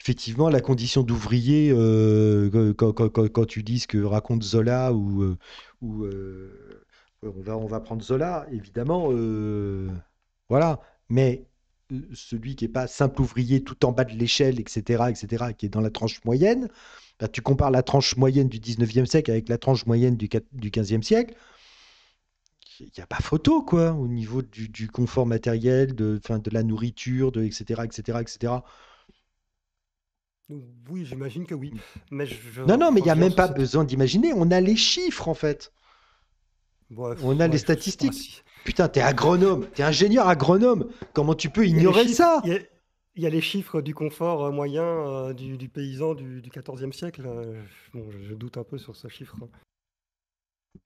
effectivement, la condition d'ouvrier, quand, tu dis ce que raconte Zola ou, on, va, prendre Zola, évidemment, voilà. Mais celui qui n'est pas simple ouvrier tout en bas de l'échelle, etc., etc., qui est dans la tranche moyenne, bah, tu compares la tranche moyenne du 19e siècle avec la tranche moyenne du, du 15e siècle il n'y a pas photo, quoi, au niveau du, confort matériel, de, fin, de la nourriture, de, etc., etc., etc. Oui, j'imagine que oui. non, non, mais il n'y a même pas besoin d'imaginer. On a les chiffres, en fait. on a les statistiques. Putain, t'es agronome, t'es ingénieur agronome. Comment tu peux ignorer ça il y, a, les chiffres du confort euh, moyen euh, du, paysan du, XIVe siècle. Euh, je, doute un peu sur ce chiffre. Hein.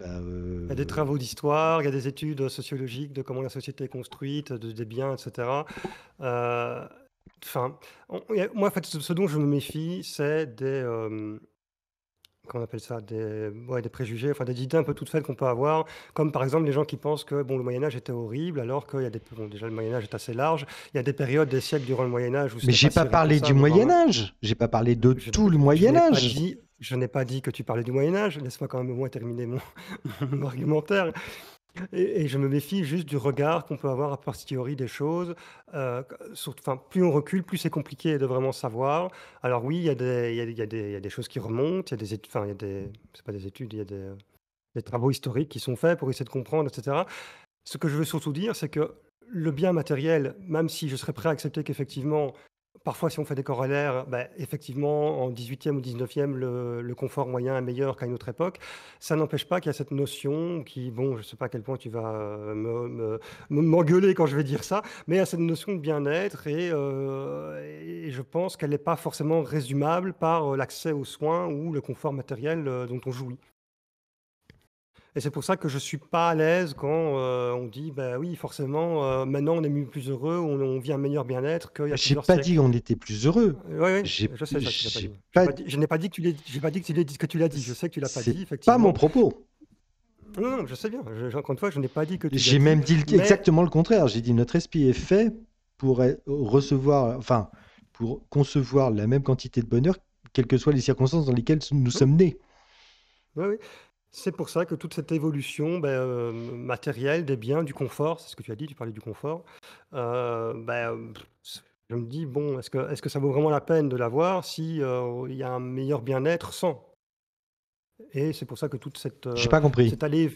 Bah, il y a des euh, travaux d'histoire, il y a des études sociologiques de comment la société est construite, de, des biens, etc. Euh, enfin, moi, en fait, ce dont je me méfie, c'est des euh, comment appelle ça, des, ouais, des préjugés, enfin des idées un peu toutes faites qu'on peut avoir, comme par exemple les gens qui pensent que bon, le Moyen Âge était horrible, alors que déjà le Moyen Âge est assez large, il y a des périodes, des siècles durant le Moyen Âge où. Mais j'ai pas, pas parlé du Moyen Âge, j'ai pas parlé de tout le Moyen Âge. Je n'ai pas dit que tu parlais du Moyen Âge, laisse-moi quand même au moins terminer mon, argumentaire. Et, je me méfie juste du regard qu'on peut avoir à théorie des choses. Euh, enfin, plus on recule, plus c'est compliqué de vraiment savoir. Alors oui, il y, a des, choses qui remontent, il y a des études, enfin, il pas des études, il y a des travaux historiques qui sont faits pour essayer de comprendre, etc. Ce que je veux surtout dire, c'est que le bien matériel, même si je serais prêt à accepter qu'effectivement Parfois, si on fait des corollaires, ben, effectivement, en 18e ou 19e, le, confort moyen est meilleur qu'à une autre époque. Ça n'empêche pas qu'il y a cette notion qui, bon, je ne sais pas à quel point tu vas m'engueuler quand je vais dire ça, mais il y a cette notion de bien-être et, euh, je pense qu'elle n'est pas forcément résumable par euh, l'accès aux soins ou le confort matériel euh, dont on jouit. Et c'est pour ça que je suis pas à l'aise quand euh, on dit, bah oui, forcément, euh, maintenant on est plus heureux, on, vit un meilleur bien-être qu'il n'ai pas dit qu'on était plus heureux. Oui, euh, oui, je sais ça, pas Je n'ai pas dit que tu l'as pas dit que l'as dit. Je sais que tu l'as pas dit, C'est pas mon propos. Non, non, je sais bien. encore une fois, je n'ai pas dit que tu J'ai même dit exactement le contraire. J'ai dit notre esprit est fait pour recevoir, enfin, pour concevoir la même quantité de bonheur, quelles que soient les circonstances dans lesquelles nous mmh. sommes nés. Oui, oui. C'est pour ça que toute cette évolution ben, euh, matérielle des biens, du confort, c'est ce que tu as dit, tu parlais du confort, euh, ben, je me dis, bon, est-ce que, ça vaut vraiment la peine de l'avoir si euh, il y a un meilleur bien-être sans Et c'est pour ça que toute cette... J'ai pas compris.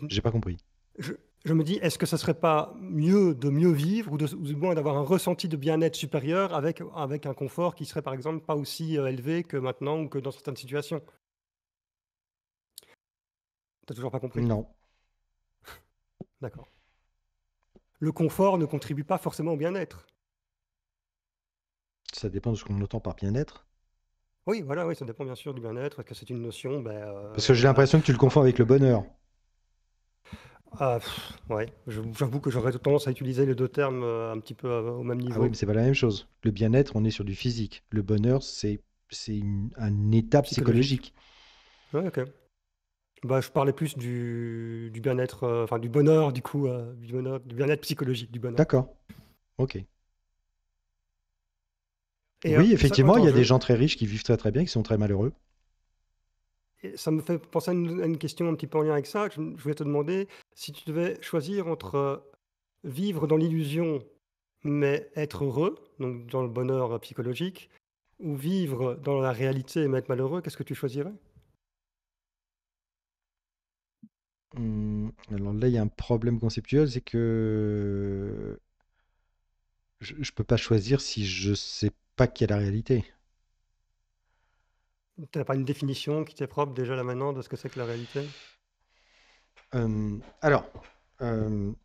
J'ai pas compris. Je, me dis, est-ce que ça serait pas mieux de mieux vivre ou, du moins d'avoir un ressenti de bien-être supérieur avec, avec un confort qui serait par exemple pas aussi élevé que maintenant ou que dans certaines situations T'as toujours pas compris Non. D'accord. Le confort ne contribue pas forcément au bien-être. Ça dépend de ce qu'on entend par bien-être. Oui, voilà, oui, ça dépend bien sûr du bien-être. Est-ce que c'est une notion ben, euh, Parce que j'ai l'impression que tu le confonds avec le bonheur. Ah, ouais, j'avoue que j'aurais tendance à utiliser les deux termes euh, un petit peu euh, au même ah niveau. Ah oui, mais c'est pas la même chose. Le bien-être, on est sur du physique. Le bonheur, c'est c'est une- un état psychologique. psychologique. ok. Bah, je parlais plus du, bien-être, euh, enfin du bonheur, du coup, euh, du bien-être psychologique, du bonheur. D'accord. Ok. oui, euh, effectivement, il y a des gens très riches qui vivent très très bien, qui sont très malheureux. ça me fait penser à une, question un petit peu en lien avec ça. Je, je voulais te demander si tu devais choisir entre vivre dans l'illusion, mais être heureux, donc dans le bonheur psychologique, ou vivre dans la réalité mais être malheureux, qu'est-ce que tu choisirais Hum, alors là, il y a un problème conceptuel, c'est que je, ne peux pas choisir si je sais pas y a la réalité. Tu n'as pas une définition qui t'est propre déjà là maintenant de ce que c'est que la réalité? Hum, alors, hum,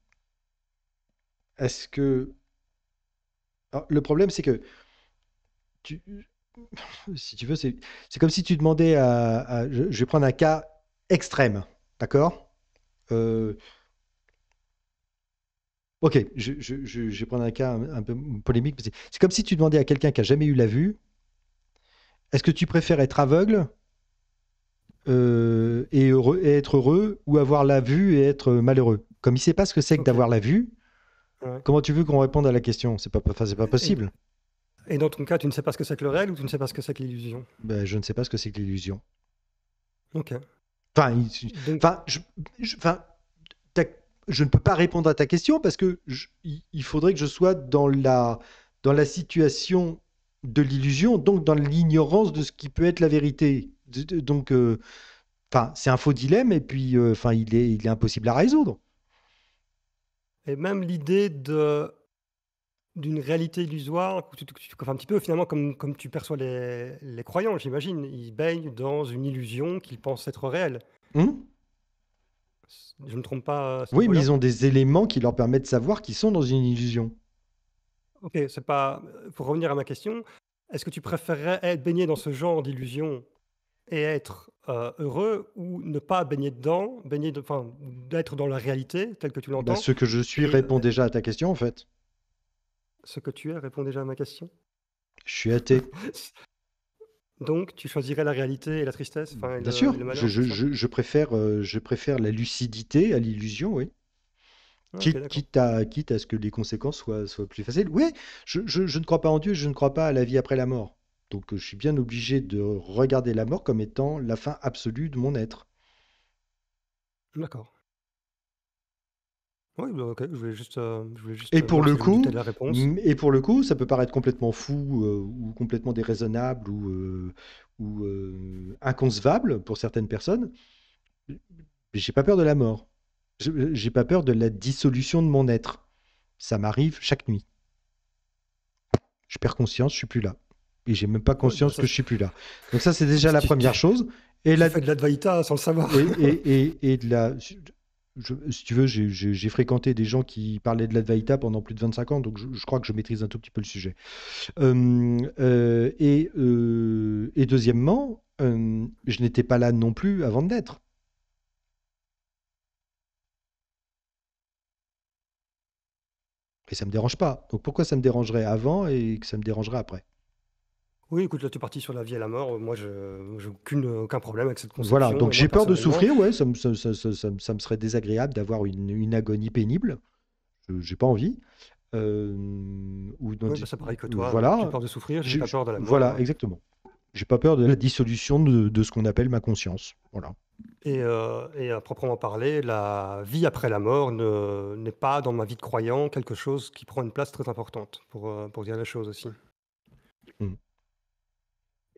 est-ce que le problème, c'est que si tu veux, c'est comme si tu demandais à, je vais prendre un cas extrême, d'accord? Euh, ok, je, vais prendre un cas un, peu polémique. C'est comme si tu demandais à quelqu'un qui a jamais eu la vue, est-ce que tu préfères être aveugle euh, et, heureux, être heureux ou avoir la vue et être malheureux Comme il ne sait pas ce que c'est que d'avoir la vue, comment tu veux qu'on réponde à la question C'est pas, pas possible. Et, dans ton cas, tu ne sais pas ce que c'est que le réel ou tu ne sais pas ce que c'est que l'illusion ben, Je ne sais pas ce que c'est que l'illusion. Ok. Enfin, enfin, je, enfin je, ne peux pas répondre à ta question parce que il faudrait que je sois dans la, dans la situation de l'illusion, donc dans l'ignorance de ce qui peut être la vérité. Donc, euh, enfin, c'est un faux dilemme et puis, euh, enfin, il est, il est impossible à résoudre. Et même l'idée de d'une réalité illusoire un petit peu finalement comme, comme tu perçois les, croyants, j'imagine. Ils baignent dans une illusion qu'ils pensent être réelle. Hmm je ne me trompe pas. Euh, oui, mais ils ont des éléments qui leur permettent de savoir qu'ils sont dans une illusion. Ok, c'est pas. Pour revenir à ma question, est-ce que tu préférerais être baigné dans ce genre d'illusion et être euh, heureux ou ne pas baigner dedans, baigner, enfin, d'être dans la réalité telle que tu bah, l'entends Ce que je suis répond déjà à ta question en fait ce que tu es répond déjà à ma question Je suis athée. Donc, tu choisirais la réalité et la tristesse Bien sûr, je, préfère, euh, je préfère la lucidité à l'illusion, oui. Ah, quitte, à, quitte à ce que les conséquences soient, soient plus faciles. Oui, je, je, ne crois pas en Dieu, je ne crois pas à la vie après la mort. Donc, euh, je suis bien obligé de regarder la mort comme étant la fin absolue de mon être. D'accord. Oui, bah, ok, je voulais juste, euh, Et euh, pour le coup, et pour le coup, ça peut paraître complètement fou euh, ou complètement déraisonnable ou, ou inconcevable pour certaines personnes. mais J'ai pas peur de la mort. Je- J'ai pas peur de la dissolution de mon être. Ça m'arrive chaque nuit. Je perds conscience, je suis plus là. Et j'ai même pas bah, conscience que je suis plus là. Donc ça, c'est déjà la première chose. Et tu la, fais de l'Advaita sans le savoir. et de la, si tu veux, j'ai fréquenté des gens qui parlaient de l'Advaita pendant plus de 25 ans, donc je, crois que je maîtrise un tout petit peu le sujet. Hum, euh, euh, et, deuxièmement, hum, je n'étais pas là non plus avant de naître. Et ça ne me dérange pas. Donc pourquoi ça me dérangerait avant et que ça me dérangerait après oui, écoute, là, tu es parti sur la vie et la mort. Euh, moi, je n'ai aucun problème avec cette conception. Voilà, donc j'ai peur de souffrir, ouais, ça me, serait désagréable d'avoir une, agonie pénible. Je n'ai pas envie. Euh, ou oui, ça bah, pareil que toi. Voilà. J'ai peur de souffrir, j'ai pas peur de la mort. Voilà, exactement. J'ai pas peur de la dissolution de, ce qu'on appelle ma conscience. Voilà. Euh, et, à proprement parler, la vie après la mort n'est pas, dans ma vie de croyant, quelque chose qui prend une place très importante, pour, pour dire la chose aussi. Hmm.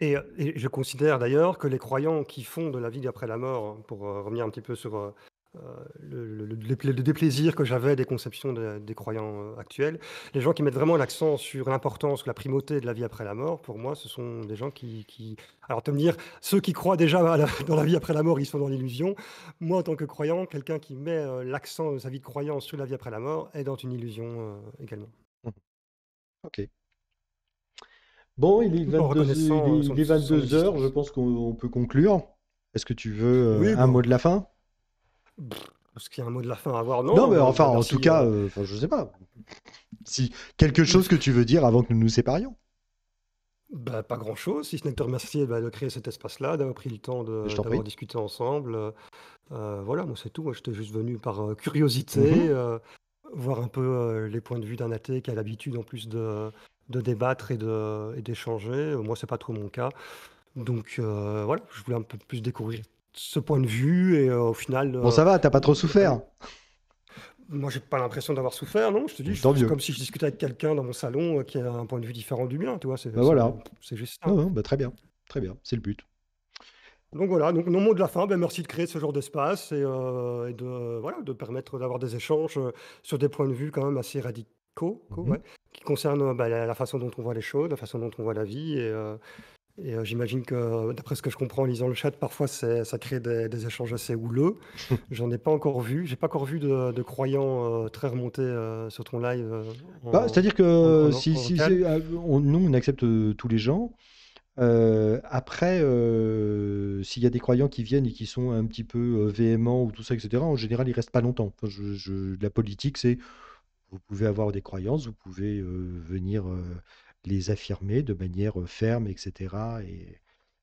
Et, je considère d'ailleurs que les croyants qui font de la vie après la mort, hein, pour euh, revenir un petit peu sur euh, euh, le, déplaisir que j'avais des conceptions des croyants actuels, les gens qui mettent vraiment l'accent sur l'importance, la primauté de la vie après la mort, pour moi, ce sont des gens qui... Alors, te me dire, ceux qui croient déjà dans la vie après la mort, ils sont dans l'illusion. Moi, en tant que croyant, quelqu'un qui met l'accent de sa vie de croyant sur la vie après la mort est dans une illusion également. Mmh. Ok. Bon, il est 22h, euh, heures, je pense qu'on peut conclure. Est-ce que tu veux euh, un bah. mot de la fin Est-ce qu'il y a un mot de la fin à avoir Non, mais euh, enfin, en tout cas, je ne sais pas. Si quelque chose que tu veux dire avant que nous nous séparions bah, Pas grand-chose, si ce n'est de te remercier bah, de créer cet espace-là, d'avoir pris le temps d'avoir discuté ensemble. voilà, moi c'est tout. Moi, j'étais juste venu par curiosité, mhm. voir un peu les points de vue d'un athée qui a l'habitude en plus de de débattre et de, et d'échanger. Euh, moi, c'est pas trop mon cas. Donc euh, voilà, je voulais un peu plus découvrir ce point de vue et euh, au final. bon, ça va, t'as pas trop souffert. Moi, j'ai pas l'impression d'avoir souffert, non. Je te dis, comme si je discutais avec quelqu'un dans mon salon qui a un point de vue différent du mien, tu vois. C'est, bah voilà. C'est juste bah très bien, très bien, c'est le but. Donc voilà, donc non mot de la fin, ben, merci de créer ce genre d'espace et, et de, voilà, de permettre d'avoir des échanges sur des points de vue quand même assez radicaux Mhm. qui concerne euh, bah, la, façon dont on voit les choses, la façon dont on voit la vie. Et, euh, euh, j'imagine que, d'après ce que je comprends en lisant le chat, parfois ça crée des, échanges assez houleux. J'en ai pas encore vu. J'ai pas encore vu de, croyants très remontés sur ton live. Bah, c'est-à-dire que si, nous, on accepte tous les gens. après, s'il y a des croyants qui viennent et qui sont un petit peu véhéments ou tout ça, etc., en général, ils restent pas longtemps. la politique, c'est vous pouvez avoir des croyances, vous pouvez euh, venir euh, les affirmer de manière euh, ferme, etc. Et,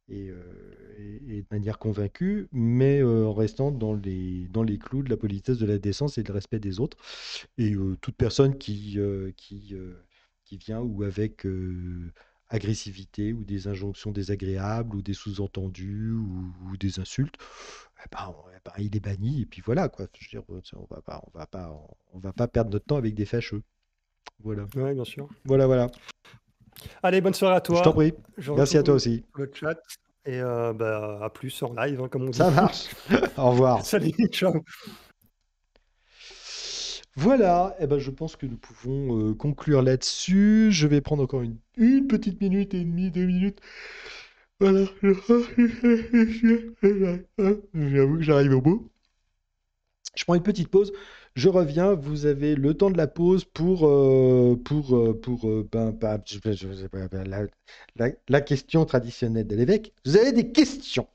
et, de manière convaincue, mais en restant dans les, dans les clous de la politesse, de la décence et du respect des autres. Et toute personne qui, qui, qui vient ou avec agressivité ou des injonctions désagréables ou des sous-entendus ou, des insultes, eh ben, eh ben, il est banni et puis voilà quoi. Je dire, euh, on va pas, on va pas, on, va pas perdre notre temps avec des fâcheux. Voilà. Ouais, bien sûr. Voilà, voilà. Allez, bonne soirée à toi. Je t'en prie. Merci à toi aussi. Le chat. Et euh, bah, à plus en live, hein, comme on dit. Ça marche. Au revoir. Salut, ciao. Voilà, et eh ben, je pense que nous pouvons euh, conclure là-dessus. Je vais prendre encore une, petite minute et demie, deux minutes. Voilà. J'avoue que j'arrive au bout. Je prends une petite pause. Je reviens. Vous avez le temps de la pause pour pour pour la, question traditionnelle de l'évêque. Vous avez des questions.